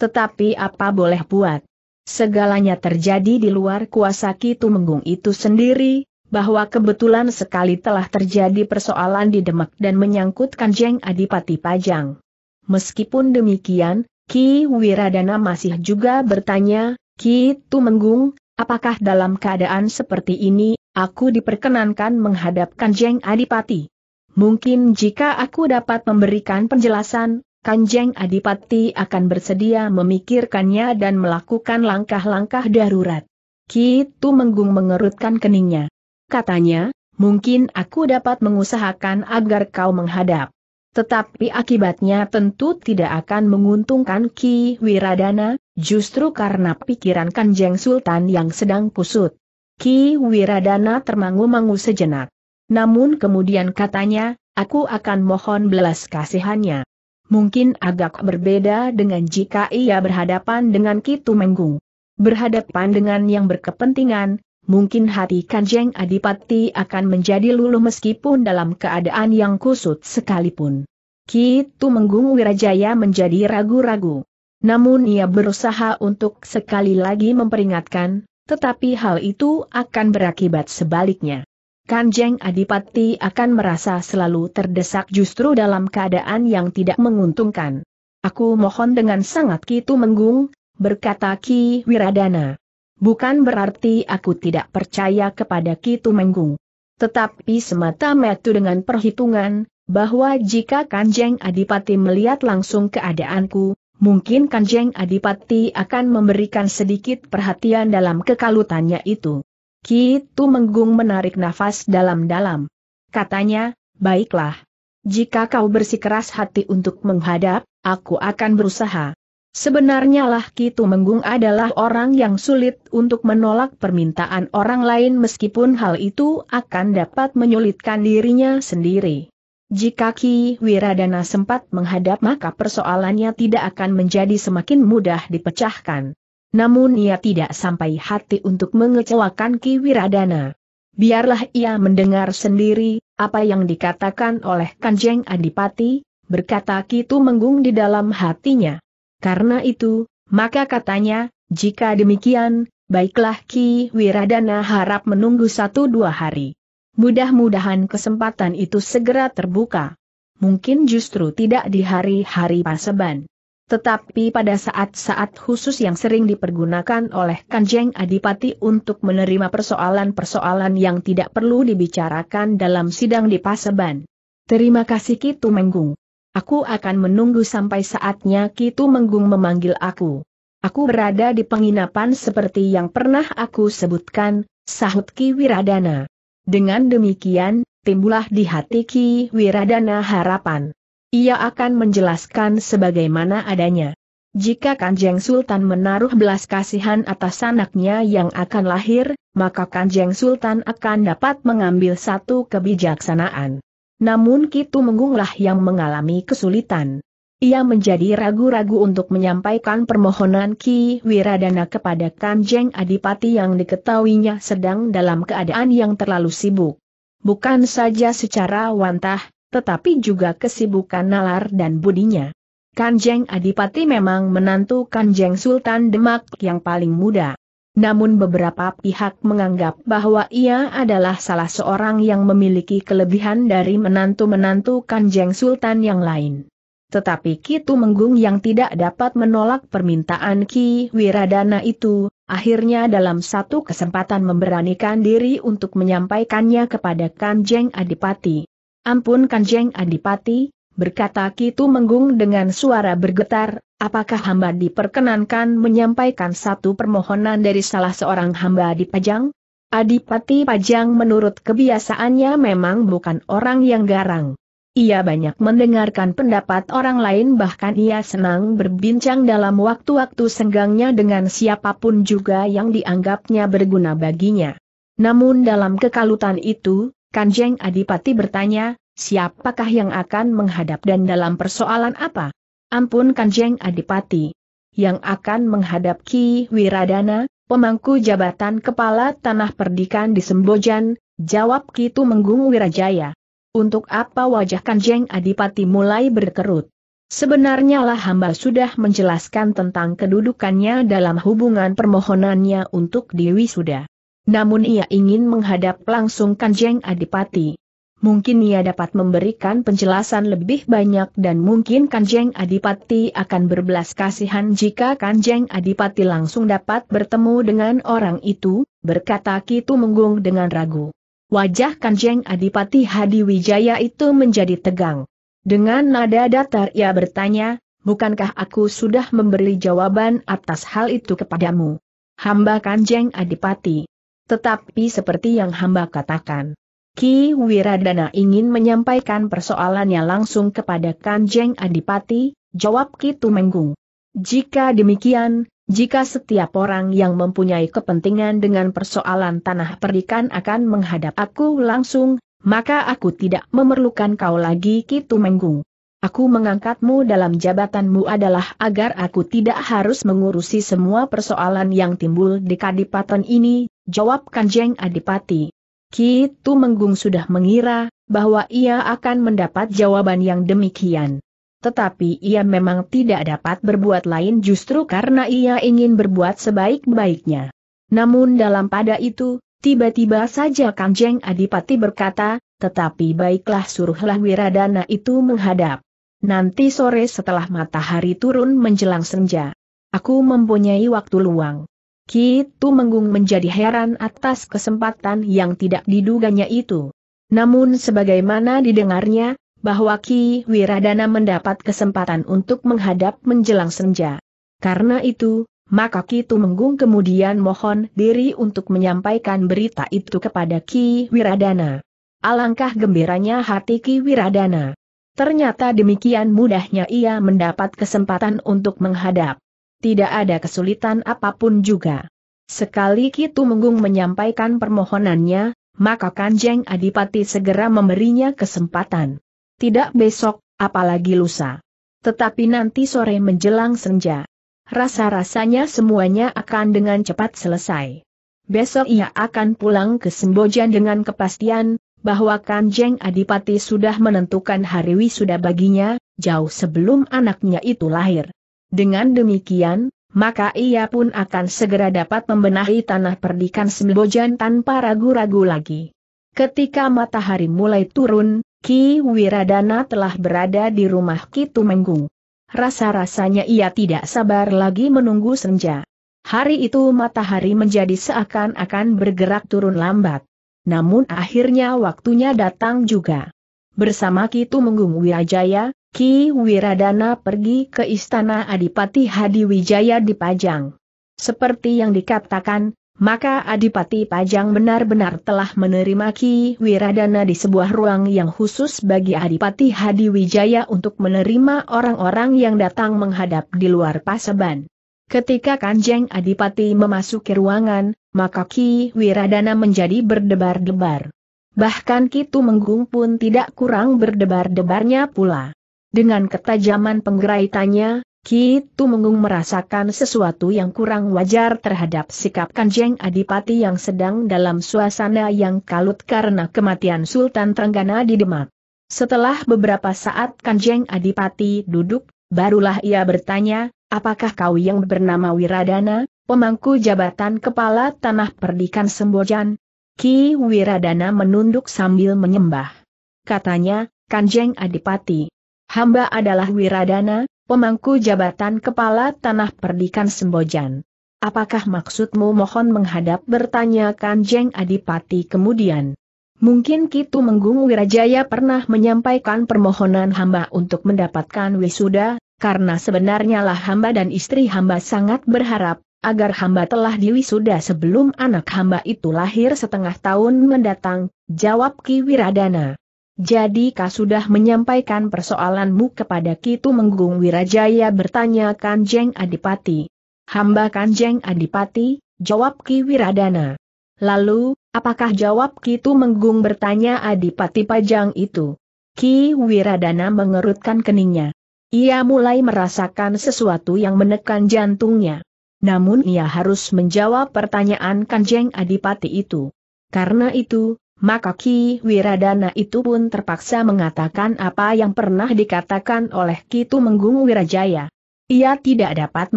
Tetapi apa boleh buat? Segalanya terjadi di luar kuasa Ki Tumenggung itu sendiri, bahwa kebetulan sekali telah terjadi persoalan di Demak dan menyangkut Kanjeng Adipati Pajang. Meskipun demikian, Ki Wiradana masih juga bertanya, Ki Tumenggung, apakah dalam keadaan seperti ini, aku diperkenankan menghadap Kanjeng Adipati? Mungkin jika aku dapat memberikan penjelasan, Kanjeng Adipati akan bersedia memikirkannya dan melakukan langkah-langkah darurat. Kitu Menggung mengerutkan keningnya. Katanya, mungkin aku dapat mengusahakan agar kau menghadap. Tetapi akibatnya tentu tidak akan menguntungkan Ki Wiradana, justru karena pikiran Kanjeng Sultan yang sedang kusut. Ki Wiradana termangu-mangu sejenak. Namun kemudian katanya, aku akan mohon belas kasihannya mungkin agak berbeda dengan jika ia berhadapan dengan Kitu Menggung. Berhadapan dengan yang berkepentingan, mungkin hati Kanjeng Adipati akan menjadi luluh meskipun dalam keadaan yang kusut sekalipun. Kitu Menggung Wirajaya menjadi ragu-ragu. Namun ia berusaha untuk sekali lagi memperingatkan, tetapi hal itu akan berakibat sebaliknya. Kanjeng Adipati akan merasa selalu terdesak justru dalam keadaan yang tidak menguntungkan. Aku mohon dengan sangat Kitu Menggung, berkata Ki Wiradana. Bukan berarti aku tidak percaya kepada Kitu Menggung. Tetapi semata-mata dengan perhitungan, bahwa jika Kanjeng Adipati melihat langsung keadaanku, mungkin Kanjeng Adipati akan memberikan sedikit perhatian dalam kekalutannya itu. Ki menggung menarik nafas dalam-dalam. Katanya, baiklah. Jika kau bersikeras hati untuk menghadap, aku akan berusaha. Sebenarnya lah Ki menggung adalah orang yang sulit untuk menolak permintaan orang lain meskipun hal itu akan dapat menyulitkan dirinya sendiri. Jika Ki Wiradana sempat menghadap maka persoalannya tidak akan menjadi semakin mudah dipecahkan. Namun ia tidak sampai hati untuk mengecewakan Ki Wiradana. Biarlah ia mendengar sendiri, apa yang dikatakan oleh Kanjeng Adipati, berkata Ki Menggung di dalam hatinya. Karena itu, maka katanya, jika demikian, baiklah Ki Wiradana harap menunggu satu dua hari. Mudah-mudahan kesempatan itu segera terbuka. Mungkin justru tidak di hari-hari paseban. Tetapi pada saat-saat khusus yang sering dipergunakan oleh Kanjeng Adipati untuk menerima persoalan-persoalan yang tidak perlu dibicarakan dalam sidang di Paseban. Terima kasih Kitu Menggung. Aku akan menunggu sampai saatnya Kitu Menggung memanggil aku. Aku berada di penginapan seperti yang pernah aku sebutkan, sahut Ki Wiradana. Dengan demikian, timbullah di hati Ki Wiradana harapan. Ia akan menjelaskan sebagaimana adanya. Jika Kanjeng Sultan menaruh belas kasihan atas anaknya yang akan lahir, maka Kanjeng Sultan akan dapat mengambil satu kebijaksanaan. Namun Kitu Menggunglah yang mengalami kesulitan. Ia menjadi ragu-ragu untuk menyampaikan permohonan Ki Wiradana kepada Kanjeng Adipati yang diketahuinya sedang dalam keadaan yang terlalu sibuk. Bukan saja secara wantah, tetapi juga kesibukan nalar dan budinya. Kanjeng Adipati memang menantu Kanjeng Sultan Demak yang paling muda. Namun beberapa pihak menganggap bahwa ia adalah salah seorang yang memiliki kelebihan dari menantu-menantu Kanjeng Sultan yang lain. Tetapi Kitu Menggung yang tidak dapat menolak permintaan Ki Wiradana itu, akhirnya dalam satu kesempatan memberanikan diri untuk menyampaikannya kepada Kanjeng Adipati. Ampun Kanjeng Adipati, berkata Kitu Menggung dengan suara bergetar, apakah hamba diperkenankan menyampaikan satu permohonan dari salah seorang hamba di Pajang? Adipati Pajang menurut kebiasaannya memang bukan orang yang garang. Ia banyak mendengarkan pendapat orang lain bahkan ia senang berbincang dalam waktu-waktu senggangnya dengan siapapun juga yang dianggapnya berguna baginya. Namun dalam kekalutan itu, Kanjeng Adipati bertanya, siapakah yang akan menghadap dan dalam persoalan apa? Ampun Kanjeng Adipati. Yang akan menghadap Ki Wiradana, pemangku jabatan kepala tanah perdikan di Sembojan, jawab Ki Tumenggung Wirajaya. Untuk apa wajah Kanjeng Adipati mulai berkerut? Sebenarnya lah hamba sudah menjelaskan tentang kedudukannya dalam hubungan permohonannya untuk Dewi sudah. Namun ia ingin menghadap langsung Kanjeng Adipati. Mungkin ia dapat memberikan penjelasan lebih banyak dan mungkin Kanjeng Adipati akan berbelas kasihan jika Kanjeng Adipati langsung dapat bertemu dengan orang itu, berkata Kitu Menggung dengan ragu. Wajah Kanjeng Adipati Hadi Wijaya itu menjadi tegang. Dengan nada datar ia bertanya, bukankah aku sudah memberi jawaban atas hal itu kepadamu? Hamba Kanjeng Adipati. Tetapi seperti yang hamba katakan, Ki Wiradana ingin menyampaikan persoalannya langsung kepada Kanjeng Adipati, jawab Ki Tumenggung. Jika demikian, jika setiap orang yang mempunyai kepentingan dengan persoalan tanah perikan akan menghadap aku langsung, maka aku tidak memerlukan kau lagi Ki Tumenggung. Aku mengangkatmu dalam jabatanmu adalah agar aku tidak harus mengurusi semua persoalan yang timbul di Kadipaten ini, Jawab Kanjeng Adipati. Kitu Menggung sudah mengira bahwa ia akan mendapat jawaban yang demikian. Tetapi ia memang tidak dapat berbuat lain justru karena ia ingin berbuat sebaik-baiknya. Namun dalam pada itu, tiba-tiba saja Kanjeng Adipati berkata, tetapi baiklah suruhlah Wiradana itu menghadap. Nanti sore setelah matahari turun menjelang senja. Aku mempunyai waktu luang. Ki Menggung menjadi heran atas kesempatan yang tidak diduganya itu. Namun sebagaimana didengarnya, bahwa Ki Wiradana mendapat kesempatan untuk menghadap menjelang senja. Karena itu, maka Ki Menggung kemudian mohon diri untuk menyampaikan berita itu kepada Ki Wiradana. Alangkah gembiranya hati Ki Wiradana. Ternyata demikian mudahnya ia mendapat kesempatan untuk menghadap tidak ada kesulitan apapun juga. Sekali Kitu Menggung menyampaikan permohonannya, maka Kanjeng Adipati segera memberinya kesempatan. Tidak besok, apalagi lusa. Tetapi nanti sore menjelang senja. Rasa-rasanya semuanya akan dengan cepat selesai. Besok ia akan pulang ke Sembojan dengan kepastian, bahwa Kanjeng Adipati sudah menentukan hari wisuda baginya, jauh sebelum anaknya itu lahir. Dengan demikian, maka ia pun akan segera dapat membenahi tanah perdikan Sembojan tanpa ragu-ragu lagi. Ketika matahari mulai turun, Ki Wiradana telah berada di rumah Ki Tumenggung. Rasa-rasanya ia tidak sabar lagi menunggu senja. Hari itu matahari menjadi seakan-akan bergerak turun lambat. Namun akhirnya waktunya datang juga. Bersama Kitu Menggung Wirajaya, Ki Wiradana pergi ke istana Adipati Hadiwijaya di Pajang. Seperti yang dikatakan, maka Adipati Pajang benar-benar telah menerima Ki Wiradana di sebuah ruang yang khusus bagi Adipati Hadiwijaya untuk menerima orang-orang yang datang menghadap di luar paseban. Ketika Kanjeng Adipati memasuki ruangan, maka Ki Wiradana menjadi berdebar-debar. Bahkan Kitu Menggung pun tidak kurang berdebar-debarnya pula. Dengan ketajaman penggeraitanya, Ki Mengung merasakan sesuatu yang kurang wajar terhadap sikap Kanjeng Adipati yang sedang dalam suasana yang kalut karena kematian Sultan Trenggana di Demak. Setelah beberapa saat Kanjeng Adipati duduk, barulah ia bertanya, apakah kau yang bernama Wiradana, pemangku jabatan kepala tanah perdikan Sembojan? Ki Wiradana menunduk sambil menyembah. Katanya, Kanjeng Adipati, Hamba adalah Wiradana, pemangku jabatan kepala tanah perdikan Sembojan. Apakah maksudmu mohon menghadap bertanyakan Jeng Adipati kemudian? Mungkin Kitu Menggung Wirajaya pernah menyampaikan permohonan hamba untuk mendapatkan wisuda, karena sebenarnya lah hamba dan istri hamba sangat berharap, agar hamba telah diwisuda sebelum anak hamba itu lahir setengah tahun mendatang, jawab Ki Wiradana. Jadi kau sudah menyampaikan persoalanmu kepada Kitu Menggung Wirajaya bertanya Kanjeng Adipati. Hamba Kanjeng Adipati, jawab Ki Wiradana. Lalu, apakah jawab Kitu Menggung bertanya Adipati Pajang itu? Ki Wiradana mengerutkan keningnya. Ia mulai merasakan sesuatu yang menekan jantungnya. Namun ia harus menjawab pertanyaan Kanjeng Adipati itu. Karena itu, maka Ki Wiradana itu pun terpaksa mengatakan apa yang pernah dikatakan oleh Ki Tumenggung Wirajaya. Ia tidak dapat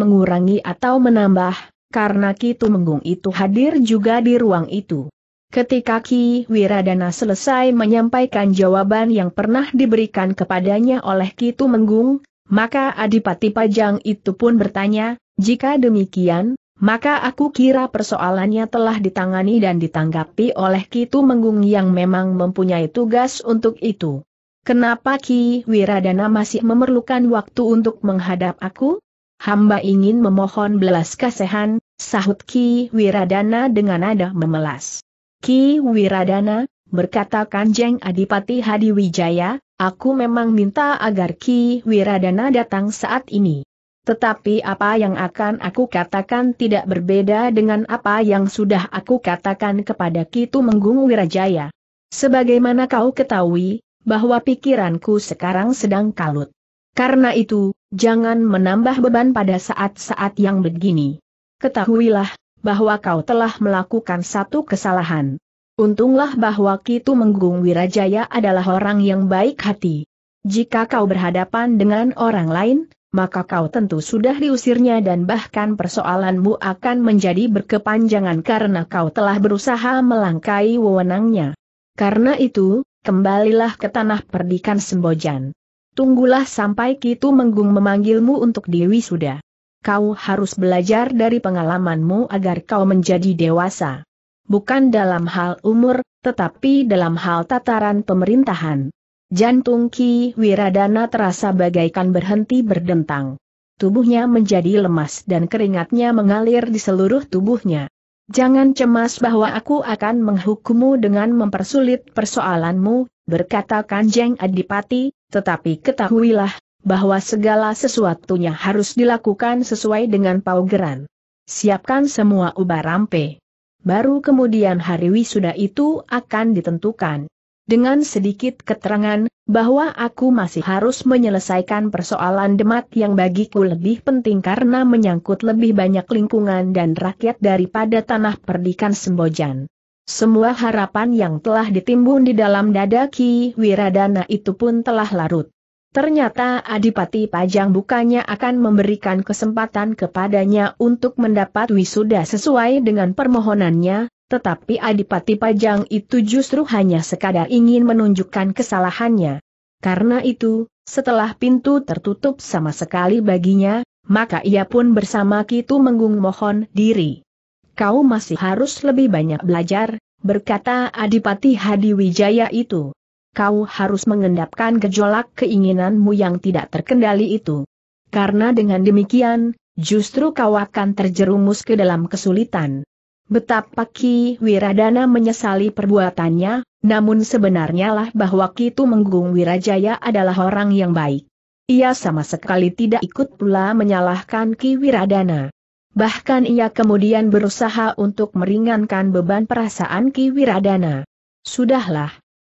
mengurangi atau menambah, karena Ki Tumenggung itu hadir juga di ruang itu. Ketika Ki Wiradana selesai menyampaikan jawaban yang pernah diberikan kepadanya oleh Ki Tumenggung, maka Adipati Pajang itu pun bertanya, jika demikian, maka aku kira persoalannya telah ditangani dan ditanggapi oleh Ki Menggung yang memang mempunyai tugas untuk itu. Kenapa Ki Wiradana masih memerlukan waktu untuk menghadap aku? Hamba ingin memohon belas kasihan, sahut Ki Wiradana dengan nada memelas. Ki Wiradana, berkata Kanjeng Adipati Hadi Wijaya, aku memang minta agar Ki Wiradana datang saat ini. Tetapi apa yang akan aku katakan tidak berbeda dengan apa yang sudah aku katakan kepada Kitu Menggung Wirajaya. Sebagaimana kau ketahui, bahwa pikiranku sekarang sedang kalut. Karena itu, jangan menambah beban pada saat-saat yang begini. Ketahuilah, bahwa kau telah melakukan satu kesalahan. Untunglah bahwa Kitu Menggung Wirajaya adalah orang yang baik hati. Jika kau berhadapan dengan orang lain, maka kau tentu sudah diusirnya dan bahkan persoalanmu akan menjadi berkepanjangan karena kau telah berusaha melangkai wewenangnya. Karena itu, kembalilah ke tanah perdikan Sembojan. Tunggulah sampai Kitu Menggung memanggilmu untuk Dewi Suda. Kau harus belajar dari pengalamanmu agar kau menjadi dewasa. Bukan dalam hal umur, tetapi dalam hal tataran pemerintahan. Jantung Ki Wiradana terasa bagaikan berhenti berdentang. Tubuhnya menjadi lemas dan keringatnya mengalir di seluruh tubuhnya. Jangan cemas bahwa aku akan menghukummu dengan mempersulit persoalanmu, berkata Kanjeng Adipati, tetapi ketahuilah, bahwa segala sesuatunya harus dilakukan sesuai dengan paugeran. Siapkan semua ubah rampe. Baru kemudian hari wisuda itu akan ditentukan dengan sedikit keterangan, bahwa aku masih harus menyelesaikan persoalan Demak yang bagiku lebih penting karena menyangkut lebih banyak lingkungan dan rakyat daripada tanah perdikan Sembojan. Semua harapan yang telah ditimbun di dalam dada Ki Wiradana itu pun telah larut. Ternyata Adipati Pajang bukannya akan memberikan kesempatan kepadanya untuk mendapat wisuda sesuai dengan permohonannya, tetapi Adipati Pajang itu justru hanya sekadar ingin menunjukkan kesalahannya. Karena itu, setelah pintu tertutup sama sekali baginya, maka ia pun bersama Kitu Menggung mohon diri. Kau masih harus lebih banyak belajar, berkata Adipati Hadiwijaya itu. Kau harus mengendapkan gejolak keinginanmu yang tidak terkendali itu. Karena dengan demikian, justru kau akan terjerumus ke dalam kesulitan. Betapa Ki Wiradana menyesali perbuatannya, namun sebenarnya lah bahwa Ki Tumenggung Wirajaya adalah orang yang baik. Ia sama sekali tidak ikut pula menyalahkan Ki Wiradana. Bahkan ia kemudian berusaha untuk meringankan beban perasaan Ki Wiradana. Sudahlah.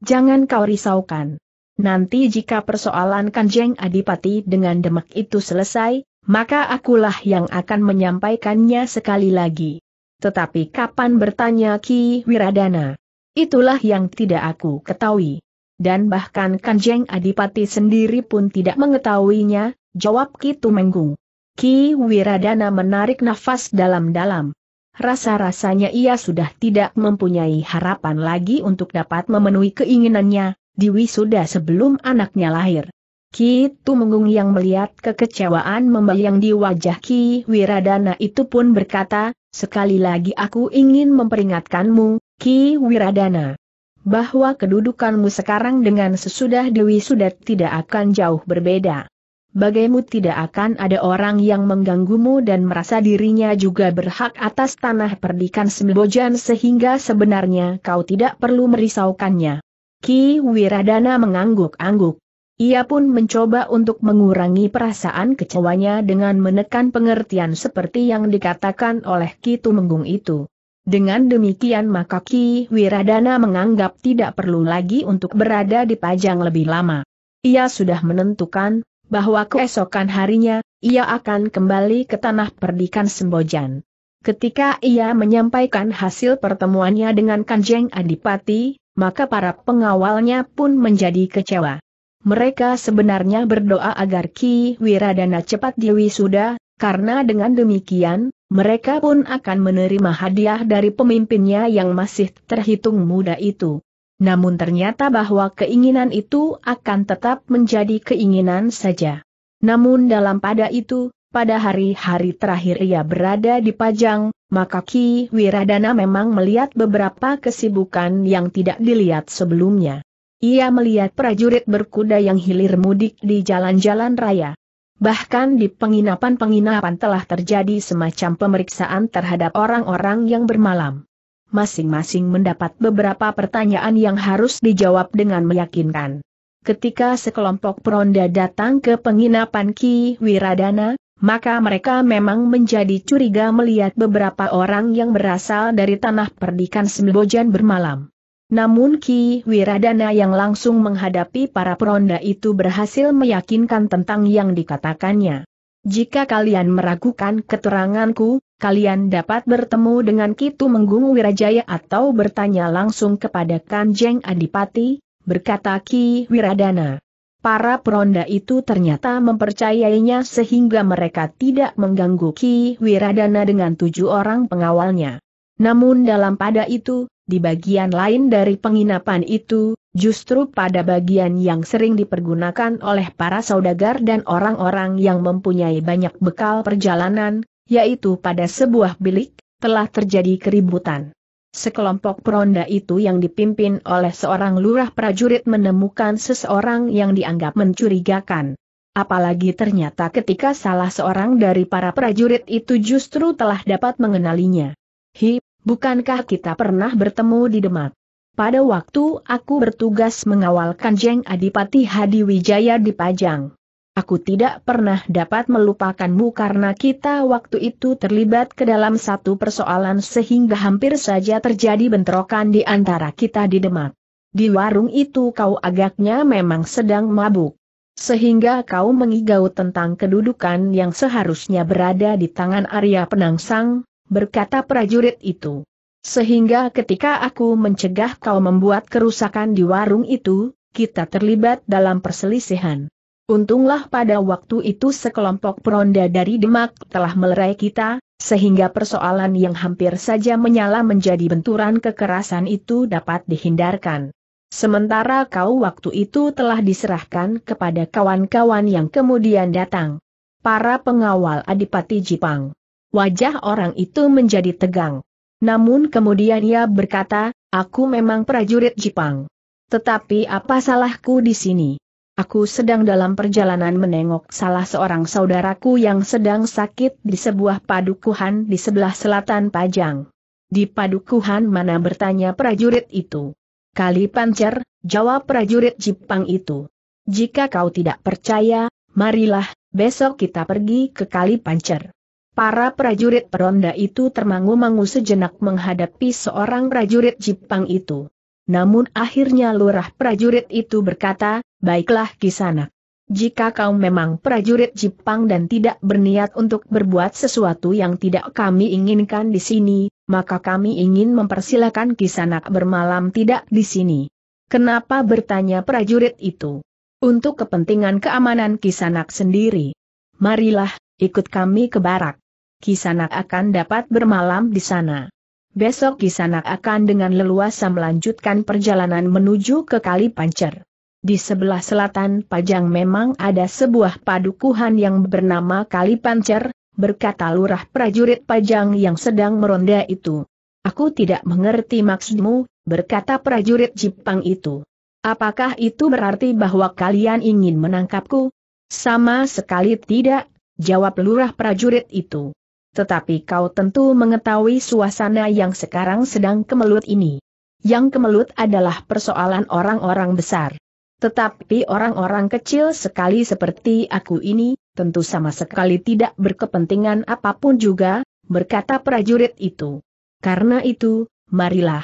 Jangan kau risaukan. Nanti jika persoalan Kanjeng Adipati dengan Demak itu selesai, maka akulah yang akan menyampaikannya sekali lagi. Tetapi kapan bertanya Ki Wiradana? Itulah yang tidak aku ketahui. Dan bahkan Kanjeng Adipati sendiri pun tidak mengetahuinya, jawab Ki Tumenggung. Ki Wiradana menarik nafas dalam-dalam. Rasa-rasanya ia sudah tidak mempunyai harapan lagi untuk dapat memenuhi keinginannya, di wisuda sebelum anaknya lahir. Ki Tumenggung yang melihat kekecewaan membayang di wajah Ki Wiradana itu pun berkata, sekali lagi aku ingin memperingatkanmu, Ki Wiradana, bahwa kedudukanmu sekarang dengan sesudah Dewi Sudat tidak akan jauh berbeda. Bagaimu tidak akan ada orang yang mengganggumu dan merasa dirinya juga berhak atas tanah perdikan Sembojan sehingga sebenarnya kau tidak perlu merisaukannya. Ki Wiradana mengangguk-angguk. Ia pun mencoba untuk mengurangi perasaan kecewanya dengan menekan pengertian seperti yang dikatakan oleh Ki Tumenggung itu. Dengan demikian maka Ki Wiradana menganggap tidak perlu lagi untuk berada di Pajang lebih lama. Ia sudah menentukan bahwa keesokan harinya, ia akan kembali ke tanah perdikan Sembojan. Ketika ia menyampaikan hasil pertemuannya dengan Kanjeng Adipati, maka para pengawalnya pun menjadi kecewa. Mereka sebenarnya berdoa agar Ki Wiradana cepat diwisuda, karena dengan demikian, mereka pun akan menerima hadiah dari pemimpinnya yang masih terhitung muda itu. Namun ternyata bahwa keinginan itu akan tetap menjadi keinginan saja. Namun dalam pada itu, pada hari-hari terakhir ia berada di Pajang, maka Ki Wiradana memang melihat beberapa kesibukan yang tidak dilihat sebelumnya. Ia melihat prajurit berkuda yang hilir mudik di jalan-jalan raya. Bahkan di penginapan-penginapan telah terjadi semacam pemeriksaan terhadap orang-orang yang bermalam. Masing-masing mendapat beberapa pertanyaan yang harus dijawab dengan meyakinkan. Ketika sekelompok peronda datang ke penginapan Ki Wiradana, maka mereka memang menjadi curiga melihat beberapa orang yang berasal dari tanah perdikan Sembojan bermalam. Namun Ki Wiradana yang langsung menghadapi para peronda itu berhasil meyakinkan tentang yang dikatakannya. Jika kalian meragukan keteranganku, kalian dapat bertemu dengan Kitu Menggung Wirajaya atau bertanya langsung kepada Kanjeng Adipati, berkata Ki Wiradana. Para peronda itu ternyata mempercayainya sehingga mereka tidak mengganggu Ki Wiradana dengan tujuh orang pengawalnya. Namun dalam pada itu, di bagian lain dari penginapan itu, justru pada bagian yang sering dipergunakan oleh para saudagar dan orang-orang yang mempunyai banyak bekal perjalanan, yaitu pada sebuah bilik, telah terjadi keributan. Sekelompok peronda itu yang dipimpin oleh seorang lurah prajurit menemukan seseorang yang dianggap mencurigakan. Apalagi ternyata ketika salah seorang dari para prajurit itu justru telah dapat mengenalinya. Hi, Bukankah kita pernah bertemu di Demak? Pada waktu aku bertugas mengawal Kanjeng Adipati Hadi Wijaya di Pajang. Aku tidak pernah dapat melupakanmu karena kita waktu itu terlibat ke dalam satu persoalan sehingga hampir saja terjadi bentrokan di antara kita di Demak. Di warung itu kau agaknya memang sedang mabuk. Sehingga kau mengigau tentang kedudukan yang seharusnya berada di tangan Arya Penangsang, berkata prajurit itu. Sehingga ketika aku mencegah kau membuat kerusakan di warung itu, kita terlibat dalam perselisihan. Untunglah pada waktu itu sekelompok peronda dari Demak telah melerai kita, sehingga persoalan yang hampir saja menyala menjadi benturan kekerasan itu dapat dihindarkan. Sementara kau waktu itu telah diserahkan kepada kawan-kawan yang kemudian datang. Para pengawal Adipati Jipang wajah orang itu menjadi tegang. Namun kemudian ia berkata, aku memang prajurit Jepang. Tetapi apa salahku di sini? Aku sedang dalam perjalanan menengok salah seorang saudaraku yang sedang sakit di sebuah padukuhan di sebelah selatan Pajang. Di padukuhan mana bertanya prajurit itu? Kali pancer, jawab prajurit Jepang itu. Jika kau tidak percaya, marilah, besok kita pergi ke Kali Pancer. Para prajurit peronda itu termangu-mangu sejenak menghadapi seorang prajurit Jepang itu. Namun akhirnya lurah prajurit itu berkata, baiklah kisana. Jika kau memang prajurit Jepang dan tidak berniat untuk berbuat sesuatu yang tidak kami inginkan di sini, maka kami ingin mempersilakan kisanak bermalam tidak di sini. Kenapa bertanya prajurit itu? Untuk kepentingan keamanan kisanak sendiri. Marilah, ikut kami ke barak. Kisanak akan dapat bermalam di sana. Besok Kisanak akan dengan leluasa melanjutkan perjalanan menuju ke Kali Pancer. Di sebelah selatan Pajang memang ada sebuah padukuhan yang bernama Kali Pancer, berkata lurah prajurit Pajang yang sedang meronda itu. Aku tidak mengerti maksudmu, berkata prajurit Jepang itu. Apakah itu berarti bahwa kalian ingin menangkapku? Sama sekali tidak, jawab lurah prajurit itu tetapi kau tentu mengetahui suasana yang sekarang sedang kemelut ini. Yang kemelut adalah persoalan orang-orang besar. Tetapi orang-orang kecil sekali seperti aku ini, tentu sama sekali tidak berkepentingan apapun juga, berkata prajurit itu. Karena itu, marilah.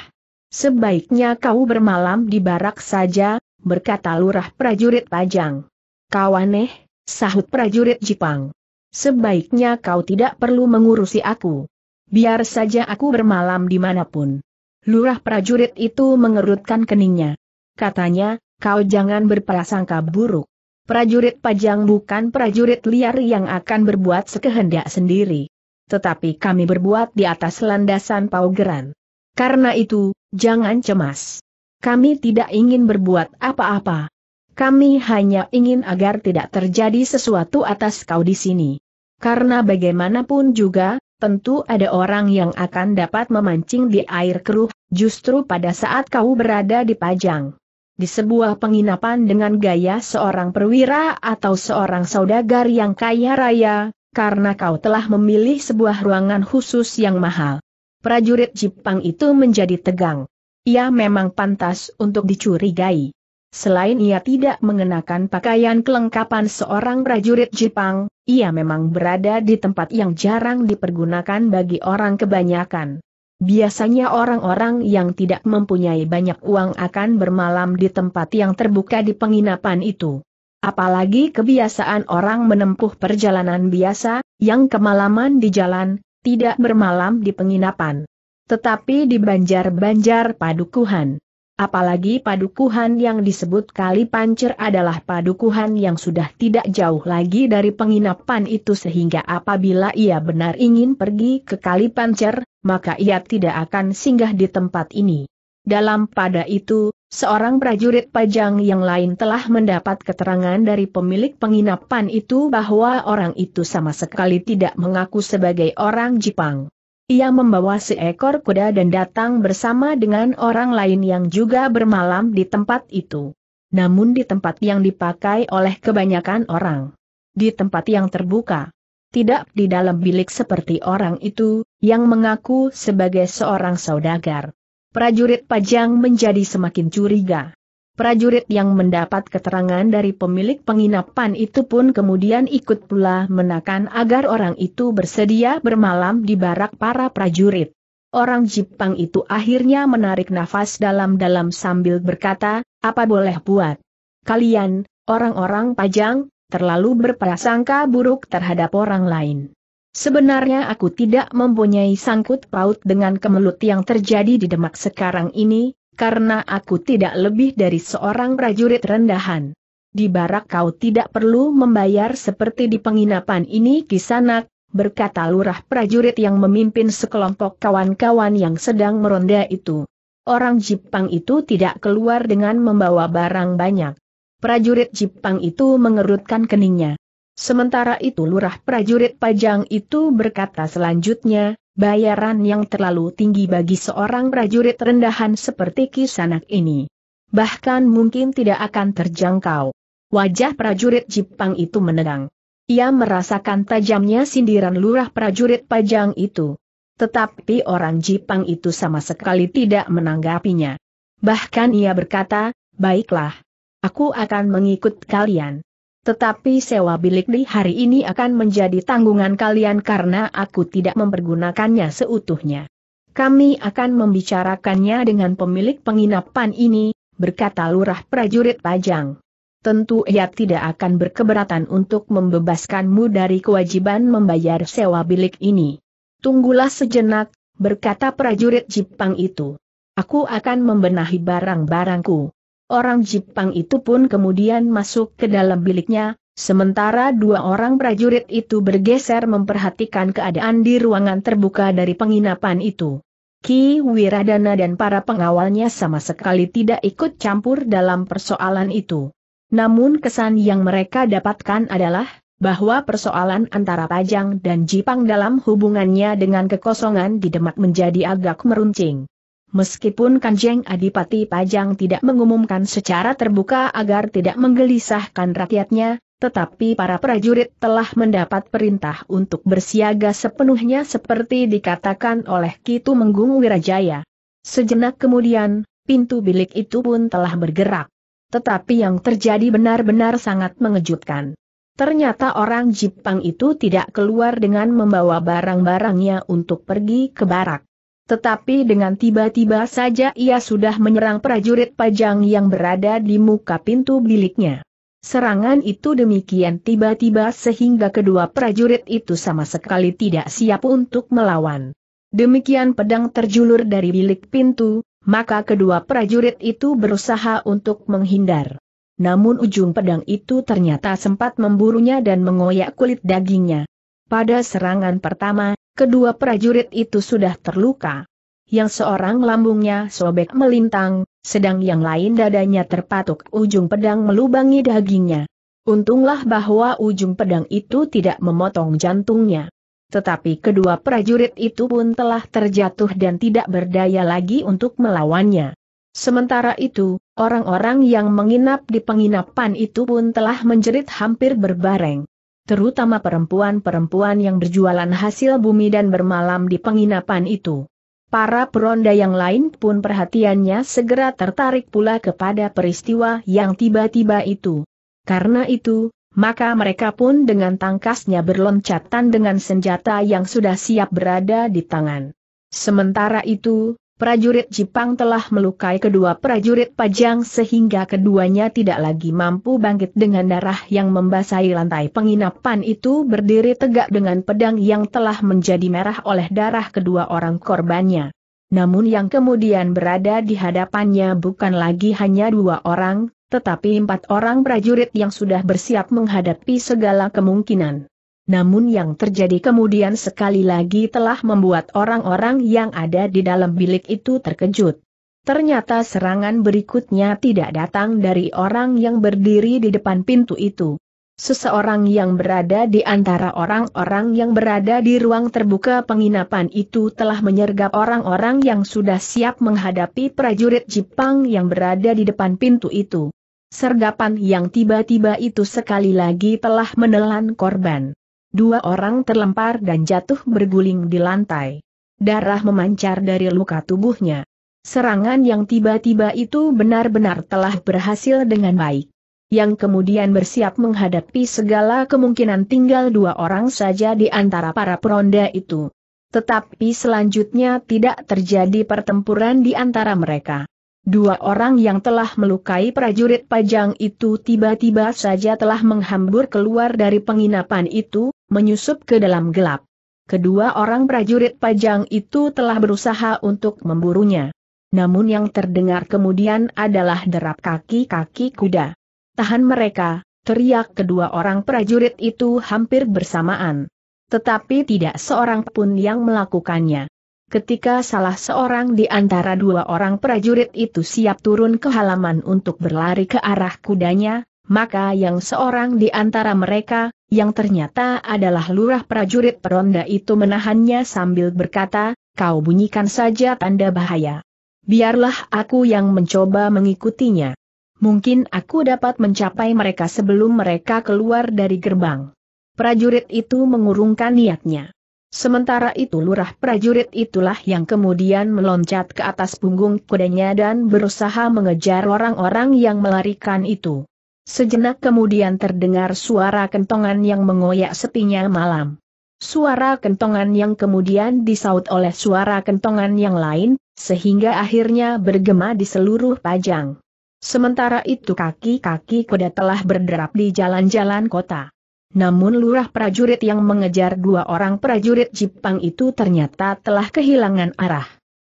Sebaiknya kau bermalam di barak saja, berkata lurah prajurit pajang. Kawaneh, sahut prajurit Jepang. Sebaiknya kau tidak perlu mengurusi aku. Biar saja aku bermalam dimanapun. Lurah prajurit itu mengerutkan keningnya. Katanya, kau jangan berprasangka buruk. Prajurit pajang bukan prajurit liar yang akan berbuat sekehendak sendiri. Tetapi kami berbuat di atas landasan paugeran. Karena itu, jangan cemas. Kami tidak ingin berbuat apa-apa. Kami hanya ingin agar tidak terjadi sesuatu atas kau di sini. Karena bagaimanapun juga, tentu ada orang yang akan dapat memancing di air keruh, justru pada saat kau berada di Pajang. Di sebuah penginapan dengan gaya seorang perwira atau seorang saudagar yang kaya raya, karena kau telah memilih sebuah ruangan khusus yang mahal. Prajurit Jepang itu menjadi tegang. Ia memang pantas untuk dicurigai. Selain ia tidak mengenakan pakaian kelengkapan seorang prajurit Jepang, ia memang berada di tempat yang jarang dipergunakan bagi orang kebanyakan. Biasanya orang-orang yang tidak mempunyai banyak uang akan bermalam di tempat yang terbuka di penginapan itu. Apalagi kebiasaan orang menempuh perjalanan biasa, yang kemalaman di jalan, tidak bermalam di penginapan. Tetapi di banjar-banjar padukuhan Apalagi padukuhan yang disebut kali Pancer adalah padukuhan yang sudah tidak jauh lagi dari penginapan itu sehingga apabila ia benar ingin pergi ke kali Pancer, maka ia tidak akan singgah di tempat ini. Dalam pada itu, seorang prajurit pajang yang lain telah mendapat keterangan dari pemilik penginapan itu bahwa orang itu sama sekali tidak mengaku sebagai orang Jepang. Ia membawa seekor kuda dan datang bersama dengan orang lain yang juga bermalam di tempat itu. Namun di tempat yang dipakai oleh kebanyakan orang. Di tempat yang terbuka. Tidak di dalam bilik seperti orang itu, yang mengaku sebagai seorang saudagar. Prajurit Pajang menjadi semakin curiga. Prajurit yang mendapat keterangan dari pemilik penginapan itu pun kemudian ikut pula menakan agar orang itu bersedia bermalam di barak para prajurit. Orang Jepang itu akhirnya menarik nafas dalam-dalam sambil berkata, apa boleh buat? Kalian, orang-orang pajang, terlalu berprasangka buruk terhadap orang lain. Sebenarnya aku tidak mempunyai sangkut paut dengan kemelut yang terjadi di Demak sekarang ini, karena aku tidak lebih dari seorang prajurit rendahan. Di barak kau tidak perlu membayar seperti di penginapan ini kisanak, berkata lurah prajurit yang memimpin sekelompok kawan-kawan yang sedang meronda itu. Orang Jepang itu tidak keluar dengan membawa barang banyak. Prajurit Jepang itu mengerutkan keningnya. Sementara itu lurah prajurit pajang itu berkata selanjutnya, bayaran yang terlalu tinggi bagi seorang prajurit rendahan seperti kisanak ini. Bahkan mungkin tidak akan terjangkau. Wajah prajurit Jepang itu menegang. Ia merasakan tajamnya sindiran lurah prajurit pajang itu. Tetapi orang Jepang itu sama sekali tidak menanggapinya. Bahkan ia berkata, baiklah. Aku akan mengikut kalian. Tetapi sewa bilik di hari ini akan menjadi tanggungan kalian karena aku tidak mempergunakannya seutuhnya. Kami akan membicarakannya dengan pemilik penginapan ini, berkata lurah prajurit Pajang. Tentu ia tidak akan berkeberatan untuk membebaskanmu dari kewajiban membayar sewa bilik ini. Tunggulah sejenak, berkata prajurit Jepang itu. Aku akan membenahi barang-barangku. Orang Jepang itu pun kemudian masuk ke dalam biliknya, sementara dua orang prajurit itu bergeser memperhatikan keadaan di ruangan terbuka dari penginapan itu. Ki Wiradana dan para pengawalnya sama sekali tidak ikut campur dalam persoalan itu. Namun kesan yang mereka dapatkan adalah, bahwa persoalan antara Pajang dan Jipang dalam hubungannya dengan kekosongan di Demak menjadi agak meruncing. Meskipun Kanjeng Adipati Pajang tidak mengumumkan secara terbuka agar tidak menggelisahkan rakyatnya, tetapi para prajurit telah mendapat perintah untuk bersiaga sepenuhnya seperti dikatakan oleh Kitu Menggung Wirajaya. Sejenak kemudian, pintu bilik itu pun telah bergerak. Tetapi yang terjadi benar-benar sangat mengejutkan. Ternyata orang Jepang itu tidak keluar dengan membawa barang-barangnya untuk pergi ke barak. Tetapi dengan tiba-tiba saja ia sudah menyerang prajurit pajang yang berada di muka pintu biliknya. Serangan itu demikian tiba-tiba sehingga kedua prajurit itu sama sekali tidak siap untuk melawan. Demikian pedang terjulur dari bilik pintu, maka kedua prajurit itu berusaha untuk menghindar. Namun ujung pedang itu ternyata sempat memburunya dan mengoyak kulit dagingnya. Pada serangan pertama, Kedua prajurit itu sudah terluka. Yang seorang lambungnya sobek melintang, sedang yang lain dadanya terpatuk ujung pedang melubangi dagingnya. Untunglah bahwa ujung pedang itu tidak memotong jantungnya. Tetapi kedua prajurit itu pun telah terjatuh dan tidak berdaya lagi untuk melawannya. Sementara itu, orang-orang yang menginap di penginapan itu pun telah menjerit hampir berbareng terutama perempuan-perempuan yang berjualan hasil bumi dan bermalam di penginapan itu. Para peronda yang lain pun perhatiannya segera tertarik pula kepada peristiwa yang tiba-tiba itu. Karena itu, maka mereka pun dengan tangkasnya berloncatan dengan senjata yang sudah siap berada di tangan. Sementara itu, prajurit Jepang telah melukai kedua prajurit Pajang sehingga keduanya tidak lagi mampu bangkit dengan darah yang membasahi lantai penginapan itu berdiri tegak dengan pedang yang telah menjadi merah oleh darah kedua orang korbannya. Namun yang kemudian berada di hadapannya bukan lagi hanya dua orang, tetapi empat orang prajurit yang sudah bersiap menghadapi segala kemungkinan. Namun yang terjadi kemudian sekali lagi telah membuat orang-orang yang ada di dalam bilik itu terkejut. Ternyata serangan berikutnya tidak datang dari orang yang berdiri di depan pintu itu. Seseorang yang berada di antara orang-orang yang berada di ruang terbuka penginapan itu telah menyergap orang-orang yang sudah siap menghadapi prajurit Jepang yang berada di depan pintu itu. Sergapan yang tiba-tiba itu sekali lagi telah menelan korban. Dua orang terlempar dan jatuh berguling di lantai. Darah memancar dari luka tubuhnya. Serangan yang tiba-tiba itu benar-benar telah berhasil dengan baik. Yang kemudian bersiap menghadapi segala kemungkinan tinggal dua orang saja di antara para peronda itu. Tetapi selanjutnya tidak terjadi pertempuran di antara mereka. Dua orang yang telah melukai prajurit pajang itu tiba-tiba saja telah menghambur keluar dari penginapan itu, menyusup ke dalam gelap. Kedua orang prajurit pajang itu telah berusaha untuk memburunya. Namun yang terdengar kemudian adalah derap kaki-kaki kuda. Tahan mereka, teriak kedua orang prajurit itu hampir bersamaan. Tetapi tidak seorang pun yang melakukannya. Ketika salah seorang di antara dua orang prajurit itu siap turun ke halaman untuk berlari ke arah kudanya, maka yang seorang di antara mereka, yang ternyata adalah lurah prajurit peronda itu menahannya sambil berkata, kau bunyikan saja tanda bahaya. Biarlah aku yang mencoba mengikutinya. Mungkin aku dapat mencapai mereka sebelum mereka keluar dari gerbang. Prajurit itu mengurungkan niatnya. Sementara itu lurah prajurit itulah yang kemudian meloncat ke atas punggung kudanya dan berusaha mengejar orang-orang yang melarikan itu. Sejenak kemudian terdengar suara kentongan yang mengoyak sepinya malam. Suara kentongan yang kemudian disaut oleh suara kentongan yang lain, sehingga akhirnya bergema di seluruh pajang. Sementara itu kaki-kaki kuda telah berderap di jalan-jalan kota. Namun lurah prajurit yang mengejar dua orang prajurit Jepang itu ternyata telah kehilangan arah.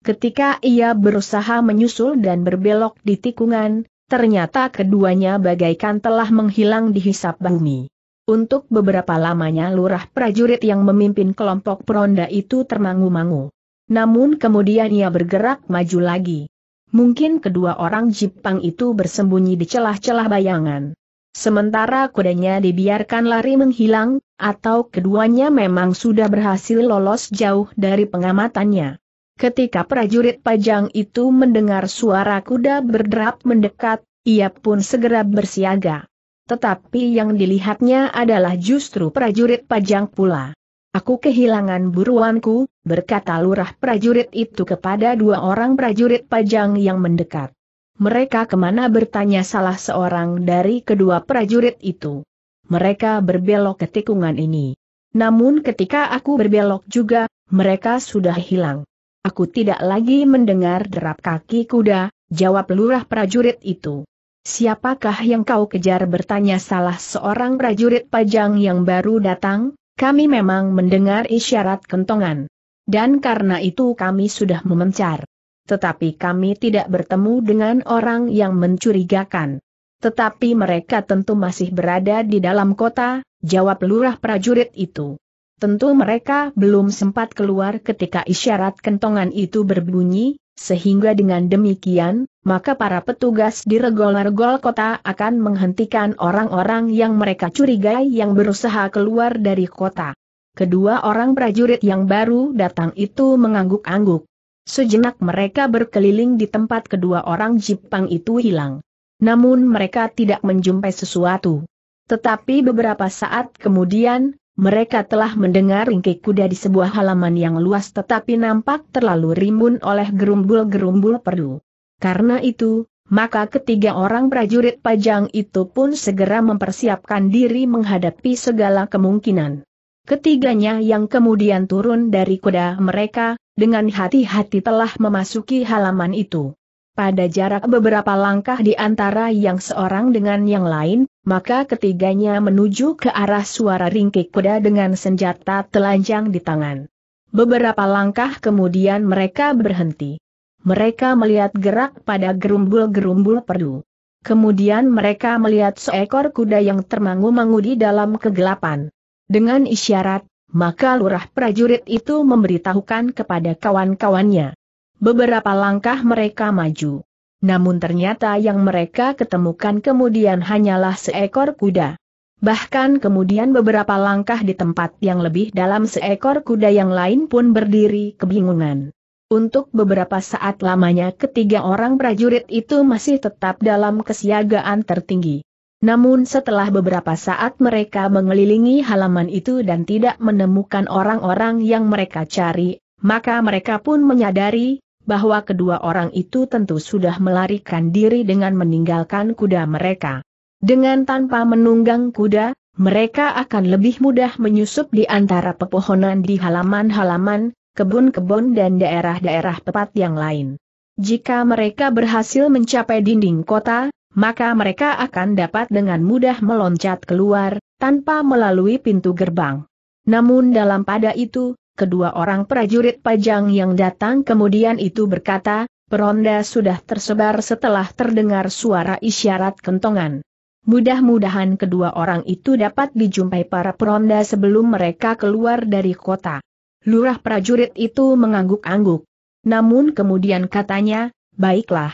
Ketika ia berusaha menyusul dan berbelok di tikungan, Ternyata keduanya bagaikan telah menghilang di hisap bumi. Untuk beberapa lamanya lurah prajurit yang memimpin kelompok peronda itu termangu-mangu. Namun kemudian ia bergerak maju lagi. Mungkin kedua orang Jepang itu bersembunyi di celah-celah bayangan. Sementara kudanya dibiarkan lari menghilang, atau keduanya memang sudah berhasil lolos jauh dari pengamatannya. Ketika prajurit pajang itu mendengar suara kuda berderap mendekat, ia pun segera bersiaga. Tetapi yang dilihatnya adalah justru prajurit pajang pula. Aku kehilangan buruanku, berkata lurah prajurit itu kepada dua orang prajurit pajang yang mendekat. Mereka kemana bertanya salah seorang dari kedua prajurit itu. Mereka berbelok ke tikungan ini. Namun ketika aku berbelok juga, mereka sudah hilang. Aku tidak lagi mendengar derap kaki kuda, jawab lurah prajurit itu. Siapakah yang kau kejar bertanya salah seorang prajurit pajang yang baru datang, kami memang mendengar isyarat kentongan. Dan karena itu kami sudah memencar. Tetapi kami tidak bertemu dengan orang yang mencurigakan. Tetapi mereka tentu masih berada di dalam kota, jawab lurah prajurit itu. Tentu mereka belum sempat keluar ketika isyarat kentongan itu berbunyi, sehingga dengan demikian, maka para petugas di regol-regol kota akan menghentikan orang-orang yang mereka curigai yang berusaha keluar dari kota. Kedua orang prajurit yang baru datang itu mengangguk-angguk. Sejenak mereka berkeliling di tempat kedua orang Jepang itu hilang. Namun mereka tidak menjumpai sesuatu. Tetapi beberapa saat kemudian, mereka telah mendengar ringkik kuda di sebuah halaman yang luas tetapi nampak terlalu rimbun oleh gerumbul-gerumbul perdu. Karena itu, maka ketiga orang prajurit pajang itu pun segera mempersiapkan diri menghadapi segala kemungkinan. Ketiganya yang kemudian turun dari kuda mereka, dengan hati-hati telah memasuki halaman itu pada jarak beberapa langkah di antara yang seorang dengan yang lain, maka ketiganya menuju ke arah suara ringkik kuda dengan senjata telanjang di tangan. Beberapa langkah kemudian mereka berhenti. Mereka melihat gerak pada gerumbul-gerumbul perdu. Kemudian mereka melihat seekor kuda yang termangu-mangu di dalam kegelapan. Dengan isyarat, maka lurah prajurit itu memberitahukan kepada kawan-kawannya. Beberapa langkah mereka maju. Namun ternyata yang mereka ketemukan kemudian hanyalah seekor kuda. Bahkan kemudian beberapa langkah di tempat yang lebih dalam seekor kuda yang lain pun berdiri kebingungan. Untuk beberapa saat lamanya ketiga orang prajurit itu masih tetap dalam kesiagaan tertinggi. Namun setelah beberapa saat mereka mengelilingi halaman itu dan tidak menemukan orang-orang yang mereka cari, maka mereka pun menyadari bahwa kedua orang itu tentu sudah melarikan diri dengan meninggalkan kuda mereka. Dengan tanpa menunggang kuda, mereka akan lebih mudah menyusup di antara pepohonan di halaman-halaman, kebun-kebun dan daerah-daerah tepat yang lain. Jika mereka berhasil mencapai dinding kota, maka mereka akan dapat dengan mudah meloncat keluar, tanpa melalui pintu gerbang. Namun dalam pada itu, kedua orang prajurit pajang yang datang kemudian itu berkata, peronda sudah tersebar setelah terdengar suara isyarat kentongan. Mudah-mudahan kedua orang itu dapat dijumpai para peronda sebelum mereka keluar dari kota. Lurah prajurit itu mengangguk-angguk. Namun kemudian katanya, baiklah.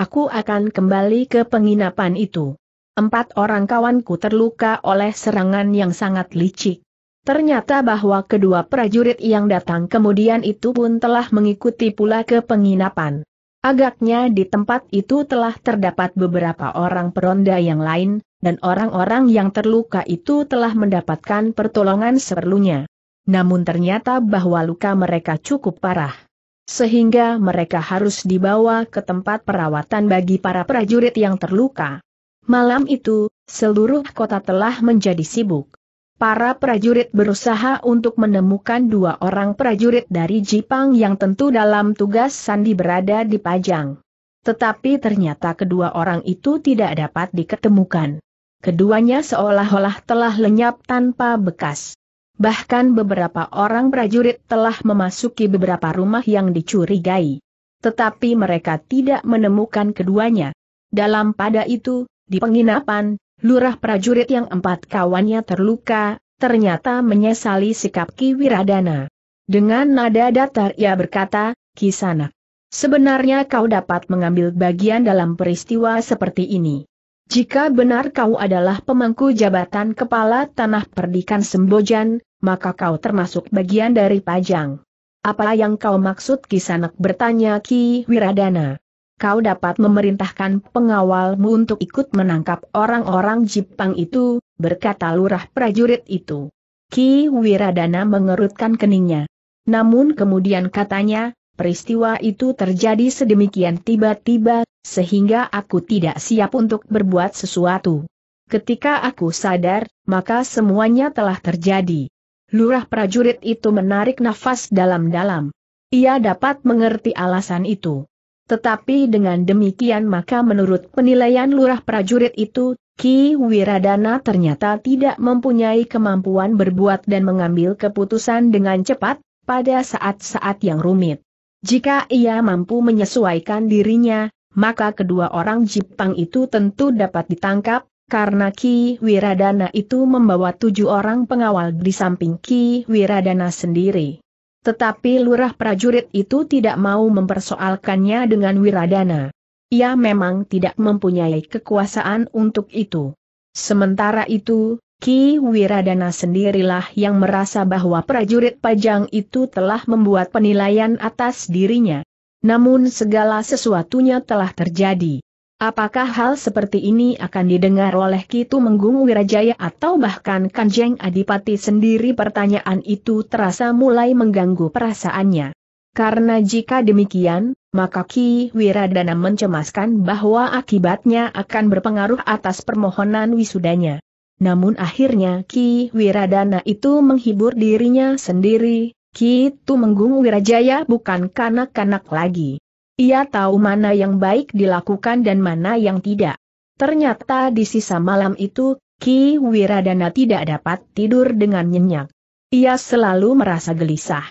Aku akan kembali ke penginapan itu. Empat orang kawanku terluka oleh serangan yang sangat licik. Ternyata bahwa kedua prajurit yang datang kemudian itu pun telah mengikuti pula ke penginapan. Agaknya di tempat itu telah terdapat beberapa orang peronda yang lain, dan orang-orang yang terluka itu telah mendapatkan pertolongan seperlunya. Namun ternyata bahwa luka mereka cukup parah. Sehingga mereka harus dibawa ke tempat perawatan bagi para prajurit yang terluka. Malam itu, seluruh kota telah menjadi sibuk para prajurit berusaha untuk menemukan dua orang prajurit dari Jipang yang tentu dalam tugas Sandi berada di Pajang. Tetapi ternyata kedua orang itu tidak dapat diketemukan. Keduanya seolah-olah telah lenyap tanpa bekas. Bahkan beberapa orang prajurit telah memasuki beberapa rumah yang dicurigai. Tetapi mereka tidak menemukan keduanya. Dalam pada itu, di penginapan, lurah prajurit yang empat kawannya terluka, ternyata menyesali sikap Ki Wiradana. Dengan nada datar ia berkata, Kisanak, sebenarnya kau dapat mengambil bagian dalam peristiwa seperti ini. Jika benar kau adalah pemangku jabatan kepala tanah perdikan Sembojan, maka kau termasuk bagian dari pajang. Apa yang kau maksud Kisanak bertanya Ki Wiradana? kau dapat memerintahkan pengawalmu untuk ikut menangkap orang-orang Jepang itu, berkata lurah prajurit itu. Ki Wiradana mengerutkan keningnya. Namun kemudian katanya, peristiwa itu terjadi sedemikian tiba-tiba, sehingga aku tidak siap untuk berbuat sesuatu. Ketika aku sadar, maka semuanya telah terjadi. Lurah prajurit itu menarik nafas dalam-dalam. Ia dapat mengerti alasan itu. Tetapi dengan demikian maka menurut penilaian lurah prajurit itu, Ki Wiradana ternyata tidak mempunyai kemampuan berbuat dan mengambil keputusan dengan cepat, pada saat-saat yang rumit. Jika ia mampu menyesuaikan dirinya, maka kedua orang Jepang itu tentu dapat ditangkap, karena Ki Wiradana itu membawa tujuh orang pengawal di samping Ki Wiradana sendiri. Tetapi lurah prajurit itu tidak mau mempersoalkannya dengan Wiradana. Ia memang tidak mempunyai kekuasaan untuk itu. Sementara itu, Ki Wiradana sendirilah yang merasa bahwa prajurit pajang itu telah membuat penilaian atas dirinya. Namun segala sesuatunya telah terjadi. Apakah hal seperti ini akan didengar oleh Kitu Menggung Wirajaya atau bahkan Kanjeng Adipati sendiri pertanyaan itu terasa mulai mengganggu perasaannya. Karena jika demikian, maka Ki Wiradana mencemaskan bahwa akibatnya akan berpengaruh atas permohonan wisudanya. Namun akhirnya Ki Wiradana itu menghibur dirinya sendiri, Ki Tumenggung Wirajaya bukan kanak-kanak lagi. Ia tahu mana yang baik dilakukan dan mana yang tidak. Ternyata di sisa malam itu, Ki Wiradana tidak dapat tidur dengan nyenyak. Ia selalu merasa gelisah.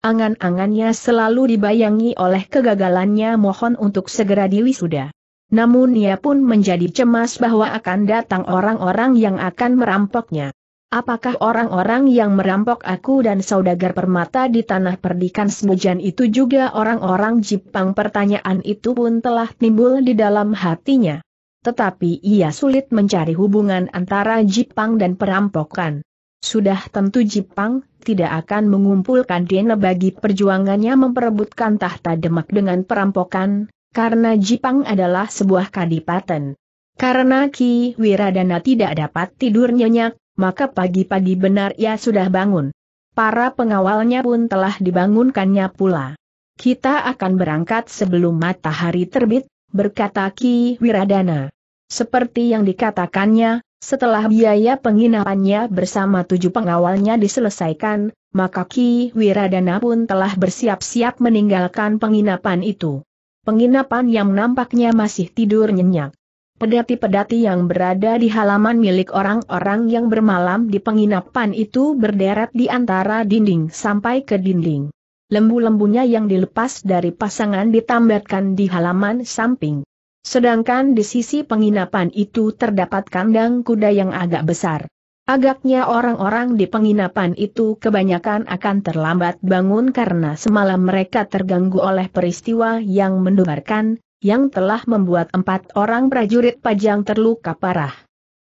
Angan-angannya selalu dibayangi oleh kegagalannya mohon untuk segera diwisuda. Namun ia pun menjadi cemas bahwa akan datang orang-orang yang akan merampoknya. Apakah orang-orang yang merampok aku dan saudagar permata di tanah perdikan Semujan itu juga orang-orang Jepang? Pertanyaan itu pun telah timbul di dalam hatinya. Tetapi ia sulit mencari hubungan antara Jepang dan perampokan. Sudah tentu Jepang tidak akan mengumpulkan dana bagi perjuangannya memperebutkan tahta Demak dengan perampokan, karena Jepang adalah sebuah kadipaten. Karena Ki Wiradana tidak dapat tidur nyenyak, maka pagi-pagi benar ia sudah bangun. Para pengawalnya pun telah dibangunkannya pula. Kita akan berangkat sebelum matahari terbit, berkata Ki Wiradana. Seperti yang dikatakannya, setelah biaya penginapannya bersama tujuh pengawalnya diselesaikan, maka Ki Wiradana pun telah bersiap-siap meninggalkan penginapan itu. Penginapan yang nampaknya masih tidur nyenyak. Pedati-pedati yang berada di halaman milik orang-orang yang bermalam di penginapan itu berderet di antara dinding sampai ke dinding. Lembu-lembunya yang dilepas dari pasangan ditambatkan di halaman samping. Sedangkan di sisi penginapan itu terdapat kandang kuda yang agak besar. Agaknya orang-orang di penginapan itu kebanyakan akan terlambat bangun karena semalam mereka terganggu oleh peristiwa yang mendebarkan yang telah membuat empat orang prajurit pajang terluka parah.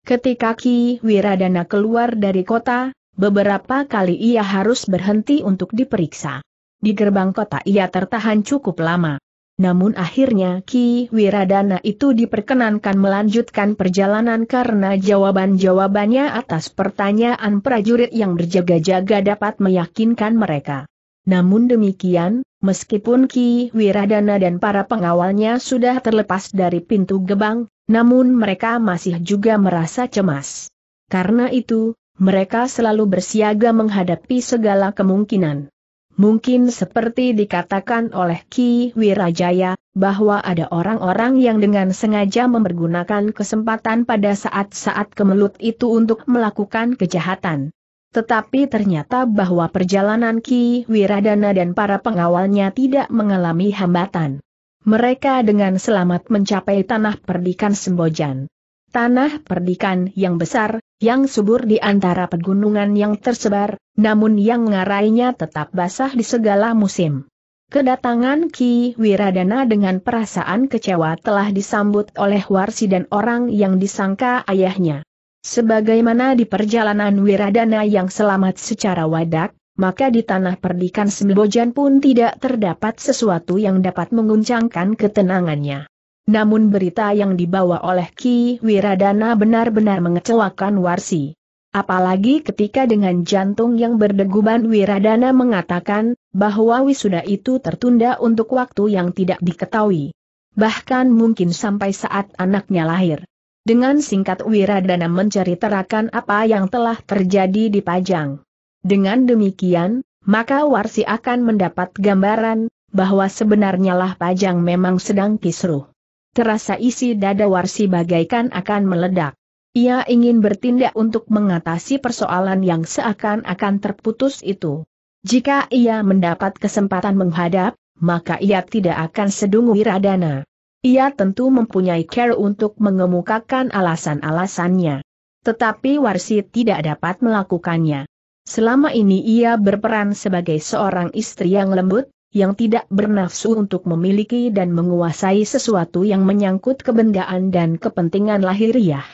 Ketika Ki Wiradana keluar dari kota, beberapa kali ia harus berhenti untuk diperiksa. Di gerbang kota ia tertahan cukup lama. Namun akhirnya Ki Wiradana itu diperkenankan melanjutkan perjalanan karena jawaban-jawabannya atas pertanyaan prajurit yang berjaga-jaga dapat meyakinkan mereka. Namun demikian, meskipun Ki Wiradana dan para pengawalnya sudah terlepas dari pintu gebang, namun mereka masih juga merasa cemas. Karena itu, mereka selalu bersiaga menghadapi segala kemungkinan. Mungkin seperti dikatakan oleh Ki Wirajaya, bahwa ada orang-orang yang dengan sengaja mempergunakan kesempatan pada saat-saat kemelut itu untuk melakukan kejahatan. Tetapi ternyata bahwa perjalanan Ki Wiradana dan para pengawalnya tidak mengalami hambatan. Mereka dengan selamat mencapai tanah perdikan Sembojan. Tanah perdikan yang besar, yang subur di antara pegunungan yang tersebar, namun yang ngarainya tetap basah di segala musim. Kedatangan Ki Wiradana dengan perasaan kecewa telah disambut oleh Warsi dan orang yang disangka ayahnya. Sebagaimana di perjalanan Wiradana yang selamat secara wadak, maka di tanah perdikan Sembojan pun tidak terdapat sesuatu yang dapat mengguncangkan ketenangannya. Namun berita yang dibawa oleh Ki Wiradana benar-benar mengecewakan Warsi. Apalagi ketika dengan jantung yang berdeguban Wiradana mengatakan, bahwa wisuda itu tertunda untuk waktu yang tidak diketahui. Bahkan mungkin sampai saat anaknya lahir. Dengan singkat Wiradana menceritakan apa yang telah terjadi di Pajang. Dengan demikian, maka Warsi akan mendapat gambaran, bahwa sebenarnya lah Pajang memang sedang kisruh. Terasa isi dada Warsi bagaikan akan meledak. Ia ingin bertindak untuk mengatasi persoalan yang seakan-akan terputus itu. Jika ia mendapat kesempatan menghadap, maka ia tidak akan sedung Wiradana. Ia tentu mempunyai care untuk mengemukakan alasan-alasannya. Tetapi Warsi tidak dapat melakukannya. Selama ini ia berperan sebagai seorang istri yang lembut, yang tidak bernafsu untuk memiliki dan menguasai sesuatu yang menyangkut kebendaan dan kepentingan lahiriah.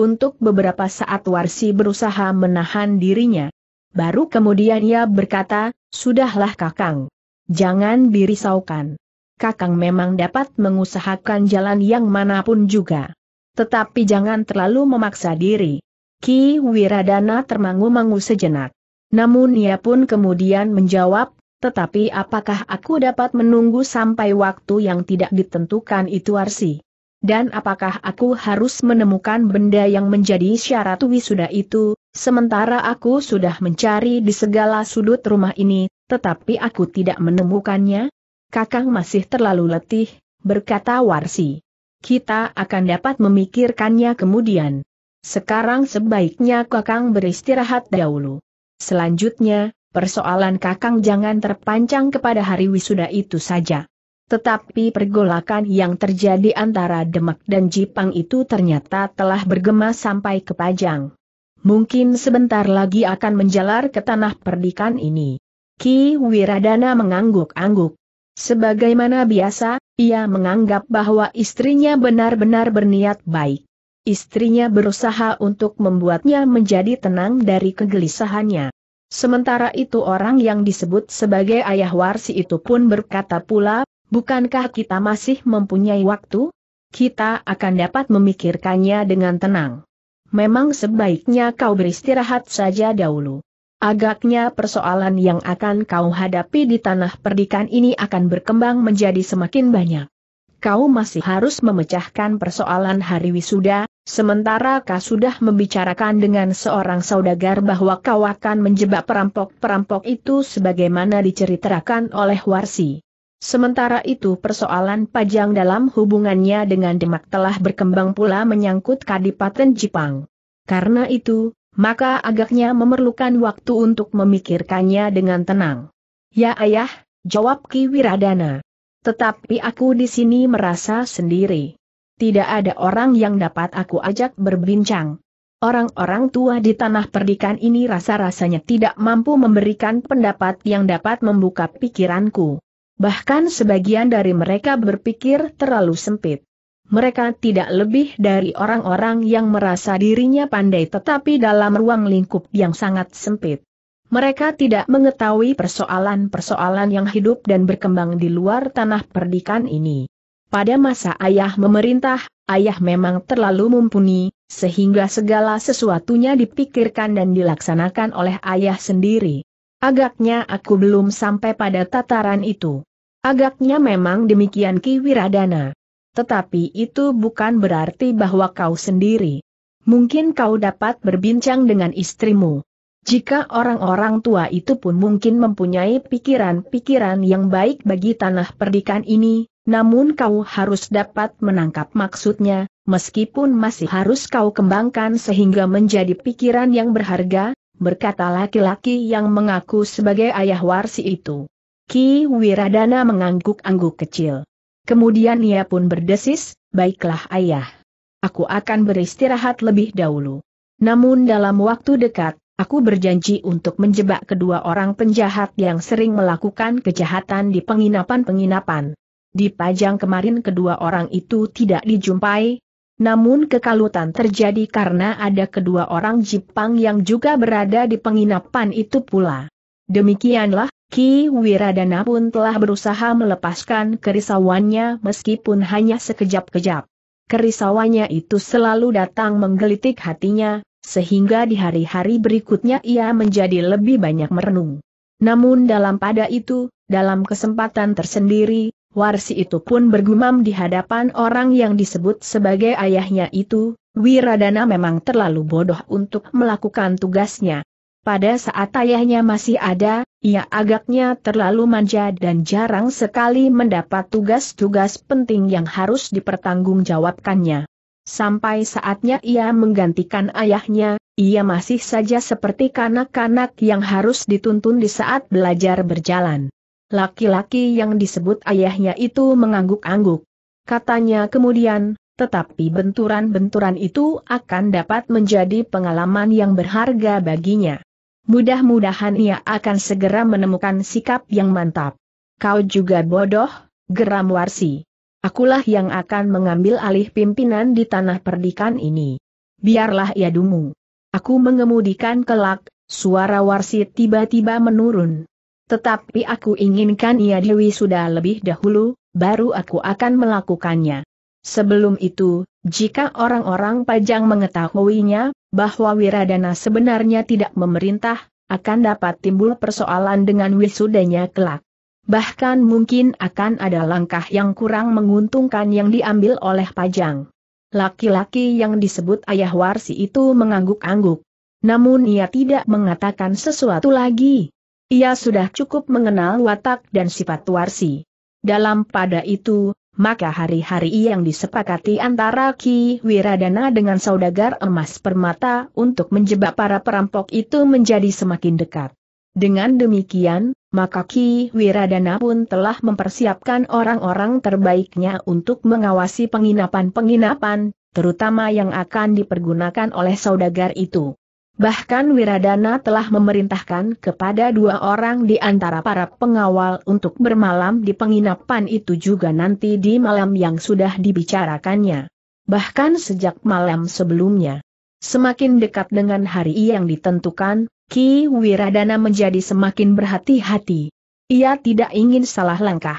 Untuk beberapa saat Warsi berusaha menahan dirinya. Baru kemudian ia berkata, Sudahlah kakang. Jangan dirisaukan. Kakang memang dapat mengusahakan jalan yang manapun juga. Tetapi jangan terlalu memaksa diri. Ki Wiradana termangu-mangu sejenak. Namun ia pun kemudian menjawab, tetapi apakah aku dapat menunggu sampai waktu yang tidak ditentukan itu Arsi? Dan apakah aku harus menemukan benda yang menjadi syarat wisuda itu, sementara aku sudah mencari di segala sudut rumah ini, tetapi aku tidak menemukannya? Kakang masih terlalu letih, berkata Warsi. Kita akan dapat memikirkannya kemudian. Sekarang sebaiknya Kakang beristirahat dahulu. Selanjutnya, persoalan Kakang jangan terpancang kepada hari wisuda itu saja. Tetapi pergolakan yang terjadi antara Demak dan Jipang itu ternyata telah bergema sampai ke Pajang. Mungkin sebentar lagi akan menjalar ke tanah perdikan ini. Ki Wiradana mengangguk-angguk. Sebagaimana biasa, ia menganggap bahwa istrinya benar-benar berniat baik. Istrinya berusaha untuk membuatnya menjadi tenang dari kegelisahannya. Sementara itu orang yang disebut sebagai ayah warsi itu pun berkata pula, bukankah kita masih mempunyai waktu? Kita akan dapat memikirkannya dengan tenang. Memang sebaiknya kau beristirahat saja dahulu. Agaknya persoalan yang akan kau hadapi di tanah perdikan ini akan berkembang menjadi semakin banyak. Kau masih harus memecahkan persoalan hari wisuda, sementara kau sudah membicarakan dengan seorang saudagar bahwa kau akan menjebak perampok-perampok itu sebagaimana diceritakan oleh Warsi. Sementara itu persoalan pajang dalam hubungannya dengan Demak telah berkembang pula menyangkut Kadipaten Jepang. Karena itu, maka agaknya memerlukan waktu untuk memikirkannya dengan tenang. Ya ayah, jawab Ki Wiradana. Tetapi aku di sini merasa sendiri. Tidak ada orang yang dapat aku ajak berbincang. Orang-orang tua di tanah perdikan ini rasa-rasanya tidak mampu memberikan pendapat yang dapat membuka pikiranku. Bahkan sebagian dari mereka berpikir terlalu sempit mereka tidak lebih dari orang-orang yang merasa dirinya pandai tetapi dalam ruang lingkup yang sangat sempit. Mereka tidak mengetahui persoalan-persoalan yang hidup dan berkembang di luar tanah perdikan ini. Pada masa ayah memerintah, ayah memang terlalu mumpuni, sehingga segala sesuatunya dipikirkan dan dilaksanakan oleh ayah sendiri. Agaknya aku belum sampai pada tataran itu. Agaknya memang demikian Ki Wiradana. Tetapi itu bukan berarti bahwa kau sendiri. Mungkin kau dapat berbincang dengan istrimu. Jika orang-orang tua itu pun mungkin mempunyai pikiran-pikiran yang baik bagi tanah perdikan ini, namun kau harus dapat menangkap maksudnya, meskipun masih harus kau kembangkan sehingga menjadi pikiran yang berharga, berkata laki-laki yang mengaku sebagai ayah warsi itu. Ki Wiradana mengangguk-angguk kecil. Kemudian ia pun berdesis, baiklah ayah. Aku akan beristirahat lebih dahulu. Namun dalam waktu dekat, aku berjanji untuk menjebak kedua orang penjahat yang sering melakukan kejahatan di penginapan-penginapan. Di pajang kemarin kedua orang itu tidak dijumpai, namun kekalutan terjadi karena ada kedua orang Jepang yang juga berada di penginapan itu pula. Demikianlah, Ki Wiradana pun telah berusaha melepaskan kerisauannya meskipun hanya sekejap-kejap. Kerisauannya itu selalu datang menggelitik hatinya, sehingga di hari-hari berikutnya ia menjadi lebih banyak merenung. Namun dalam pada itu, dalam kesempatan tersendiri, Warsi itu pun bergumam di hadapan orang yang disebut sebagai ayahnya itu, Wiradana memang terlalu bodoh untuk melakukan tugasnya. Pada saat ayahnya masih ada, ia agaknya terlalu manja dan jarang sekali mendapat tugas-tugas penting yang harus dipertanggungjawabkannya. Sampai saatnya ia menggantikan ayahnya, ia masih saja seperti kanak-kanak yang harus dituntun di saat belajar berjalan. Laki-laki yang disebut ayahnya itu mengangguk-angguk. Katanya kemudian, tetapi benturan-benturan itu akan dapat menjadi pengalaman yang berharga baginya. Mudah-mudahan ia akan segera menemukan sikap yang mantap. Kau juga bodoh, geram Warsi. Akulah yang akan mengambil alih pimpinan di tanah perdikan ini. Biarlah ia dumu. Aku mengemudikan kelak, suara Warsi tiba-tiba menurun. Tetapi aku inginkan ia Dewi sudah lebih dahulu, baru aku akan melakukannya. Sebelum itu, jika orang-orang Pajang mengetahuinya, bahwa Wiradana sebenarnya tidak memerintah, akan dapat timbul persoalan dengan wisudanya kelak. Bahkan mungkin akan ada langkah yang kurang menguntungkan yang diambil oleh Pajang. Laki-laki yang disebut ayah Warsi itu mengangguk-angguk. Namun ia tidak mengatakan sesuatu lagi. Ia sudah cukup mengenal watak dan sifat Warsi. Dalam pada itu, maka hari-hari yang disepakati antara Ki Wiradana dengan saudagar emas permata untuk menjebak para perampok itu menjadi semakin dekat. Dengan demikian, maka Ki Wiradana pun telah mempersiapkan orang-orang terbaiknya untuk mengawasi penginapan-penginapan, terutama yang akan dipergunakan oleh saudagar itu. Bahkan Wiradana telah memerintahkan kepada dua orang di antara para pengawal untuk bermalam di penginapan itu juga nanti di malam yang sudah dibicarakannya. Bahkan sejak malam sebelumnya. Semakin dekat dengan hari yang ditentukan, Ki Wiradana menjadi semakin berhati-hati. Ia tidak ingin salah langkah.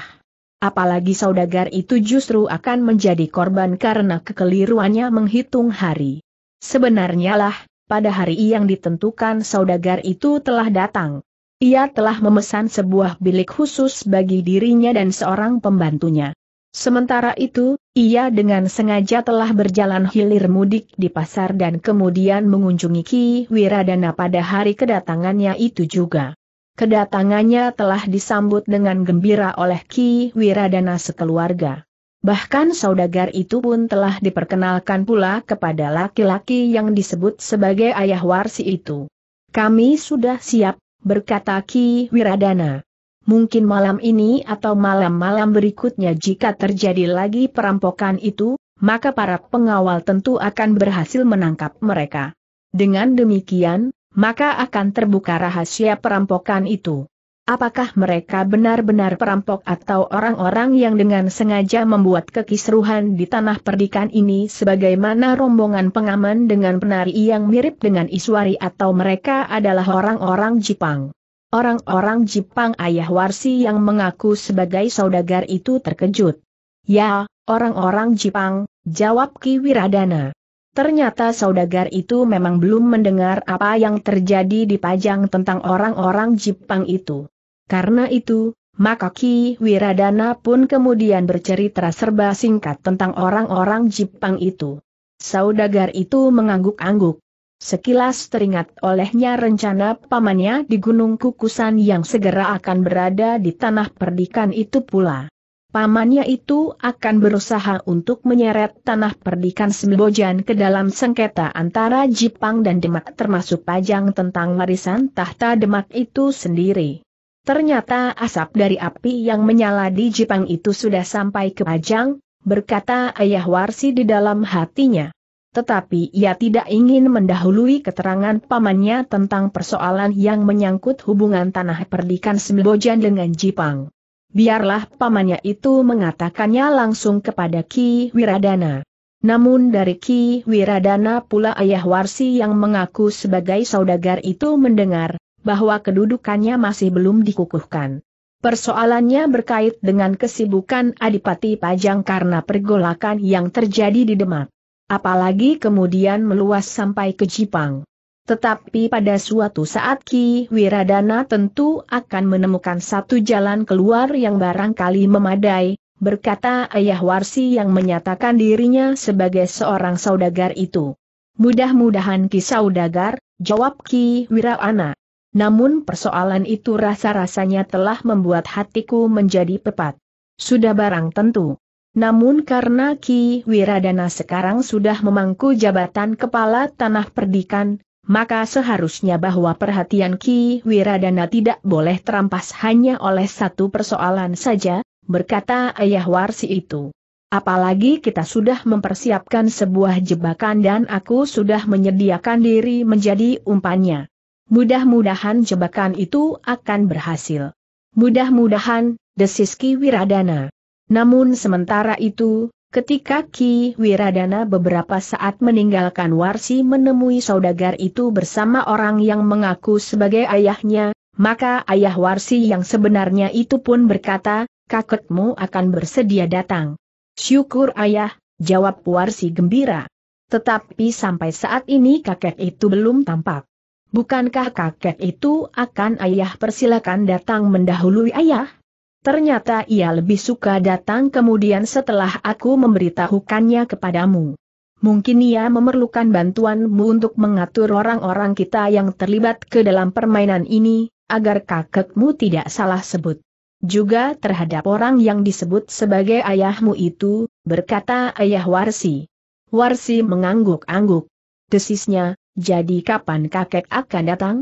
Apalagi saudagar itu justru akan menjadi korban karena kekeliruannya menghitung hari. Sebenarnya lah, pada hari yang ditentukan saudagar itu telah datang. Ia telah memesan sebuah bilik khusus bagi dirinya dan seorang pembantunya. Sementara itu, ia dengan sengaja telah berjalan hilir mudik di pasar dan kemudian mengunjungi Ki Wiradana pada hari kedatangannya itu juga. Kedatangannya telah disambut dengan gembira oleh Ki Wiradana sekeluarga. Bahkan saudagar itu pun telah diperkenalkan pula kepada laki-laki yang disebut sebagai ayah warsi itu. Kami sudah siap, berkata Ki Wiradana. Mungkin malam ini atau malam-malam berikutnya jika terjadi lagi perampokan itu, maka para pengawal tentu akan berhasil menangkap mereka. Dengan demikian, maka akan terbuka rahasia perampokan itu. Apakah mereka benar-benar perampok atau orang-orang yang dengan sengaja membuat kekisruhan di tanah perdikan ini sebagaimana rombongan pengaman dengan penari yang mirip dengan Iswari atau mereka adalah orang-orang Jepang? Orang-orang Jepang ayah Warsi yang mengaku sebagai saudagar itu terkejut. Ya, orang-orang Jepang, jawab Ki Wiradana. Ternyata saudagar itu memang belum mendengar apa yang terjadi di Pajang tentang orang-orang Jepang itu. Karena itu, maka Ki Wiradana pun kemudian bercerita serba singkat tentang orang-orang Jepang itu. Saudagar itu mengangguk-angguk. Sekilas teringat olehnya rencana pamannya di Gunung Kukusan yang segera akan berada di tanah perdikan itu pula. Pamannya itu akan berusaha untuk menyeret tanah perdikan Sembojan ke dalam sengketa antara Jepang dan Demak termasuk pajang tentang warisan tahta Demak itu sendiri. Ternyata asap dari api yang menyala di Jepang itu sudah sampai ke Pajang, berkata Ayah Warsi di dalam hatinya. Tetapi ia tidak ingin mendahului keterangan pamannya tentang persoalan yang menyangkut hubungan tanah perdikan Sembojan dengan Jepang. Biarlah pamannya itu mengatakannya langsung kepada Ki Wiradana. Namun dari Ki Wiradana pula Ayah Warsi yang mengaku sebagai saudagar itu mendengar, bahwa kedudukannya masih belum dikukuhkan. Persoalannya berkait dengan kesibukan Adipati Pajang karena pergolakan yang terjadi di Demak. Apalagi kemudian meluas sampai ke Jipang. Tetapi pada suatu saat Ki Wiradana tentu akan menemukan satu jalan keluar yang barangkali memadai, berkata Ayah Warsi yang menyatakan dirinya sebagai seorang saudagar itu. Mudah-mudahan Ki Saudagar, jawab Ki Wirana namun persoalan itu rasa-rasanya telah membuat hatiku menjadi pepat. Sudah barang tentu. Namun karena Ki Wiradana sekarang sudah memangku jabatan kepala tanah perdikan, maka seharusnya bahwa perhatian Ki Wiradana tidak boleh terampas hanya oleh satu persoalan saja, berkata ayah Warsi itu. Apalagi kita sudah mempersiapkan sebuah jebakan dan aku sudah menyediakan diri menjadi umpannya. Mudah-mudahan jebakan itu akan berhasil. Mudah-mudahan, desis Ki Wiradana. Namun sementara itu, ketika Ki Wiradana beberapa saat meninggalkan Warsi menemui saudagar itu bersama orang yang mengaku sebagai ayahnya, maka ayah Warsi yang sebenarnya itu pun berkata, kakekmu akan bersedia datang. Syukur ayah, jawab Warsi gembira. Tetapi sampai saat ini kakek itu belum tampak. Bukankah kakek itu akan ayah persilakan datang mendahului ayah? Ternyata ia lebih suka datang kemudian setelah aku memberitahukannya kepadamu. Mungkin ia memerlukan bantuanmu untuk mengatur orang-orang kita yang terlibat ke dalam permainan ini, agar kakekmu tidak salah sebut. Juga terhadap orang yang disebut sebagai ayahmu itu, berkata ayah Warsi. Warsi mengangguk-angguk. Desisnya, jadi kapan kakek akan datang?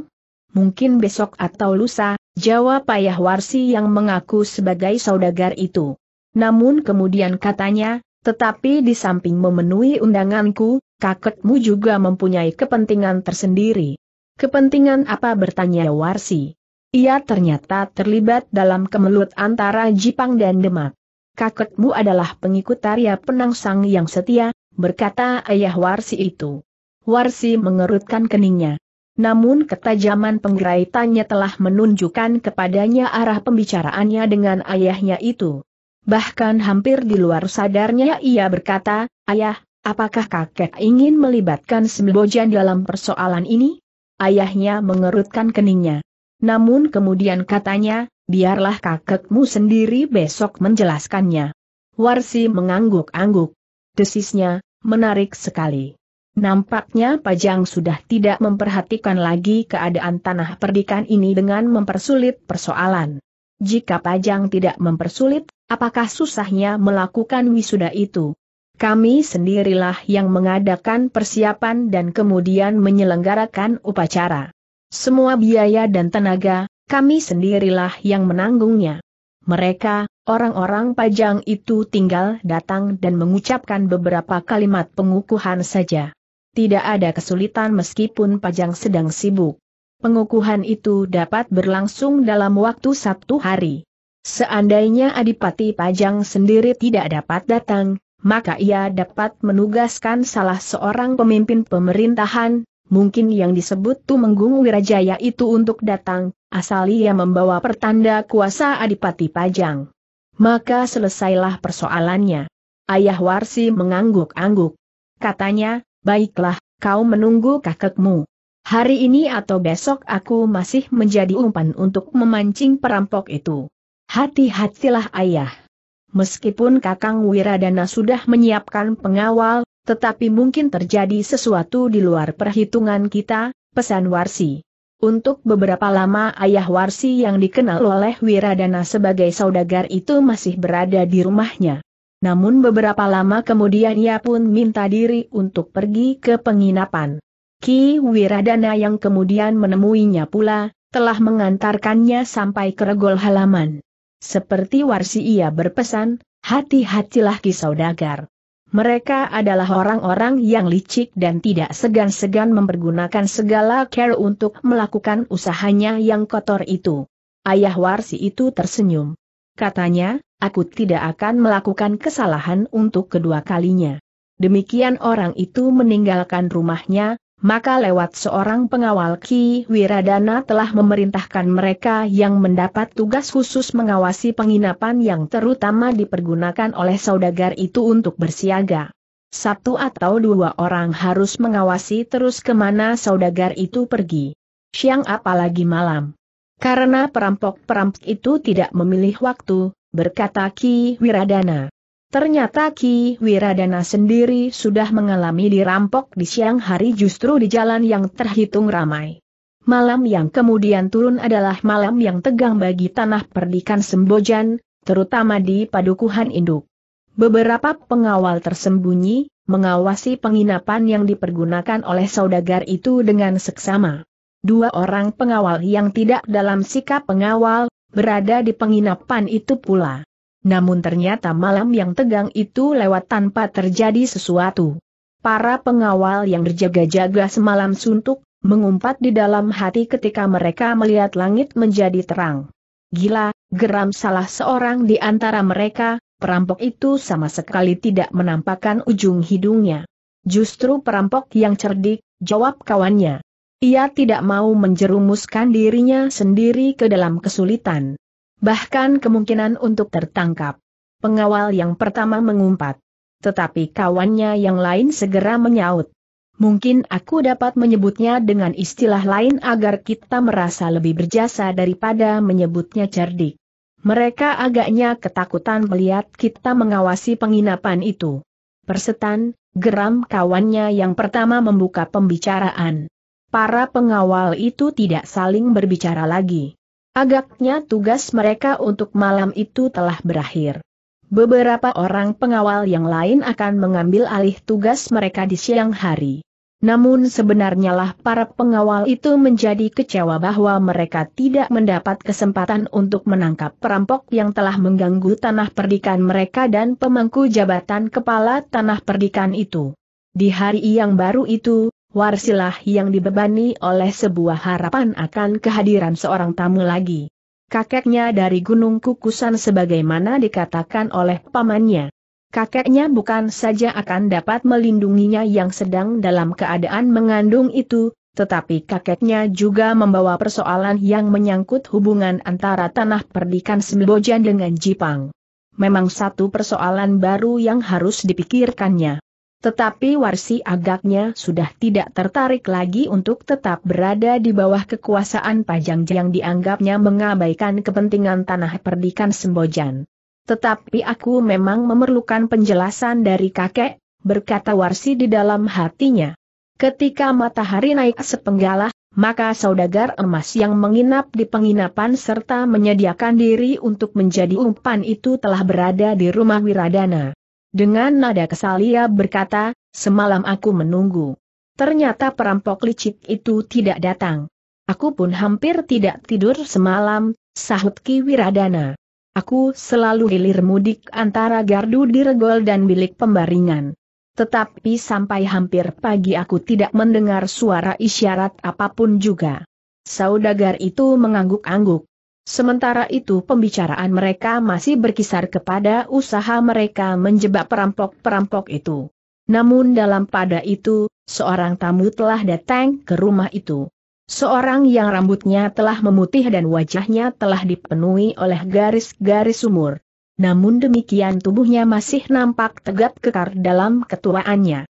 Mungkin besok atau lusa, jawab ayah Warsi yang mengaku sebagai saudagar itu. Namun kemudian katanya, tetapi di samping memenuhi undanganku, kakekmu juga mempunyai kepentingan tersendiri. Kepentingan apa bertanya Warsi? Ia ternyata terlibat dalam kemelut antara Jipang dan Demak. Kakekmu adalah pengikut Arya Penangsang yang setia, berkata ayah Warsi itu. Warsi mengerutkan keningnya. Namun ketajaman penggeraitannya telah menunjukkan kepadanya arah pembicaraannya dengan ayahnya itu. Bahkan hampir di luar sadarnya ia berkata, Ayah, apakah kakek ingin melibatkan Sembojan dalam persoalan ini? Ayahnya mengerutkan keningnya. Namun kemudian katanya, biarlah kakekmu sendiri besok menjelaskannya. Warsi mengangguk-angguk. Desisnya, menarik sekali. Nampaknya Pajang sudah tidak memperhatikan lagi keadaan tanah perdikan ini dengan mempersulit persoalan. Jika Pajang tidak mempersulit, apakah susahnya melakukan wisuda itu? Kami sendirilah yang mengadakan persiapan dan kemudian menyelenggarakan upacara. Semua biaya dan tenaga, kami sendirilah yang menanggungnya. Mereka, orang-orang Pajang itu tinggal datang dan mengucapkan beberapa kalimat pengukuhan saja. Tidak ada kesulitan meskipun Pajang sedang sibuk. Pengukuhan itu dapat berlangsung dalam waktu satu hari. Seandainya Adipati Pajang sendiri tidak dapat datang, maka ia dapat menugaskan salah seorang pemimpin pemerintahan, mungkin yang disebut Tumenggung Wirajaya itu untuk datang, asal ia membawa pertanda kuasa Adipati Pajang. Maka selesailah persoalannya. Ayah Warsi mengangguk-angguk. Katanya, Baiklah, kau menunggu kakekmu. Hari ini atau besok aku masih menjadi umpan untuk memancing perampok itu. Hati-hatilah ayah. Meskipun Kakang Wiradana sudah menyiapkan pengawal, tetapi mungkin terjadi sesuatu di luar perhitungan kita, pesan Warsi. Untuk beberapa lama ayah Warsi yang dikenal oleh Wiradana sebagai saudagar itu masih berada di rumahnya. Namun beberapa lama kemudian ia pun minta diri untuk pergi ke penginapan. Ki Wiradana yang kemudian menemuinya pula, telah mengantarkannya sampai ke regol halaman. Seperti warsi ia berpesan, hati-hatilah Ki Saudagar. Mereka adalah orang-orang yang licik dan tidak segan-segan mempergunakan segala care untuk melakukan usahanya yang kotor itu. Ayah Warsi itu tersenyum. Katanya, aku tidak akan melakukan kesalahan untuk kedua kalinya. Demikian orang itu meninggalkan rumahnya, maka lewat seorang pengawal Ki Wiradana telah memerintahkan mereka yang mendapat tugas khusus mengawasi penginapan yang terutama dipergunakan oleh saudagar itu untuk bersiaga. Satu atau dua orang harus mengawasi terus kemana saudagar itu pergi. Siang apalagi malam. Karena perampok-perampok itu tidak memilih waktu, berkata Ki Wiradana. Ternyata Ki Wiradana sendiri sudah mengalami dirampok di siang hari justru di jalan yang terhitung ramai. Malam yang kemudian turun adalah malam yang tegang bagi tanah perdikan Sembojan, terutama di padukuhan induk. Beberapa pengawal tersembunyi, mengawasi penginapan yang dipergunakan oleh saudagar itu dengan seksama. Dua orang pengawal yang tidak dalam sikap pengawal, berada di penginapan itu pula. Namun ternyata malam yang tegang itu lewat tanpa terjadi sesuatu. Para pengawal yang berjaga-jaga semalam suntuk, mengumpat di dalam hati ketika mereka melihat langit menjadi terang. Gila, geram salah seorang di antara mereka, perampok itu sama sekali tidak menampakkan ujung hidungnya. Justru perampok yang cerdik, jawab kawannya. Ia tidak mau menjerumuskan dirinya sendiri ke dalam kesulitan. Bahkan kemungkinan untuk tertangkap. Pengawal yang pertama mengumpat. Tetapi kawannya yang lain segera menyaut. Mungkin aku dapat menyebutnya dengan istilah lain agar kita merasa lebih berjasa daripada menyebutnya cerdik. Mereka agaknya ketakutan melihat kita mengawasi penginapan itu. Persetan, geram kawannya yang pertama membuka pembicaraan para pengawal itu tidak saling berbicara lagi. Agaknya tugas mereka untuk malam itu telah berakhir. Beberapa orang pengawal yang lain akan mengambil alih tugas mereka di siang hari. Namun sebenarnya lah para pengawal itu menjadi kecewa bahwa mereka tidak mendapat kesempatan untuk menangkap perampok yang telah mengganggu tanah perdikan mereka dan pemangku jabatan kepala tanah perdikan itu. Di hari yang baru itu, Warsilah yang dibebani oleh sebuah harapan akan kehadiran seorang tamu lagi. Kakeknya dari Gunung Kukusan sebagaimana dikatakan oleh pamannya. Kakeknya bukan saja akan dapat melindunginya yang sedang dalam keadaan mengandung itu, tetapi kakeknya juga membawa persoalan yang menyangkut hubungan antara tanah perdikan Sembojan dengan Jipang. Memang satu persoalan baru yang harus dipikirkannya. Tetapi Warsi agaknya sudah tidak tertarik lagi untuk tetap berada di bawah kekuasaan Pajang yang dianggapnya mengabaikan kepentingan tanah perdikan Sembojan. Tetapi aku memang memerlukan penjelasan dari kakek, berkata Warsi di dalam hatinya. Ketika matahari naik sepenggalah, maka saudagar emas yang menginap di penginapan serta menyediakan diri untuk menjadi umpan itu telah berada di rumah Wiradana. Dengan nada kesal ia berkata, semalam aku menunggu. Ternyata perampok licik itu tidak datang. Aku pun hampir tidak tidur semalam, sahut Ki Wiradana. Aku selalu hilir mudik antara gardu diregol dan bilik pembaringan. Tetapi sampai hampir pagi aku tidak mendengar suara isyarat apapun juga. Saudagar itu mengangguk-angguk. Sementara itu pembicaraan mereka masih berkisar kepada usaha mereka menjebak perampok-perampok itu. Namun dalam pada itu, seorang tamu telah datang ke rumah itu. Seorang yang rambutnya telah memutih dan wajahnya telah dipenuhi oleh garis-garis umur. Namun demikian tubuhnya masih nampak tegap kekar dalam ketuaannya.